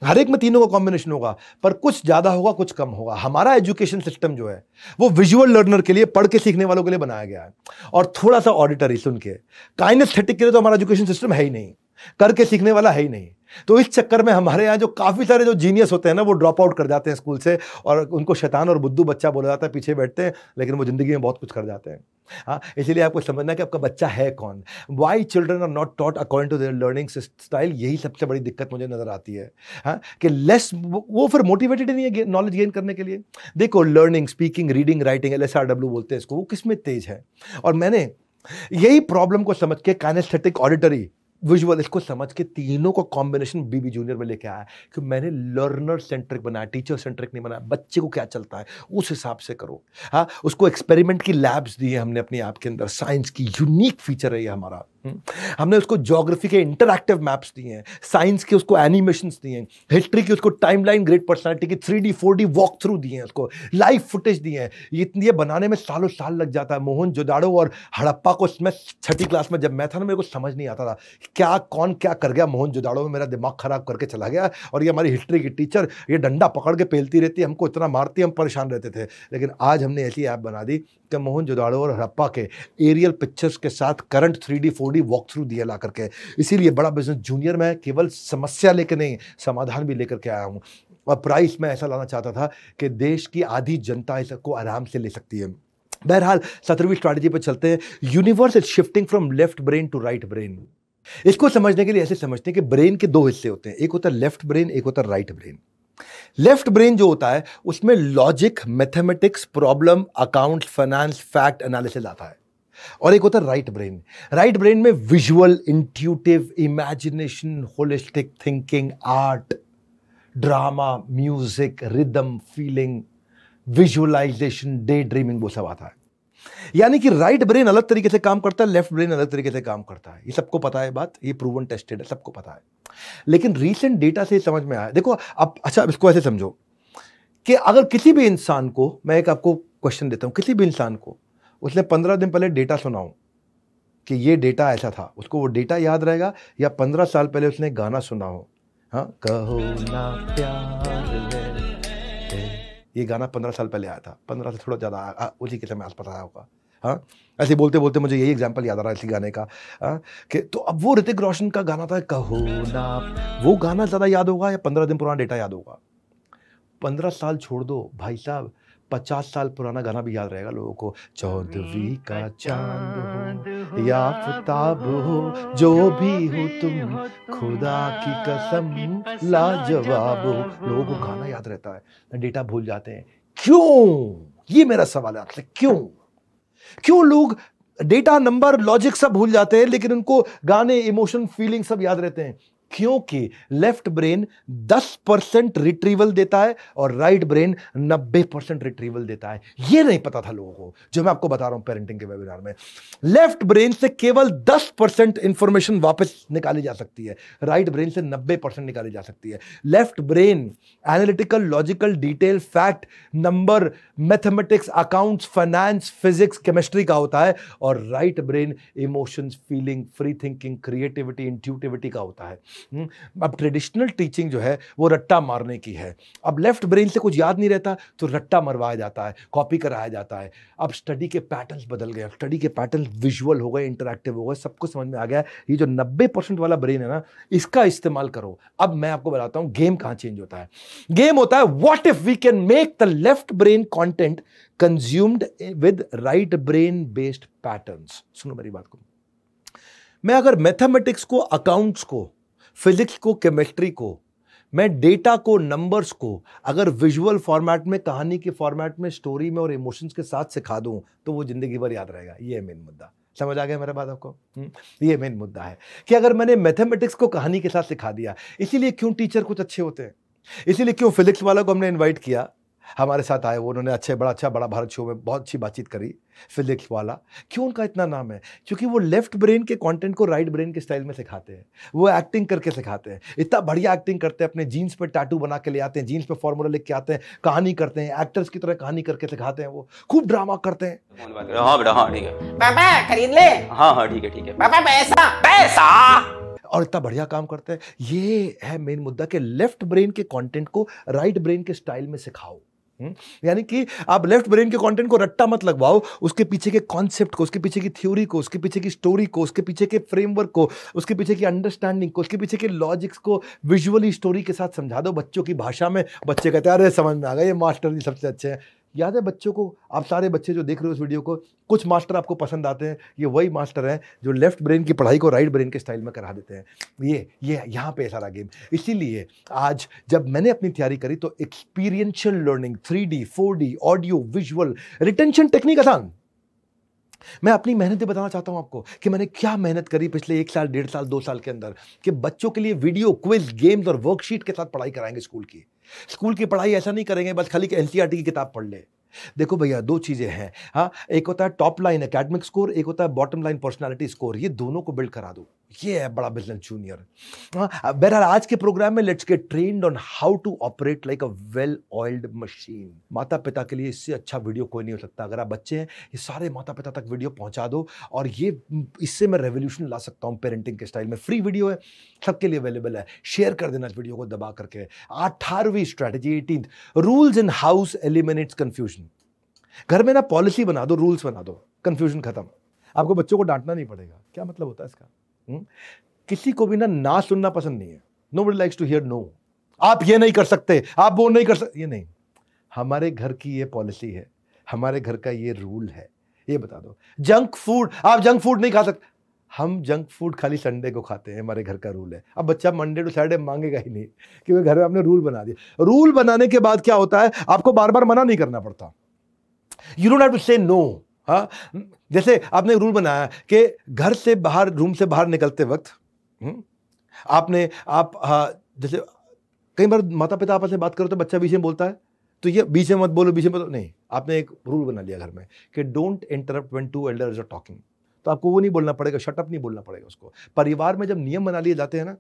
हर एक में तीनों का कॉम्बिनेशन होगा पर कुछ ज़्यादा होगा कुछ कम होगा हमारा एजुकेशन सिस्टम जो है वो विजुअल लर्नर के लिए पढ़ के सीखने वालों के लिए बनाया गया है और थोड़ा सा ऑडिटरी सुन के काइनेस्थेटिक के लिए तो हमारा एजुकेशन सिस्टम है ही नहीं करके सीखने वाला है ही नहीं तो इस चक्कर में हमारे यहाँ जो काफ़ी सारे जो जीनियस होते हैं ना वो ड्रॉप आउट कर जाते हैं स्कूल से और उनको शैतान और बुद्धू बच्चा बोला जाता है पीछे बैठते हैं लेकिन वो ज़िंदगी में बहुत कुछ कर जाते हैं हाँ इसीलिए आपको समझना कि आपका बच्चा है कौन why children are not taught according to their learning style यही सबसे बड़ी दिक्कत मुझे नज़र आती है हाँ कि लेस वो फिर मोटिवेटेड नहीं है नॉलेज गेन करने के लिए देखो learning speaking reading writing L S बोलते हैं इसको वो किस में तेज है और मैंने यही प्रॉब्लम को समझ के कैनेस्थेटिक ऑडिटरी विजुअल इसको समझ के तीनों का कॉम्बिनेशन बीबी जूनियर में लेके आया कि मैंने लर्नर सेंट्रिक बनाया टीचर सेंट्रिक नहीं बनाया बच्चे को क्या चलता है उस हिसाब से करो हाँ उसको एक्सपेरिमेंट की लैब्स दी है हमने अपनी ऐप के अंदर साइंस की यूनिक फीचर है ये हमारा हम्म। हमने उसको जोग्राफी के इंटरक्टिव मैप्स दिए हैं साइंस के उसको एनिमेशन दिए हैं हिस्ट्री की उसको टाइमलाइन ग्रेट पर्सनालिटी की three D four D walk through दिए हैं उसको लाइव फुटेज दिए हैं इतनी ये बनाने में सालों साल लग जाता है मोहन जोदाड़ो और हड़प्पा को मैं छठी क्लास में जब मैं था ना मेरे को समझ नहीं आता था क्या कौन क्या कर गया मोहन जोदाड़ो में मेरा दिमाग खराब करके चला गया और ये हमारी हिस्ट्री की टीचर ये डंडा पकड़ के पेलती रहती हमको इतना मारती हम परेशान रहते थे लेकिन आज हमने ऐसी ऐप बना दी कि मोहन जोदाड़ो और हड़प्पा के एरियल पिक्चर्स के साथ current three D four already walk through दिया ला करके इसीलिए बड़ा बिजनेस जूनियर में केवल समस्या लेकर नहीं समाधान भी लेकर के आया हूँ और प्राइस मैं ऐसा लाना चाहता था कि देश की आधी जनता इसको आराम से ले सकती है बहरहाल सत्रहवीं स्ट्रैटेजी पर चलते हैं universe is shifting from left brain to right brain इसको समझने के लिए ऐसे समझते हैं कि ब्रेन के दो हिस्से होते हैं एक होता है लेफ्ट ब्रेन एक होता है राइट ब्रेन लेफ्ट ब्रेन जो होता है उसमें logic mathematics problem account finance fact analysis आता है और एक होता है राइट ब्रेन राइट ब्रेन में visual intuitive imagination holistic thinking art drama music rhythm feeling visualisation day dreaming वो सब आता है यानी कि राइट ब्रेन अलग तरीके से काम करता है लेफ्ट ब्रेन अलग तरीके से काम करता है ये सबको पता है बात ये प्रूवन टेस्टेड है सबको पता है लेकिन रीसेंट डेटा से समझ में आया देखो अब अच्छा इसको ऐसे समझो कि अगर किसी भी इंसान को मैं एक आपको क्वेश्चन देता हूं किसी भी इंसान को उसने पंद्रह दिन पहले डेटा सुना कि ये डेटा ऐसा था उसको वो डेटा याद रहेगा या पंद्रह साल पहले उसने गाना सुना हो हाँ कहो ना प्यार ये गाना पंद्रह साल पहले आया था पंद्रह से थोड़ा ज़्यादा उसी के समय आसपास आया होगा हाँ ऐसे बोलते बोलते मुझे यही एग्जाम्पल याद आ रहा है इसी गाने का हाँ कि तो अब वो ऋतिक रोशन का गाना था कहो ना वो गाना ज़्यादा याद होगा या पंद्रह दिन पुराना डेटा याद होगा पंद्रह साल छोड़ दो भाई साहब पचास साल पुराना गाना भी याद रहेगा लोगों को चौधरी का चांद हो या फताब हो जो भी हो तुम खुदा की कसम लाजवाब हो लोगों को गाना याद रहता है तो डेटा भूल जाते हैं क्यों ये मेरा सवाल है आपसे क्यों क्यों लोग डेटा नंबर लॉजिक सब भूल जाते हैं लेकिन उनको गाने इमोशन फीलिंग सब याद रहते हैं क्योंकि लेफ्ट ब्रेन 10 परसेंट रिट्रीवल देता है और राइट ब्रेन 90 परसेंट रिट्रीवल देता है ये नहीं पता था लोगों को जो मैं आपको बता रहा हूं पेरेंटिंग के वेबिनार में लेफ्ट ब्रेन से केवल 10 परसेंट इंफॉर्मेशन वापस निकाली जा सकती है राइट ब्रेन से 90 परसेंट निकाली जा सकती है left brain analytical logical detail fact number mathematics accounts finance physics chemistry का होता है और right brain emotions feeling free thinking creativity intuitivity का होता है हम्म, अब ट्रेडिशनल टीचिंग जो है वो रट्टा मारने की है अब लेफ्ट ब्रेन से कुछ याद नहीं रहता तो रट्टा मरवाया जाता है कॉपी कराया जाता है अब स्टडी के पैटर्न्स बदल गए स्टडी के पैटर्न विजुअल हो गए इंटरेक्टिव हो गए सब कुछ समझ में आ गया ये जो नब्बे परसेंट वाला ब्रेन है ना इसका इस्तेमाल करो अब मैं आपको बताता हूँ गेम कहाँ चेंज होता है गेम होता है what if we can make the left brain content consumed with right brain based pattern सुनो मेरी बात को मैं अगर मैथमेटिक्स को अकाउंट्स को फिजिक्स को केमिस्ट्री को मैं डेटा को नंबर्स को अगर विजुअल फॉर्मेट में कहानी के फॉर्मेट में स्टोरी में और इमोशंस के साथ सिखा दूं तो वो ज़िंदगी भर याद रहेगा ये है मेन मुद्दा समझ आ गया मेरा बात आपको हम्म, ये मेन मुद्दा है कि अगर मैंने मैथमेटिक्स को कहानी के साथ सिखा दिया इसीलिए क्यों टीचर कुछ अच्छे होते हैं इसीलिए क्यों फिजिक्स वाला को हमने इन्वाइट किया हमारे साथ आए वो उन्होंने अच्छे बड़ा अच्छा बड़ा भारत शो में बहुत अच्छी बातचीत करी फिलिक्स वाला क्यों उनका इतना नाम है क्योंकि वो लेफ्ट ब्रेन के कंटेंट को राइट ब्रेन के स्टाइल में सिखाते हैं वो एक्टिंग करके सिखाते हैं इतना बढ़िया एक्टिंग करते हैं अपने जीन्स पर टाटू बना के ले आते हैं जीन्स पर फॉर्मूला लिख के आते हैं कहानी करते हैं एक्टर्स की तरह कहानी करके सिखाते हैं वो खूब ड्रामा करते हैं हाँ हाँ, हाँ हाँ ठीक है खरीद ले ठीक है पैसा पैसा और इतना बढ़िया काम करते हैं ये है मेन मुद्दा कि लेफ्ट ब्रेन के कंटेंट को राइट ब्रेन के स्टाइल में सिखाओ हम्म? यानी कि आप लेफ्ट ब्रेन के कंटेंट को रट्टा मत लगवाओ उसके पीछे के कॉन्सेप्ट को उसके पीछे की थ्योरी को उसके पीछे की स्टोरी को उसके पीछे के फ्रेमवर्क को उसके पीछे की अंडरस्टैंडिंग को उसके पीछे के लॉजिक्स को विजुअली स्टोरी के साथ समझा दो बच्चों की भाषा में बच्चे कहते हैं अरे समझ में आ गए ये मास्टर जी सबसे अच्छे हैं याद है बच्चों को आप सारे बच्चे जो देख रहे हो उस वीडियो को कुछ मास्टर आपको पसंद आते हैं ये वही मास्टर हैं जो लेफ्ट ब्रेन की पढ़ाई को राइट ब्रेन के स्टाइल में करा देते हैं ये ये यहाँ पे सारा गेम इसीलिए आज जब मैंने अपनी तैयारी करी तो experiential learning three D four D audio visual retention technique आसान मैं अपनी मेहनत बताना चाहता हूं आपको कि मैंने क्या मेहनत करी पिछले एक साल डेढ़ साल दो साल के अंदर कि बच्चों के लिए वीडियो क्विज गेम्स और वर्कशीट के साथ पढ़ाई कराएंगे स्कूल की स्कूल की पढ़ाई ऐसा नहीं करेंगे बस खाली एन e की किताब पढ़ ले देखो भैया दो चीज़ें हैं हाँ एक होता है टॉप लाइन अकेडमिक स्कोर एक होता है बॉटम लाइन पर्सनैलिटी स्कोर ये दोनों को बिल्ड करा दो ये है बड़ा बिजनेस जूनियर हाँ, बहरहाल आज के प्रोग्राम में let's get trained on how to operate like a well oiled machine माता पिता के लिए इससे अच्छा वीडियो कोई नहीं हो सकता अगर आप बच्चे हैं ये सारे माता पिता तक वीडियो पहुंचा दो और ये इससे मैं रेवोल्यूशन ला सकता हूँ पेरेंटिंग के स्टाइल में फ्री वीडियो है सबके लिए अवेलेबल है शेयर कर देना इस वीडियो को दबा करके अठारहवीं strategy eighteen rules in house eliminates confusion घर में ना पॉलिसी बना दो रूल्स बना दो कन्फ्यूजन खत्म आपको बच्चों को डांटना नहीं पड़ेगा क्या मतलब होता है इसका किसी को भी ना ना सुनना पसंद नहीं है nobody likes to hear no आप ये नहीं कर सकते आप वो नहीं कर सकते ये नहीं हमारे घर की ये पॉलिसी है हमारे घर का ये रूल है ये बता दो जंक फूड आप जंक फूड नहीं खा सकते हम जंक फूड खाली संडे को खाते हैं हमारे घर का रूल है अब बच्चा मंडे टू सैटरडे मांगेगा ही नहीं क्योंकि घर में आपने रूल बना दिया रूल बनाने के बाद क्या होता है आपको बार बार मना नहीं करना पड़ता you don't have to say no हाँ जैसे आपने रूल बनाया कि घर से बाहर रूम से बाहर निकलते वक्त हम्म, आपने आप हाँ, जैसे कई बार माता पिता आपस में बात करो तो बच्चा बीच में बोलता है तो ये बीच में मत बोलो बीच में बोलो नहीं आपने एक रूल बना लिया घर में कि don't interrupt when two elders are talking तो आपको वो नहीं बोलना पड़ेगा शटअप नहीं बोलना पड़ेगा उसको परिवार में जब नियम बना लिए जाते हैं ना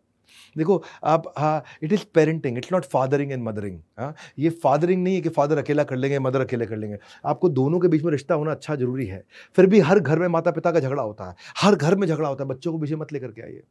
देखो आप हाँ it is parenting it's not fathering and mothering हाँ ये फादरिंग नहीं है कि फादर अकेला कर लेंगे मदर अकेले कर लेंगे आपको दोनों के बीच में रिश्ता होना अच्छा जरूरी है फिर भी हर घर में माता पिता का झगड़ा होता है हर घर में झगड़ा होता है बच्चों को पीछे मत लेकर के आइए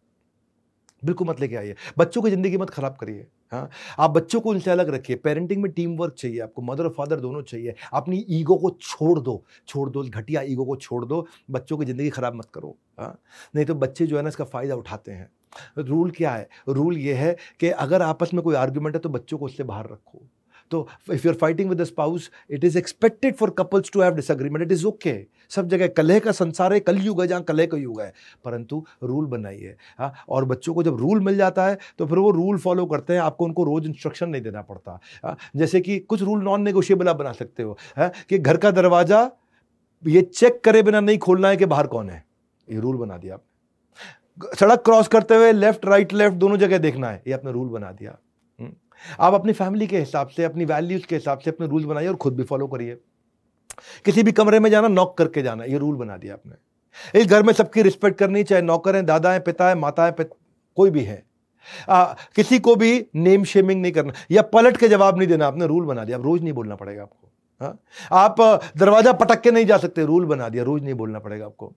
बिल्कुल मत लेके आइए बच्चों की ज़िंदगी मत ख़राब करिए हाँ आप बच्चों को उनसे अलग रखिए पेरेंटिंग में टीम वर्क चाहिए आपको मदर और फादर दोनों चाहिए अपनी ईगो को छोड़ दो छोड़ दो घटिया ईगो को छोड़ दो बच्चों की ज़िंदगी ख़राब मत करो हाँ नहीं तो बच्चे जो है ना इसका फ़ायदा उठाते हैं रूल क्या है रूल ये है कि अगर आपस में कोई आर्ग्यूमेंट है तो बच्चों को उससे बाहर रखो तो if you are fighting with spouse it is expected for couples to have disagreement it is okay सब जगह कलह का संसार है कल युग है जहाँ कलह का युग है परंतु रूल बनाइए हाँ और बच्चों को जब रूल मिल जाता है तो फिर वो रूल फॉलो करते हैं आपको उनको रोज़ इंस्ट्रक्शन नहीं देना पड़ता हा? जैसे कि कुछ रूल नॉन नेगोशिएबल आप बना सकते हो है हाँ, कि घर का दरवाज़ा ये चेक करे बिना नहीं खोलना है कि बाहर कौन है ये रूल बना दिया आपने सड़क क्रॉस करते हुए लेफ्ट राइट लेफ्ट दोनों जगह देखना है ये आपने रूल बना दिया हम्म। आप अपनी फैमिली के हिसाब से अपनी वैल्यूज़ के हिसाब से अपने रूल बनाइए और खुद भी फॉलो करिए किसी भी कमरे में जाना नॉक करके जाना ये रूल बना दिया आपने इस घर में सबकी रिस्पेक्ट करनी चाहे नौकर हैं दादा हैं पिता है माता है कोई भी है आ, किसी को भी नेम शेमिंग नहीं करना या पलट के जवाब नहीं देना आपने रूल बना दिया आप रोज़ नहीं बोलना पड़ेगा आपको हा? आप दरवाज़ा पटक के नहीं जा सकते रूल बना दिया रोज़ नहीं बोलना पड़ेगा आपको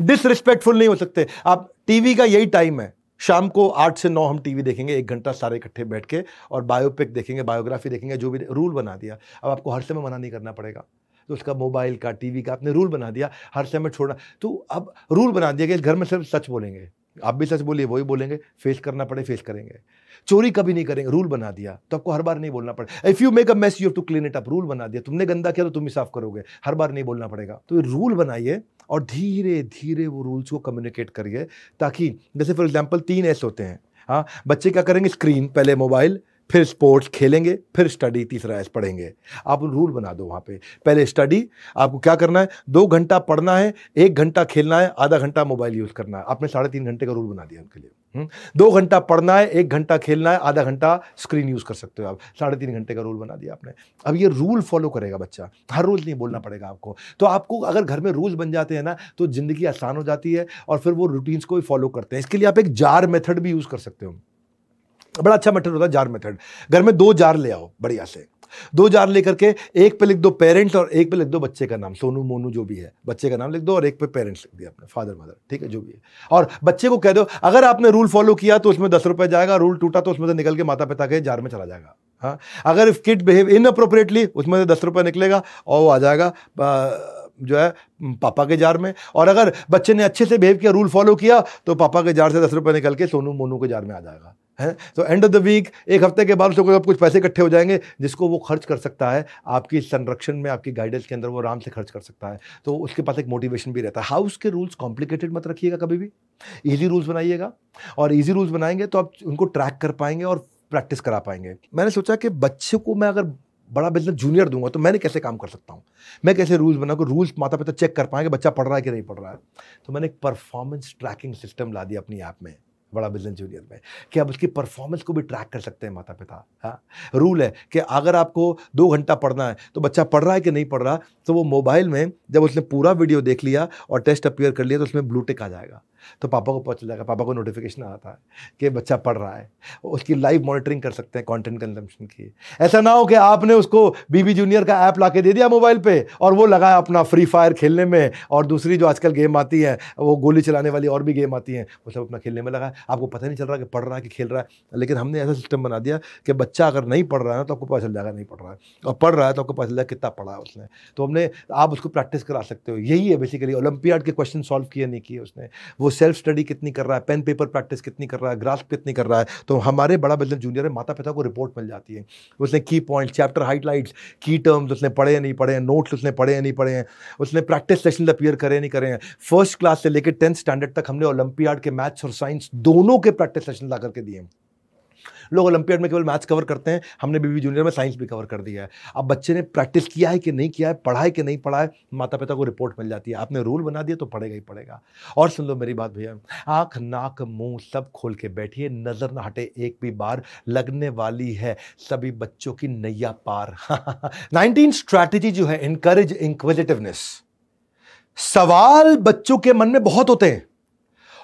डिसरिस्पेक्टफुल नहीं हो सकते आप टीवी का यही टाइम है शाम को आठ से नौ हम टीवी देखेंगे एक घंटा सारे इकट्ठे बैठ के और बायोपिक देखेंगे बायोग्राफी देखेंगे जो भी रूल बना दिया अब आपको हर समय मना नहीं करना पड़ेगा तो उसका मोबाइल का टीवी का आपने रूल बना दिया हर समय छोड़ना तो अब रूल बना दिया कि घर में सिर्फ सच बोलेंगे आप भी सच बोलिए वही बोलेंगे फेस करना पड़े फेस करेंगे चोरी कभी नहीं करेंगे रूल बना दिया तो आपको हर बार नहीं बोलना पड़ेगा if you make a mess you have to clean it up rule बना दिया तुमने गंदा किया तो तुम ही साफ करोगे हर बार नहीं बोलना पड़ेगा तो रूल बनाइए और धीरे धीरे वो रूल्स को कम्युनिकेट करिए ताकि जैसे फॉर एग्जाम्पल तीन ऐसे होते हैं हाँ बच्चे क्या करेंगे स्क्रीन पहले मोबाइल फिर स्पोर्ट्स खेलेंगे फिर स्टडी तीसरा ऐस पढ़ेंगे आप रूल बना दो वहाँ पे पहले स्टडी आपको क्या करना है दो घंटा पढ़ना है एक घंटा खेलना है आधा घंटा मोबाइल यूज़ करना है आपने साढ़े तीन घंटे का रूल बना दिया उनके लिए हम्म? दो घंटा पढ़ना है एक घंटा खेलना है आधा घंटा स्क्रीन यूज़ कर सकते हो आप साढ़े तीन घंटे का रूल बना दिया आपने अब ये रूल फॉलो करेगा बच्चा हर रोज़ नहीं बोलना पड़ेगा आपको तो आपको अगर घर में रूल्स बन जाते हैं ना तो ज़िंदगी आसान हो जाती है और फिर वो रूटीन्स को भी फॉलो करते हैं इसके लिए आप एक जार मेथड भी यूज़ कर सकते हो बड़ा अच्छा मेथड होता है जार मेथड घर में दो जार ले आओ बढ़िया से दो जार लेकर के एक पे लिख दो पेरेंट्स और एक पे लिख दो बच्चे का नाम सोनू मोनू जो भी है बच्चे का नाम लिख दो और एक पे पेरेंट्स लिख दिया अपने फादर मदर ठीक है जो भी है और बच्चे को कह दो अगर आपने रूल फॉलो किया तो उसमें दस रुपये जाएगा रूल टूटा तो उसमें से निकल के माता पिता के जार में चला जाएगा हाँ अगर if kid behave inappropriately उसमें से दस रुपये निकलेगा और वो आ जाएगा जो है पापा के जार में और अगर बच्चे ने अच्छे से बिहेव किया रूल फॉलो किया तो पापा के जार से दस रुपये निकल के सोनू मोनू के जार में आ जाएगा है तो एंड ऑफ द वीक एक हफ्ते के बाद उसको कुछ पैसे इकट्ठे हो जाएंगे जिसको वो खर्च कर सकता है आपकी संरक्षण में आपकी गाइडेंस के अंदर वो आराम से खर्च कर सकता है तो उसके पास एक मोटिवेशन भी रहता है हाउस के रूल्स कॉम्प्लिकेटेड मत रखिएगा कभी भी ईजी रूल्स बनाइएगा और ईजी रूल्स बनाएंगे तो आप उनको ट्रैक कर पाएंगे और प्रैक्टिस करा पाएंगे मैंने सोचा कि बच्चे को मैं अगर बड़ा बिजनेस जूनियर दूंगा तो मैंने कैसे काम कर सकता हूँ मैं कैसे रूल्स बनाऊँ रूल्स माता पिता चेक कर पाएंगे बच्चा पढ़ रहा है कि नहीं पढ़ रहा है तो मैंने एक परफॉर्मेंस ट्रैकिंग सिस्टम ला दिया अपनी ऐप में बड़ा बिजनेस जूनियर में कि आप उसकी परफॉर्मेंस को भी ट्रैक कर सकते हैं माता पिता हाँ रूल है कि अगर आपको दो घंटा पढ़ना है तो बच्चा पढ़ रहा है कि नहीं पढ़ रहा तो वो मोबाइल में जब उसने पूरा वीडियो देख लिया और टेस्ट अपीयर कर लिया तो उसमें ब्लूटेक आ जाएगा तो पापा को पता चलेगा पापा को नोटिफिकेशन आता है कि बच्चा पढ़ रहा है उसकी लाइव मॉनिटरिंग कर सकते हैं कंटेंट कंजम्पशन की ऐसा ना हो कि आपने उसको बीबी जूनियर का ऐप ला के दे दिया मोबाइल पे और वो लगाया अपना फ्री फायर खेलने में और दूसरी जो आजकल गेम आती है वो गोली चलाने वाली और भी गेम आती हैं वो सब अपना खेलने में लगा आपको पता नहीं चल रहा कि पढ़ रहा है कि खेल रहा है लेकिन हमने ऐसा सिस्टम बना दिया कि बच्चा अगर नहीं पढ़ रहा है तो आपको पता चल जाएगा नहीं पढ़ रहा है और पढ़ रहा है तो आपको पता चल जाएगा कितना पढ़ा है उसने तो हमने आप उसको प्रैक्टिस करा सकते हो यही है बेसिकली ओलंपियाड के क्वेश्चन सॉल्व किए नहीं किए उसने वो सेल्फ स्टडी कितनी कर रहा है पेन पेपर प्रैक्टिस कितनी कर रहा है ग्रास्प कितनी कर रहा है तो हमारे बड़ा बिजनेस जूनियर है माता पिता को रिपोर्ट मिल जाती है उसने की पॉइंट चैप्टर हाइटलाइट्स की टर्म्स उसने पढ़े नहीं पढ़े हैं नोट्स उसने पढ़े नहीं पढ़े हैं उसने प्रैक्टिस सेशन अपियर करे नहीं करे हैं फर्स्ट क्लास से लेकर टेंथ स्टैंडर्ड तक हमने ओलंपियाड के मैथ्स और साइंस दोनों के प्रैक्टिस सेशन ला करके दिए हैं लोग ओलंपियड में केवल मैथ्स कवर करते हैं हमने बीबी जूनियर में साइंस भी कवर कर दिया है अब बच्चे ने प्रैक्टिस किया है कि नहीं किया है पढ़ा है कि नहीं पढ़ा है माता पिता को रिपोर्ट मिल जाती है आपने रूल बना दिया तो पढ़ेगा ही पढ़ेगा और सुन लो मेरी बात भैया आँख नाक मुँह सब खोल के बैठिए नज़र ना हटे एक भी बार लगने वाली है सभी बच्चों की नैया पार नाइनटीन स्ट्रैटेजी जो है इनकरेज इंक्विजिटिवनेस सवाल बच्चों के मन में बहुत होते हैं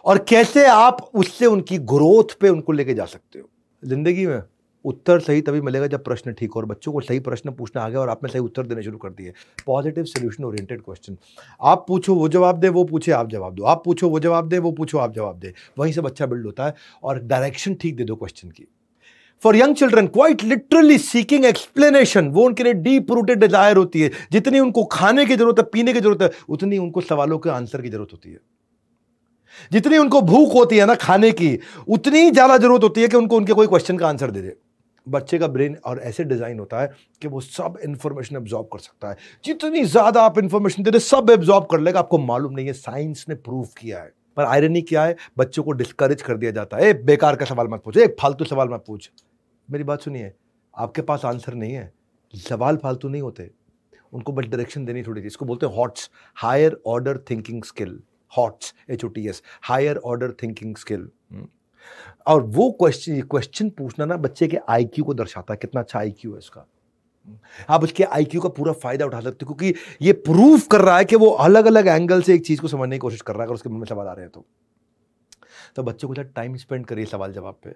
और कैसे आप उससे उनकी ग्रोथ पे उनको लेके जा सकते हो ज़िंदगी में उत्तर सही तभी मिलेगा जब प्रश्न ठीक हो और बच्चों को सही प्रश्न पूछना आ गया और आपने सही उत्तर देने शुरू कर दिए पॉजिटिव सोल्यूशन ओरिएंटेड क्वेश्चन आप पूछो वो जवाब दे वो पूछे आप जवाब दो आप पूछो वो जवाब दे वो पूछो आप जवाब दे वहीं से बच्चा बिल्ड होता है और डायरेक्शन ठीक दे दो क्वेश्चन की for young children quite literally seeking explanation वो उनके लिए डीप रूटेड डिजायर होती है जितनी उनको खाने की जरूरत है पीने की जरूरत है उतनी उनको सवालों के आंसर की जरूरत होती है जितनी उनको भूख होती है ना खाने की उतनी ही ज़्यादा ज़रूरत होती है कि उनको उनके कोई क्वेश्चन का आंसर दे दे बच्चे का ब्रेन और ऐसे डिज़ाइन होता है कि वो सब इन्फॉर्मेशन एब्जॉर्ब कर सकता है जितनी ज़्यादा आप इन्फॉर्मेशन दे दे सब एब्जॉर्ब कर लेगा आपको मालूम नहीं है साइंस ने प्रूव किया है पर आयरनी क्या है बच्चों को डिस्करेज कर दिया जाता है बेकार का सवाल मत पूछ एक फालतू सवाल मत पूछ मेरी बात सुनिए आपके पास आंसर नहीं है सवाल फालतू नहीं होते उनको बस डायरेक्शन देनी थोड़ी चाहिए इसको बोलते हैं HOTS higher order thinking skill HOTS H O T S higher order thinking skill और वो क्वेश्चन क्वेश्चन पूछना ना बच्चे के आईक्यू को दर्शाता है कितना अच्छा आईक्यू है उसका आप उसके आईक्यू का पूरा फायदा उठा सकते हो क्योंकि ये प्रूफ कर रहा है कि वो अलग अलग एंगल से एक चीज़ को समझने की कोशिश कर रहा है अगर उसके मन में सवाल आ रहे हैं तो तो बच्चों को साथ टाइम स्पेंड करिए सवाल जवाब पे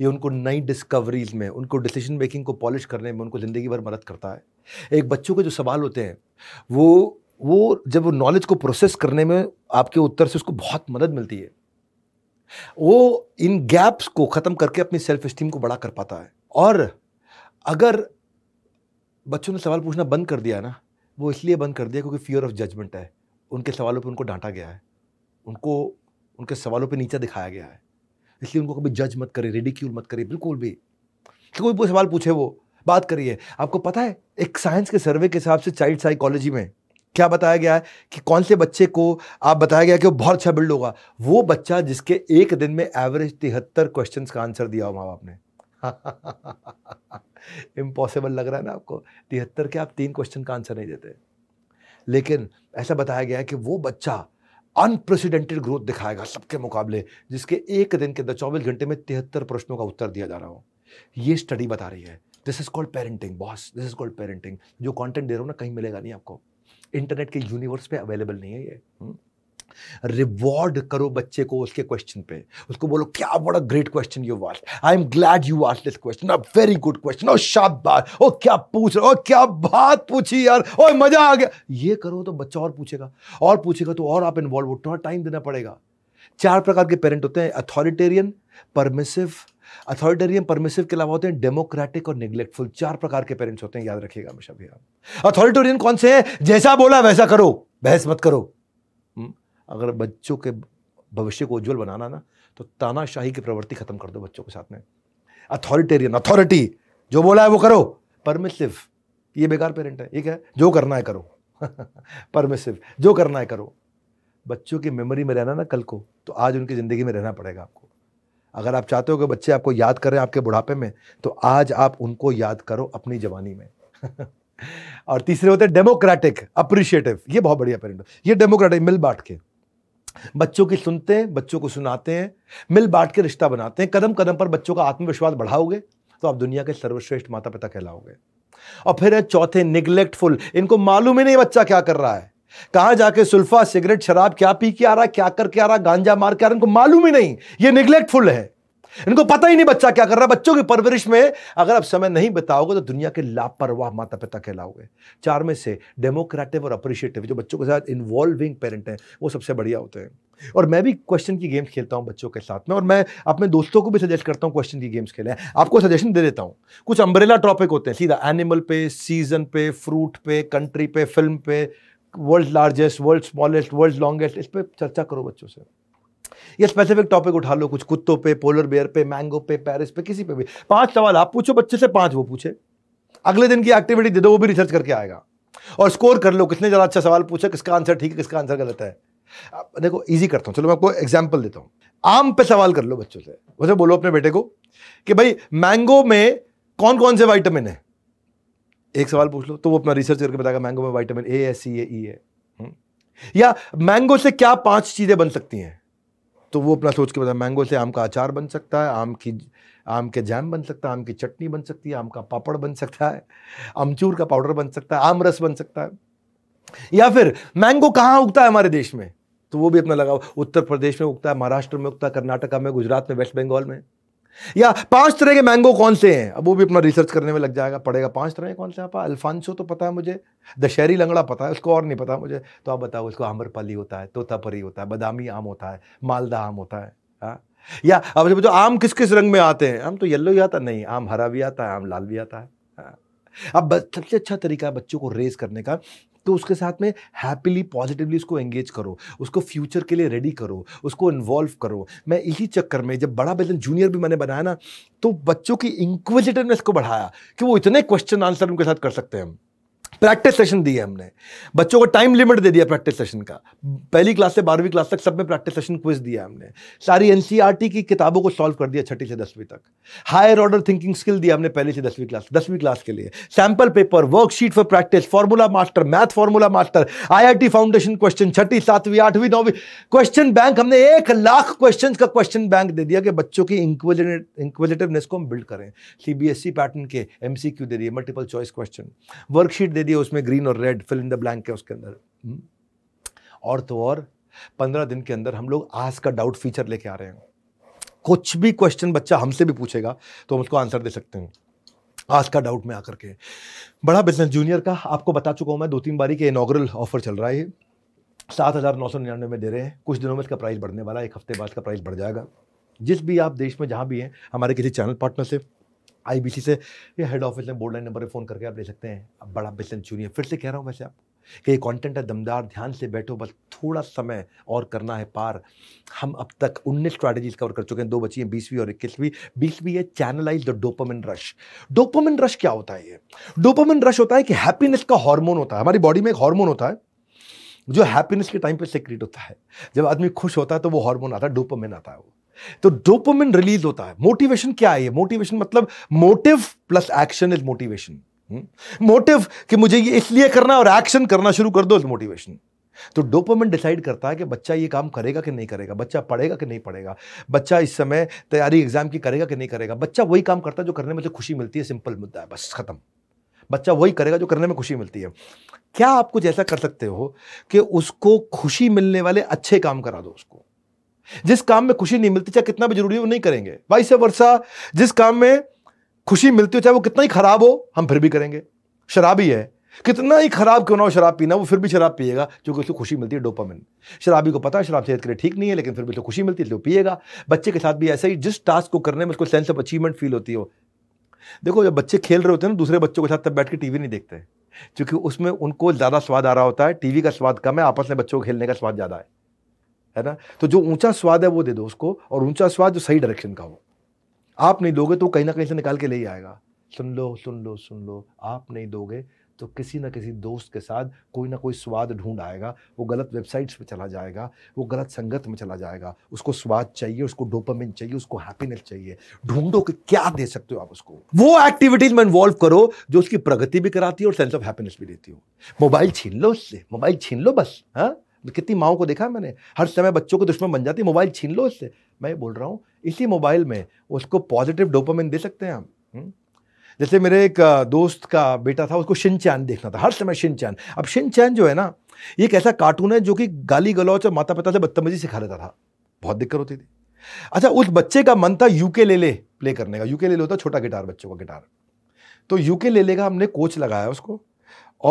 ये उनको नई डिस्कवरीज में उनको डिसीजन मेकिंग को पॉलिश करने में उनको ज़िंदगी भर मदद करता है एक बच्चों के जो सवाल होते हैं वो वो जब वो नॉलेज को प्रोसेस करने में आपके उत्तर से उसको बहुत मदद मिलती है वो इन गैप्स को ख़त्म करके अपनी सेल्फ स्टीम को बड़ा कर पाता है और अगर बच्चों ने सवाल पूछना बंद कर दिया ना वो इसलिए बंद कर दिया क्योंकि फियर ऑफ जजमेंट है उनके सवालों पे उनको डांटा गया है उनको उनके सवालों पे नीचा दिखाया गया है इसलिए उनको कभी जज मत करें रेडिक्यूल मत करें बिल्कुल भी क्योंकि कोई सवाल पूछे वो बात करिए आपको पता है एक साइंस के सर्वे के हिसाब से चाइल्ड साइकोलॉजी में क्या बताया गया है कि कौन से बच्चे को आप बताया गया कि वो बहुत अच्छा बिल्ड होगा वो बच्चा जिसके एक दिन में एवरेज तिहत्तर क्वेश्चन का आंसर दिया हो माँ बाप ने इम्पॉसिबल लग रहा है ना आपको तिहत्तर के आप तीन क्वेश्चन का आंसर नहीं देते लेकिन ऐसा बताया गया है कि वो बच्चा अनप्रेसिडेंटेड ग्रोथ दिखाएगा सबके मुकाबले जिसके एक दिन के अंदर चौबीस घंटे में तिहत्तर प्रश्नों का उत्तर दिया जा रहा हो ये स्टडी बता रही है this is called parenting boss this is called parenting जो कॉन्टेंट दे रहा हूँ ना कहीं मिलेगा नहीं आपको इंटरनेट के यूनिवर्स पे अवेलेबल नहीं है ये रिवॉर्ड हम्म। करो बच्चे को उसके क्वेश्चन पे उसको बोलो क्या बड़ा great question you asked I am glad you asked this question a very good question और बात ओ क्या पूछ रहे हो oh, क्या बात पूछी यार ओ oh, मजा आ गया ये करो तो बच्चा और पूछेगा और पूछेगा तो और आप इन्वॉल्व हो टाइम देना पड़ेगा चार प्रकार के पेरेंट होते हैं अथॉरिटेरियन परमिसिव अथॉरिटेरियन परमिसिव के अलावा होते हैं डेमोक्रेटिक और निग्लेक्टफुल चार प्रकार के पेरेंट्स होते हैं याद रखिएगा हमेशा भी अथॉरिटेरियन कौन से हैं जैसा बोला वैसा करो बहस मत करो हम्म? अगर बच्चों के भविष्य को उज्जवल बनाना ना तो तानाशाही की प्रवृत्ति खत्म कर दो बच्चों के साथ में अथॉरिटेरियन अथॉरिटी जो बोला है वो करो परमिसिव ये बेकार पेरेंट है ये है जो करना है करो परमिसिव जो करना है करो बच्चों की मेमोरी में रहना ना कल को तो आज उनकी ज़िंदगी में रहना पड़ेगा आपको अगर आप चाहते हो कि बच्चे आपको याद करें आपके बुढ़ापे में तो आज आप उनको याद करो अपनी जवानी में और तीसरे होते हैं डेमोक्रेटिक अप्रिशिएटिव ये बहुत बढ़िया पेरेंट ये डेमोक्रेटिक मिल बांट के बच्चों की सुनते हैं बच्चों को सुनाते हैं मिल बांट के रिश्ता बनाते हैं कदम कदम पर बच्चों का आत्मविश्वास बढ़ाओगे तो आप दुनिया के सर्वश्रेष्ठ माता पिता कहलाओगे और फिर है चौथे निग्लेक्टफुल इनको मालूम ही नहीं बच्चा क्या कर रहा है कहां जाके सुल्फा सिगरेट शराब क्या पी के आ रहा क्या करके आ रहा गांजा मार के आ रहा इनको मालूम ही नहीं ये निग्लेक्टफुल है इनको पता ही नहीं बच्चा क्या कर रहा बच्चों की परवरिश में अगर आप समय नहीं बताओगे तो दुनिया के लापरवाह माता पिता कहलाओगे चार में से डेमोक्रेटिव और अप्रिशिएटिव जो बच्चों के साथ इन्वॉल्विंग पेरेंट हैं वो सबसे बढ़िया होते हैं और मैं भी क्वेश्चन की गेम्स खेलता हूँ बच्चों के साथ में और मैं अपने दोस्तों को भी सजेस्ट करता हूँ क्वेश्चन की गेम्स खेलें आपको सजेशन दे देता हूँ कुछ अम्ब्रेला टॉपिक होते हैं सीधा एनिमल पे सीजन पे फ्रूट पे कंट्री पे फिल्म पे world largest world smallest world longest इस पर चर्चा करो बच्चों से ये स्पेसिफिक टॉपिक उठा लो कुछ कुत्तों पे पोलर बेयर पे मैंगो पे पेरिस पे किसी पे भी पांच सवाल आप पूछो बच्चे से पांच वो पूछे अगले दिन की एक्टिविटी दे दो वो भी रिसर्च करके आएगा और स्कोर कर लो किसने ज़्यादा अच्छा सवाल पूछा किसका आंसर ठीक है किसका आंसर गलत है देखो इजी करता हूँ चलो मैं आपको एग्जाम्पल देता हूँ आम पे सवाल कर लो बच्चों से वैसे बोलो अपने बेटे को कि भाई मैंगो में कौन कौन से वाइटामिन है एक सवाल पूछ लो तो वो अपना रिसर्च करके बताएगा मैंगो में वाइटामिन ए है सी ए ई है e हम्म। या मैंगो से क्या पांच चीज़ें बन सकती हैं तो वो अपना सोच के बताए मैंगो से आम का अचार बन सकता है आम की आम के जैम बन सकता है आम की चटनी बन सकती है आम का पापड़ बन सकता है अमचूर का पाउडर बन सकता है आम रस बन सकता है या फिर मैंगो कहाँ उगता है हमारे देश में तो वो भी अपना लगाओ उत्तर प्रदेश में उगता है महाराष्ट्र में उगता है कर्नाटका में गुजरात में वेस्ट बंगाल में या पांच तरह के मैंगो कौन से हैं अब वो भी अपना रिसर्च करने में लग जाएगा पड़ेगा पांच तरह के कौन से आप अल्फांसो तो पता है मुझे दशहरी लंगड़ा पता है उसको और नहीं पता मुझे तो आप बताओ उसको आम्रपाली होता है तोतापरी होता है बादामी आम होता है मालदा आम होता है हाँ? या अब जो आम किस किस रंग में आते हैं आम तो येल्लो ही आता नहीं आम हरा भी आता है आम लाल भी आता है हाँ? अब सबसे अच्छा तरीका है बच्चों को रेस करने का तो उसके साथ में हैप्पीली पॉजिटिवली उसको एंगेज करो उसको फ्यूचर के लिए रेडी करो उसको इन्वॉल्व करो मैं इसी चक्कर में जब बड़ा बेजन जूनियर भी मैंने बनाया ना तो बच्चों की इंक्विजिटिवनेस को बढ़ाया कि वो इतने क्वेश्चन आंसर उनके साथ कर सकते हैं हम प्रैक्टिस सेशन दिए हमने बच्चों को टाइम लिमिट दे दिया प्रैक्टिस सेशन का पहली क्लास से बारहवीं क्लास तक सब में प्रैक्टिस सेशन क्विज दिया हमने सारी एन e की किताबों को सॉल्व कर दिया छठी से दसवीं तक हायर ऑर्डर थिंकिंग स्किल दिया हमने पहली से दसवीं क्लास दसवीं क्लास के लिए sample paper worksheet for practice formula master math formula master I foundation question छठी सातवीं आठवीं नौवीं क्वेश्चन बैंक हमने एक लाख क्वेश्चन का क्वेश्चन बैंक दे दिया कि बच्चों की इंक्वेजिटिवनेस को हम बिल्ड करें सीबीएसई पैटर्न e के एमसीक्यू दे दिए मल्टीपल चॉइस क्वेश्चन वर्कशीट दे दिए इसलिए उसमें ग्रीन और red fill in the blank है उसके अंदर हम्म। और तो और पंद्रह दिन के अंदर हम लोग आज का डाउट फीचर लेके आ रहे हैं कुछ भी क्वेश्चन बच्चा हमसे भी पूछेगा तो हम उसको आंसर दे सकते हैं आज का डाउट में आकर के बड़ा बिजनेस जूनियर का आपको बता चुका हूँ मैं दो तीन बारी के इनाग्रल ऑफर चल रहा है सात हज़ार नौ सौ निन्यानवे में दे रहे हैं कुछ दिनों में इसका प्राइस बढ़ने वाला है एक हफ्ते बाद इसका प्राइस बढ़ जाएगा जिस भी आप देश में जहाँ भी हैं हमारे किसी चैनल पार्टनर से सी से या हेड ऑफिस में बोर्ड लाइन नंबर पर फ़ोन करके आप ले सकते हैं अब बड़ा बेसन चुनिए फिर से कह रहा हूँ वैसे आप कि ये कंटेंट है दमदार ध्यान से बैठो बस थोड़ा समय और करना है पार हम अब तक उन्नीस स्ट्रैटेजीज कवर कर चुके हैं दो बची हैं बीसवीं और इक्कीसवीं बीसवीं है channelise the dopamine rush dopamine rush क्या होता है ये डोपामिन रश होता है कि हैप्पीनेस का हार्मोन होता है हमारी बॉडी में एक हार्मोन होता है जो हैप्पीनेस के टाइम पे सिक्रेट होता है जब आदमी खुश होता है तो वो हार्मोन आता है डोपामिन आता है वो तो डोपोमिन रिलीज होता है मोटिवेशन क्या है मोटिवेशन मतलब motive plus action is motivation motive कि मुझे ये इसलिए करना और एक्शन करना शुरू कर दो इज मोटिवेशन तो डोपोमिन डिसाइड करता है कि बच्चा ये काम करेगा कि नहीं करेगा बच्चा पढ़ेगा कि नहीं पढ़ेगा बच्चा इस समय तैयारी एग्जाम की करेगा कि नहीं करेगा बच्चा वही काम करता है जो करने में जो खुशी मिलती है सिंपल मुद्दा है बस खत्म बच्चा वही करेगा जो करने में खुशी मिलती है क्या आप कुछ ऐसा कर सकते हो कि उसको खुशी मिलने वाले अच्छे काम करा दो उसको जिस काम में खुशी नहीं मिलती चाहे कितना भी जरूरी हो नहीं करेंगे वाइस वर्षा जिस काम में खुशी मिलती हो चाहे वो कितना ही खराब हो हम फिर भी करेंगे शराब ही है कितना ही खराब क्यों ना हो शराब पीना वो फिर भी शराब पिएगा क्योंकि उसको खुशी मिलती है डोपामिन शराबी को पता है शराब सेहत के लिए ठीक नहीं है लेकिन फिर भी उसको तो खुशी मिलती है तो पिएगा बच्चे के साथ भी ऐसा ही जिस टास्क को करने में उसको सेंस ऑफ अचीवमेंट फील होती हो देखो जब बच्चे खेल रहे होते हैं ना दूसरे बच्चों के साथ तब बैठ के टीवी नहीं देखते क्योंकि उसमें उनको ज़्यादा स्वाद आ रहा होता है टीवी का स्वाद कम है आपस में बच्चों को खेलने का स्वाद ज़्यादा है है ना तो जो ऊंचा स्वाद है वो दे दो उसको और ऊंचा स्वाद जो सही डायरेक्शन का हो आप नहीं दोगे तो कहीं ना कहीं से निकाल के ले ही आएगा सुन लो सुन लो सुन लो आप नहीं दोगे तो किसी ना किसी दोस्त के साथ कोई ना कोई स्वाद ढूंढ आएगा वो गलत वेबसाइट्स पे चला जाएगा वो गलत संगत में चला जाएगा उसको स्वाद चाहिए उसको डोपामिन चाहिए उसको हैप्पीनेस चाहिए ढूंढो कि क्या दे सकते हो आप उसको वो एक्टिविटीज में इन्वॉल्व करो जो उसकी प्रगति भी कराती है और सेंस ऑफ हैप्पीनेस भी देती हो मोबाइल छीन लो उससे मोबाइल छीन लो बस हाँ कितनी माओ को देखा मैंने हर समय बच्चों को दुश्मन बन जाती है मोबाइल छीन लो इससे मैं बोल रहा हूँ इसी मोबाइल में उसको पॉजिटिव डोपामिन दे सकते हैं हम हम्म? जैसे मेरे एक दोस्त का बेटा था उसको शिनचैन देखना था हर समय चैन अब शिन चैन जो है ना ये एक ऐसा कार्टून है जो कि गाली गलौच और माता पिता से बदतमीजी सिखा देता था बहुत दिक्कत होती थी अच्छा उस बच्चे का मन था यूके ले ले प्ले करने का यूके ले ले छोटा गिटार बच्चों का गिटार तो यूके ले लेगा हमने कोच लगाया उसको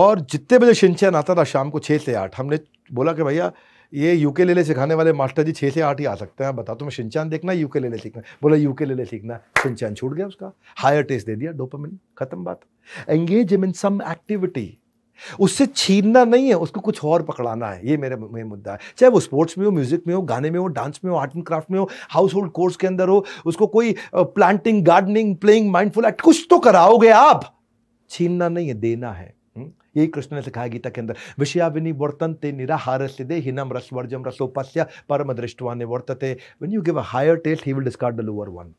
और जितने बजे शिनचैन आता था शाम को छः से आठ हमने बोला कि भैया ये यूके ले सिखाने वाले मास्टर जी छः से आठ ही आ सकते हैं बता मैं शिनचान देखना यूके ले सीखना बोला यूके ले सीखना शिनचान छूट गया उसका हायर टेस्ट दे दिया डोपामिन खत्म बात एंगेज इन सम एक्टिविटी उससे छीनना नहीं है उसको कुछ और पकड़ाना है ये मेरा मेन मुद्दा है चाहे वो स्पोर्ट्स में हो म्यूजिक में हो गाने में हो डांस में हो आर्ट एंड क्राफ्ट में हो हाउस होल्ड कोर्स के अंदर हो उसको कोई planting gardening playing mindful act कुछ तो कराओगे आप छीनना नहीं है देना है हुँ? हम्म? यही कृष्ण ने सिखाया गीता के अंदर विषयाविनी वर्तनते निराहार सिदे हिनम रस वर्जम रसोपास्य परम दृष्टवा ने वर्तते when you give a higher taste he will discard the lower one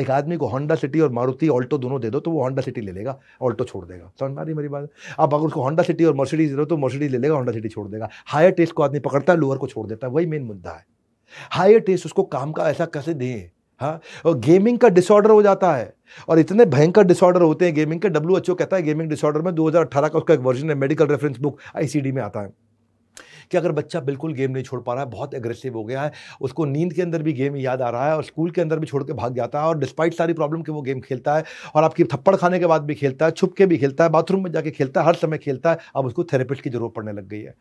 एक आदमी को होंडा सिटी और मारुति ऑल्टो दोनों दे दो तो वो होंडा सिटी ले लेगा ऑल्टो छोड़ देगा समझ में आ रही मेरी बात अब अगर उसको होंडा सिटी और मर्सिडीज दे दो तो मर्सिडीज ले लेगा होंडा सिटी छोड़ देगा हायर टेस्ट को आदमी पकड़ता है लोअर को छोड़ देता है वही मेन मुद्दा है हायर टेस्ट उसको काम का ऐसा कैसे दें हाँ और गेमिंग का डिसऑर्डर हो जाता है और इतने भयंकर डिसऑर्डर होते हैं गेमिंग के डब्ल्यू एच ओ कहता है गेमिंग डिसऑर्डर में 2018 का उसका एक वर्जन है मेडिकल रेफरेंस बुक आईसीडी में आता है कि अगर बच्चा बिल्कुल गेम नहीं छोड़ पा रहा है बहुत एग्रेसिव हो गया है उसको नींद के अंदर भी गेम याद आ रहा है और स्कूल के अंदर भी छोड़ के भाग जाता है और डिस्पाइट सारी प्रॉब्लम के वो गेम खेलता है और आपकी थप्पड़ खाने के बाद भी खेलता है छुप के भी खेलता है बाथरूम में जाके खेलता है हर समय खेलता है अब उसको थेरेपिस्ट की जरूरत पड़ने लग गई है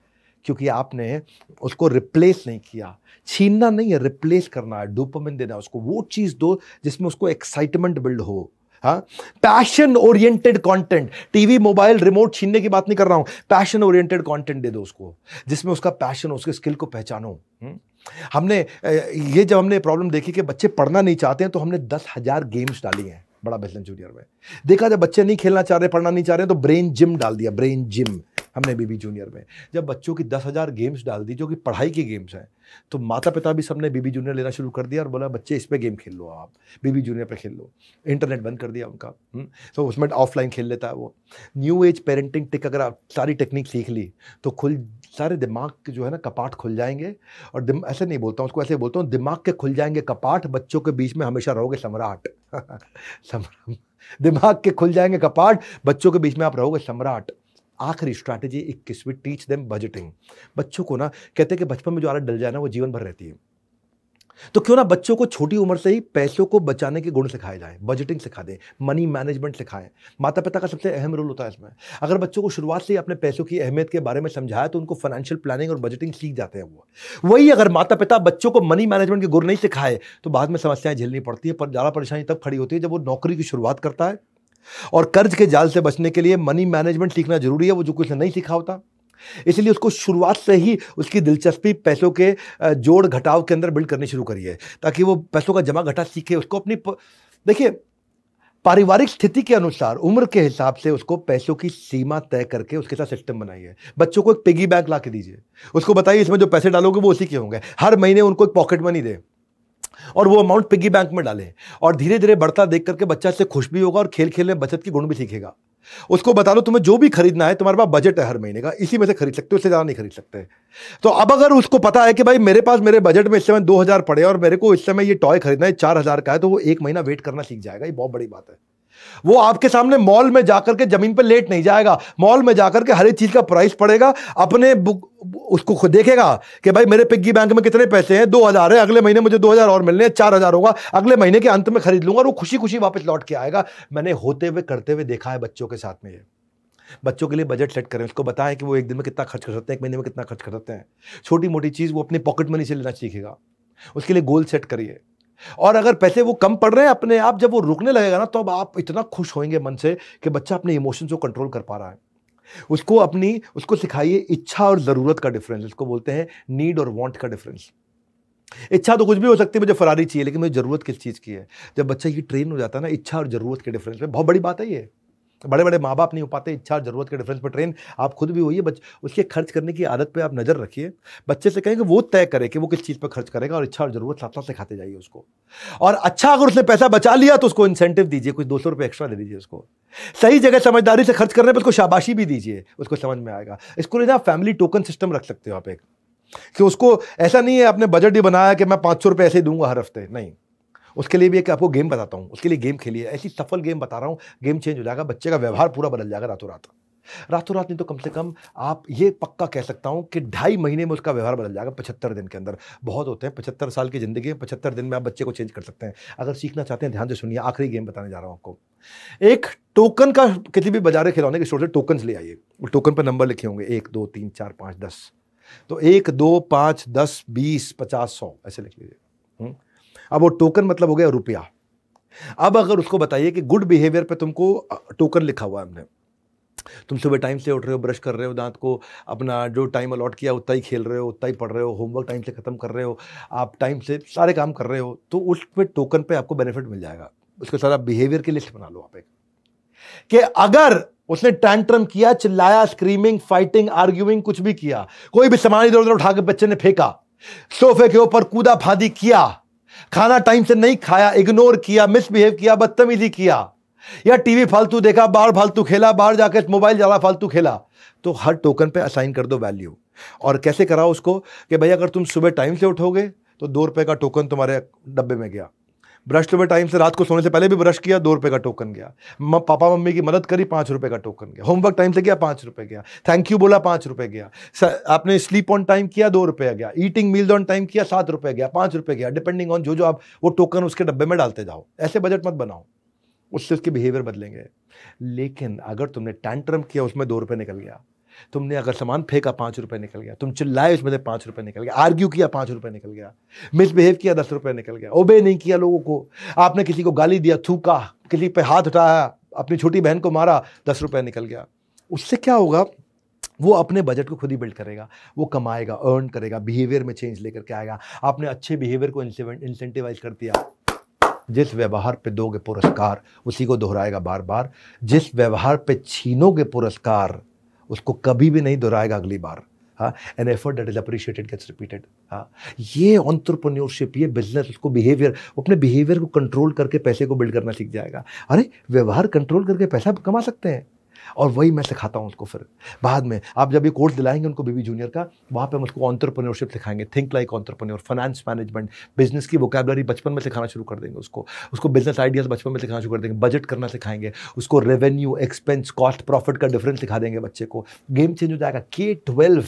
क्योंकि आपने उसको रिप्लेस नहीं किया छीनना नहीं है रिप्लेस करना है डोपामिन देना है उसको वो चीज़ दो जिसमें उसको एक्साइटमेंट बिल्ड हो passion oriented content TV mobile remote छीनने की बात नहीं कर रहा हूं पैशन ओरिएंटेड कंटेंट दे दो उसको जिसमें उसका पैशन हो उसके स्किल को पहचानो हुँ? हम्म? हमने ये जब हमने प्रॉब्लम देखी कि बच्चे पढ़ना नहीं चाहते हैं तो हमने दस हजार गेम्स डाली हैं बड़ा बेसन जूनियर में देखा जब बच्चे नहीं खेलना चाह रहे पढ़ना नहीं चाह रहे तो ब्रेन जिम डाल दिया ब्रेन जिम हमने बीबी जूनियर में जब बच्चों की दस हज़ार गेम्स डाल दी जो कि पढ़ाई की गेम्स हैं तो माता पिता भी सबने बीबी जूनियर लेना शुरू कर दिया और बोला बच्चे इस पर गेम खेल लो आप बीबी जूनियर पर खेल लो इंटरनेट बंद कर दिया उनका हम्म, तो उसमें ऑफलाइन खेल लेता है वो न्यू एज पेरेंटिंग टिक अगर आप सारी टेक्निक सीख ली तो खुल सारे दिमाग के जो है ना कपाट खुल जाएंगे और ऐसे नहीं बोलता हूँ उसको ऐसे बोलता हूँ दिमाग के खुल जाएंगे कपाट बच्चों के बीच में हमेशा रहोगे सम्राट सम्राट दिमाग के खुल जाएंगे कपाट बच्चों के बीच में आप रहोगे सम्राट आखिरी स्ट्रैटेजी इक्कीसवीं टीच देम बजटिंग बच्चों को ना कहते हैं कि बचपन में जो आदत डल जाए ना वो जीवन भर रहती है तो क्यों ना बच्चों को छोटी उम्र से ही पैसों को बचाने के गुण सिखाए जाएं बजटिंग सिखा दें मनी मैनेजमेंट सिखाएं माता पिता का सबसे अहम रोल होता है इसमें अगर बच्चों को शुरुआत से ही अपने पैसों की अहमियत के बारे में समझाया तो उनको फाइनेंशियल प्लानिंग और बजटिंग सीख जाते हैं वो वही अगर माता पिता बच्चों को मनी मैनेजमेंट के गुण नहीं सिखाए तो बाद में समस्याएं झेलनी पड़ती है पर ज़्यादा परेशानी तब खड़ी होती है जब वो नौकरी की शुरुआत करता है और कर्ज के जाल से बचने के लिए मनी मैनेजमेंट सीखना जरूरी है वो जो कुछ नहीं सीखा होता इसलिए उसको शुरुआत से ही उसकी दिलचस्पी पैसों के जोड़ घटाव के अंदर बिल्ड करनी शुरू करिए ताकि वो पैसों का जमा घटा सीखे उसको अपनी प... देखिए पारिवारिक स्थिति के अनुसार उम्र के हिसाब से उसको पैसों की सीमा तय करके उसके साथ सिस्टम बनाइए बच्चों को एक पिगी बैंक ला के दीजिए उसको बताइए इसमें जो पैसे डालोगे वो उसी के होंगे हर महीने उनको एक पॉकेट मनी दें और वो अमाउंट पिग्गी बैंक में डाले और धीरे धीरे बढ़ता देख करके बच्चा इससे खुश भी होगा और खेल खेल में बचत की गुण भी सीखेगा उसको बता लो तुम्हें जो भी खरीदना है तुम्हारे पास बजट है हर महीने का इसी में से खरीद सकते हो इससे ज़्यादा नहीं खरीद सकते तो अब अगर उसको पता है कि भाई मेरे पास मेरे बजट में इस समय दो हज़ार पड़े और मेरे को इस समय ये टॉय खरीदना है चार हज़ार का है तो वो एक महीना वेट करना सीख जाएगा ये बहुत बड़ी बात है वो आपके सामने मॉल में जाकर के जमीन पर लेट नहीं जाएगा मॉल में जाकर के हर एक चीज़ का प्राइस पड़ेगा अपने बुक उसको खुद देखेगा कि भाई मेरे पिग्गी बैंक में कितने पैसे हैं दो हज़ार है अगले महीने मुझे दो हज़ार और मिलने हैं चार हज़ार होगा अगले महीने के अंत में खरीद लूंगा और वो खुशी खुशी वापस लौट के आएगा मैंने होते हुए करते हुए देखा है बच्चों के साथ में ये बच्चों के लिए बजट सेट करें उसको बताएं कि वो एक दिन में कितना खर्च कर सकते हैं एक महीने में कितना खर्च कर सकते हैं छोटी मोटी चीज़ वो अपने पॉकेट मनी से लेना सीखेगा उसके लिए गोल सेट करिए और अगर पैसे वो कम पड़ रहे हैं अपने आप जब वो रुकने लगेगा ना तो अब आप इतना खुश होंगे मन से कि बच्चा अपने इमोशंस को कंट्रोल कर पा रहा है उसको अपनी उसको सिखाइए इच्छा और ज़रूरत का डिफरेंस उसको बोलते हैं नीड और वांट का डिफरेंस इच्छा तो कुछ भी हो सकती है मुझे फरारी चाहिए लेकिन मुझे ज़रूरत किस चीज़ की है जब बच्चा ये ट्रेन हो जाता है ना इच्छा और ज़रूरत के डिफरेंस में बहुत बड़ी बात है ये बड़े बड़े माँ बाप नहीं हो पाते इच्छा और ज़रूरत के डिफरेंस पर ट्रेन आप खुद भी होइए बच उसके खर्च करने की आदत पर आप नज़र रखिए बच्चे से कहें कि वो तय करे कि वो किस चीज़ पर खर्च करेगा और इच्छा और ज़रूरत साथ साथ सिखाते जाइए उसको और अच्छा अगर उसने पैसा बचा लिया तो उसको इंसेंटिव दीजिए कुछ दो सौ रुपये एक्स्ट्रा दे दीजिए उसको सही जगह समझदारी से खर्च करने पर उसको शाबाशी भी दीजिए उसको समझ में आएगा इसको ना फैमिली टोकन सिस्टम रख सकते हो आप एक कि उसको ऐसा नहीं है आपने बजट ही बनाया कि मैं पाँच सौ रुपये ऐसे ही दूंगा हर हफ्ते नहीं उसके लिए भी एक आपको गेम बताता हूँ उसके लिए गेम खेलिए ऐसी सफल गेम बता रहा हूँ गेम चेंज हो जाएगा बच्चे का व्यवहार पूरा बदल जाएगा रातों रात रातों रात नहीं तो कम से कम आप ये पक्का कह सकता हूँ कि ढाई महीने में उसका व्यवहार बदल जाएगा पचहत्तर दिन के अंदर बहुत होते हैं पचहत्तर साल की ज़िंदगी में पचहत्तर दिन में आप बच्चे को चेंज कर सकते हैं अगर सीखना चाहते हैं ध्यान से सुनिए आखिरी गेम बताने जा रहा हूँ आपको एक टोकन का किसी भी बाजार खिलौने के स्टोर से टोकन ले आइए टोकन पर नंबर लिखे होंगे एक दो तीन चार पाँच दस तो एक दो पाँच दस बीस पचास सौ ऐसे लिख लीजिए हम्म? अब वो टोकन मतलब हो गया रुपया अब अगर उसको बताइए कि गुड बिहेवियर पे तुमको टोकन लिखा हुआ है हमने तुम सुबह टाइम से उठ रहे हो ब्रश कर रहे हो दांत को अपना जो टाइम अलॉट किया उतना ही खेल रहे हो उतना ही पढ़ रहे हो होमवर्क टाइम से ख़त्म कर रहे हो आप टाइम से सारे काम कर रहे हो तो उस टोकन पे आपको बेनिफिट मिल जाएगा उसके साथ आप बिहेवियर की लिस्ट बना लो आप एक कि अगर उसने टैंट्रम किया चिल्लाया स्क्रीमिंग फाइटिंग आर्ग्यूइंग कुछ भी किया कोई भी सामान इधर उधर उठाकर बच्चे ने फेंका सोफे के ऊपर कूदा फादी किया खाना टाइम से नहीं खाया इग्नोर किया मिसबिहेव किया बदतमीजी किया या टीवी फालतू देखा बाहर फालतू खेला बाहर जाकर मोबाइल ज़्यादा फालतू खेला तो हर टोकन पे असाइन कर दो वैल्यू और कैसे कराओ उसको कि भैया अगर तुम सुबह टाइम से उठोगे तो दो रुपये का टोकन तुम्हारे डब्बे में गया ब्रश तो मैं टाइम से रात को सोने से पहले भी ब्रश किया दो रुपये का टोकन गया म, पापा मम्मी की मदद करी पाँच रुपये का टोकन गया होमवर्क टाइम से किया पाँच रुपये गया थैंक यू बोला पाँच रुपये गया आपने स्लीप ऑन टाइम किया दो रुपये गया ईटिंग मील ऑन टाइम किया सात रुपये गया पाँच रुपये गया डिपेंडिंग ऑन जो जो आप वो टोकन उसके डब्बे में डालते जाओ ऐसे बजट मत बनाओ उससे उसके बिहेवियर बदलेंगे लेकिन अगर तुमने टैंट्रम किया उसमें दो रुपये निकल गया तुमने अगर सामान फेंका पाँच रुपये निकल गया तुम चिल्लाए उसमें से पाँच रुपये निकल गया आर्ग्यू किया पाँच रुपये निकल गया मिसबिहेव किया दस रुपये निकल गया ओबे नहीं किया लोगों को आपने किसी को गाली दिया थूका किसी पर हाथ उठाया अपनी छोटी बहन को मारा दस रुपये निकल गया उससे क्या होगा वो अपने बजट को खुद ही बिल्ड करेगा वो कमाएगा अर्न करेगा बिहेवियर में चेंज लेकर के आएगा आपने अच्छे बिहेवियर को इंसेंटिवाइज कर दिया जिस व्यवहार पे दोगे पुरस्कार उसी को दोहराएगा बार बार जिस व्यवहार पे छीनोगे पुरस्कार उसको कभी भी नहीं दोहराएगा अगली बार हाँ an effort that is appreciated gets repeated हाँ ये ऑन्टरप्रन्योरशिप ये बिजनेस उसको बिहेवियर अपने बिहेवियर को कंट्रोल करके पैसे को बिल्ड करना सीख जाएगा अरे व्यवहार कंट्रोल करके पैसा कमा सकते हैं और वही मैं सिखाता हूँ उसको फिर बाद में आप जब ये कोर्स दिलाएंगे उनको बीबी जूनियर का वहाँ पे हम उसको ऑन्टरप्रनोरशिप सिखाएंगे think like entrepreneur finance management business की वोकेबलरी बचपन में सिखाना शुरू कर देंगे उसको उसको बिजनेस आइडियाज़ बचपन में सिखाना शुरू कर देंगे बजट करना सिखाएंगे उसको रेवेन्यू एक्सपेंस कॉस्ट प्रॉफिट का डिफरेंस सिखा देंगे बच्चे को गेम चेंज हो जाएगा के ट्वेल्व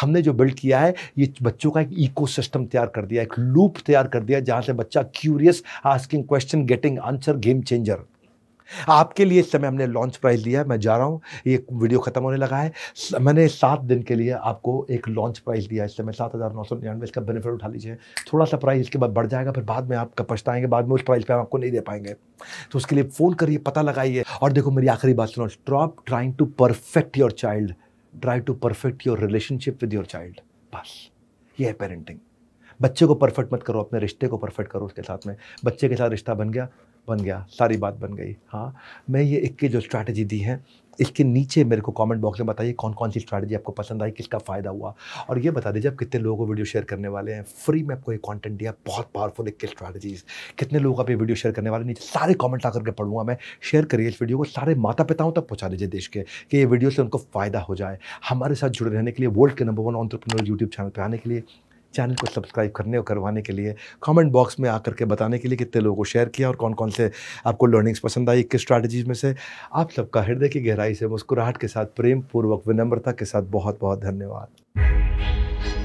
हमने जो बिल्ड किया है ये बच्चों का एक सिस्टम तैयार कर दिया एक लूप तैयार कर दिया जहाँ से बच्चा curious asking question getting answer game changer आपके लिए इस समय हमने लॉन्च प्राइज लिया मैं जा रहा हूँ ये वीडियो खत्म होने लगा है मैंने सात दिन के लिए आपको एक लॉन्च प्राइज दिया इस समय सात हज़ार नौ सौ निन्यानवे इसका बेनिफिट उठा लीजिए थोड़ा सा प्राइस इसके बाद बढ़ जाएगा फिर बाद में आपका पछताएंगे बाद में उस प्राइस पर हम आपको नहीं दे पाएंगे तो उसके लिए फ़ोन करिए पता लगाइए और देखो मेरी आखिरी बात सुनो stop trying to perfect your child try to perfect your relationship with your child बस ये है पेरेंटिंग बच्चे को परफेक्ट मत करो अपने रिश्ते को परफेक्ट करो उसके साथ में बच्चे के साथ रिश्ता बन गया बन गया सारी बात बन गई हाँ मैं ये एक की जो स्ट्रैटेजी दी है इसके नीचे मेरे को कमेंट बॉक्स में बताइए कौन कौन सी स्ट्रैटेजी आपको पसंद आई किसका फ़ायदा हुआ और ये बता दीजिए आप कितने लोगों को वीडियो शेयर करने वाले हैं फ्री में आपको ये कंटेंट दिया बहुत पावरफुल एक स्ट्रैटेजीज कितने लोग आप ये वीडियो शेयर करने वाले नीचे सारे कॉमेंट आकर के पढ़ूंगा मैं शेयर करिए इस वीडियो को सारे माता पिताओं तक पहुँचा दीजिए देश के कि ये वीडियो से उनको फ़ायदा हो जाए हमारे साथ जुड़े रहने के लिए वर्ल्ड के number one entrepreneur YouTube channel पर आने के लिए चैनल को सब्सक्राइब करने और करवाने के लिए कमेंट बॉक्स में आकर के बताने के लिए कितने लोगों को शेयर किया और कौन कौन से आपको लर्निंग्स पसंद आई किस स्ट्रैटेजीज में से आप सबका हृदय की गहराई से मुस्कुराहट के साथ प्रेम पूर्वक विनम्रता के साथ बहुत बहुत धन्यवाद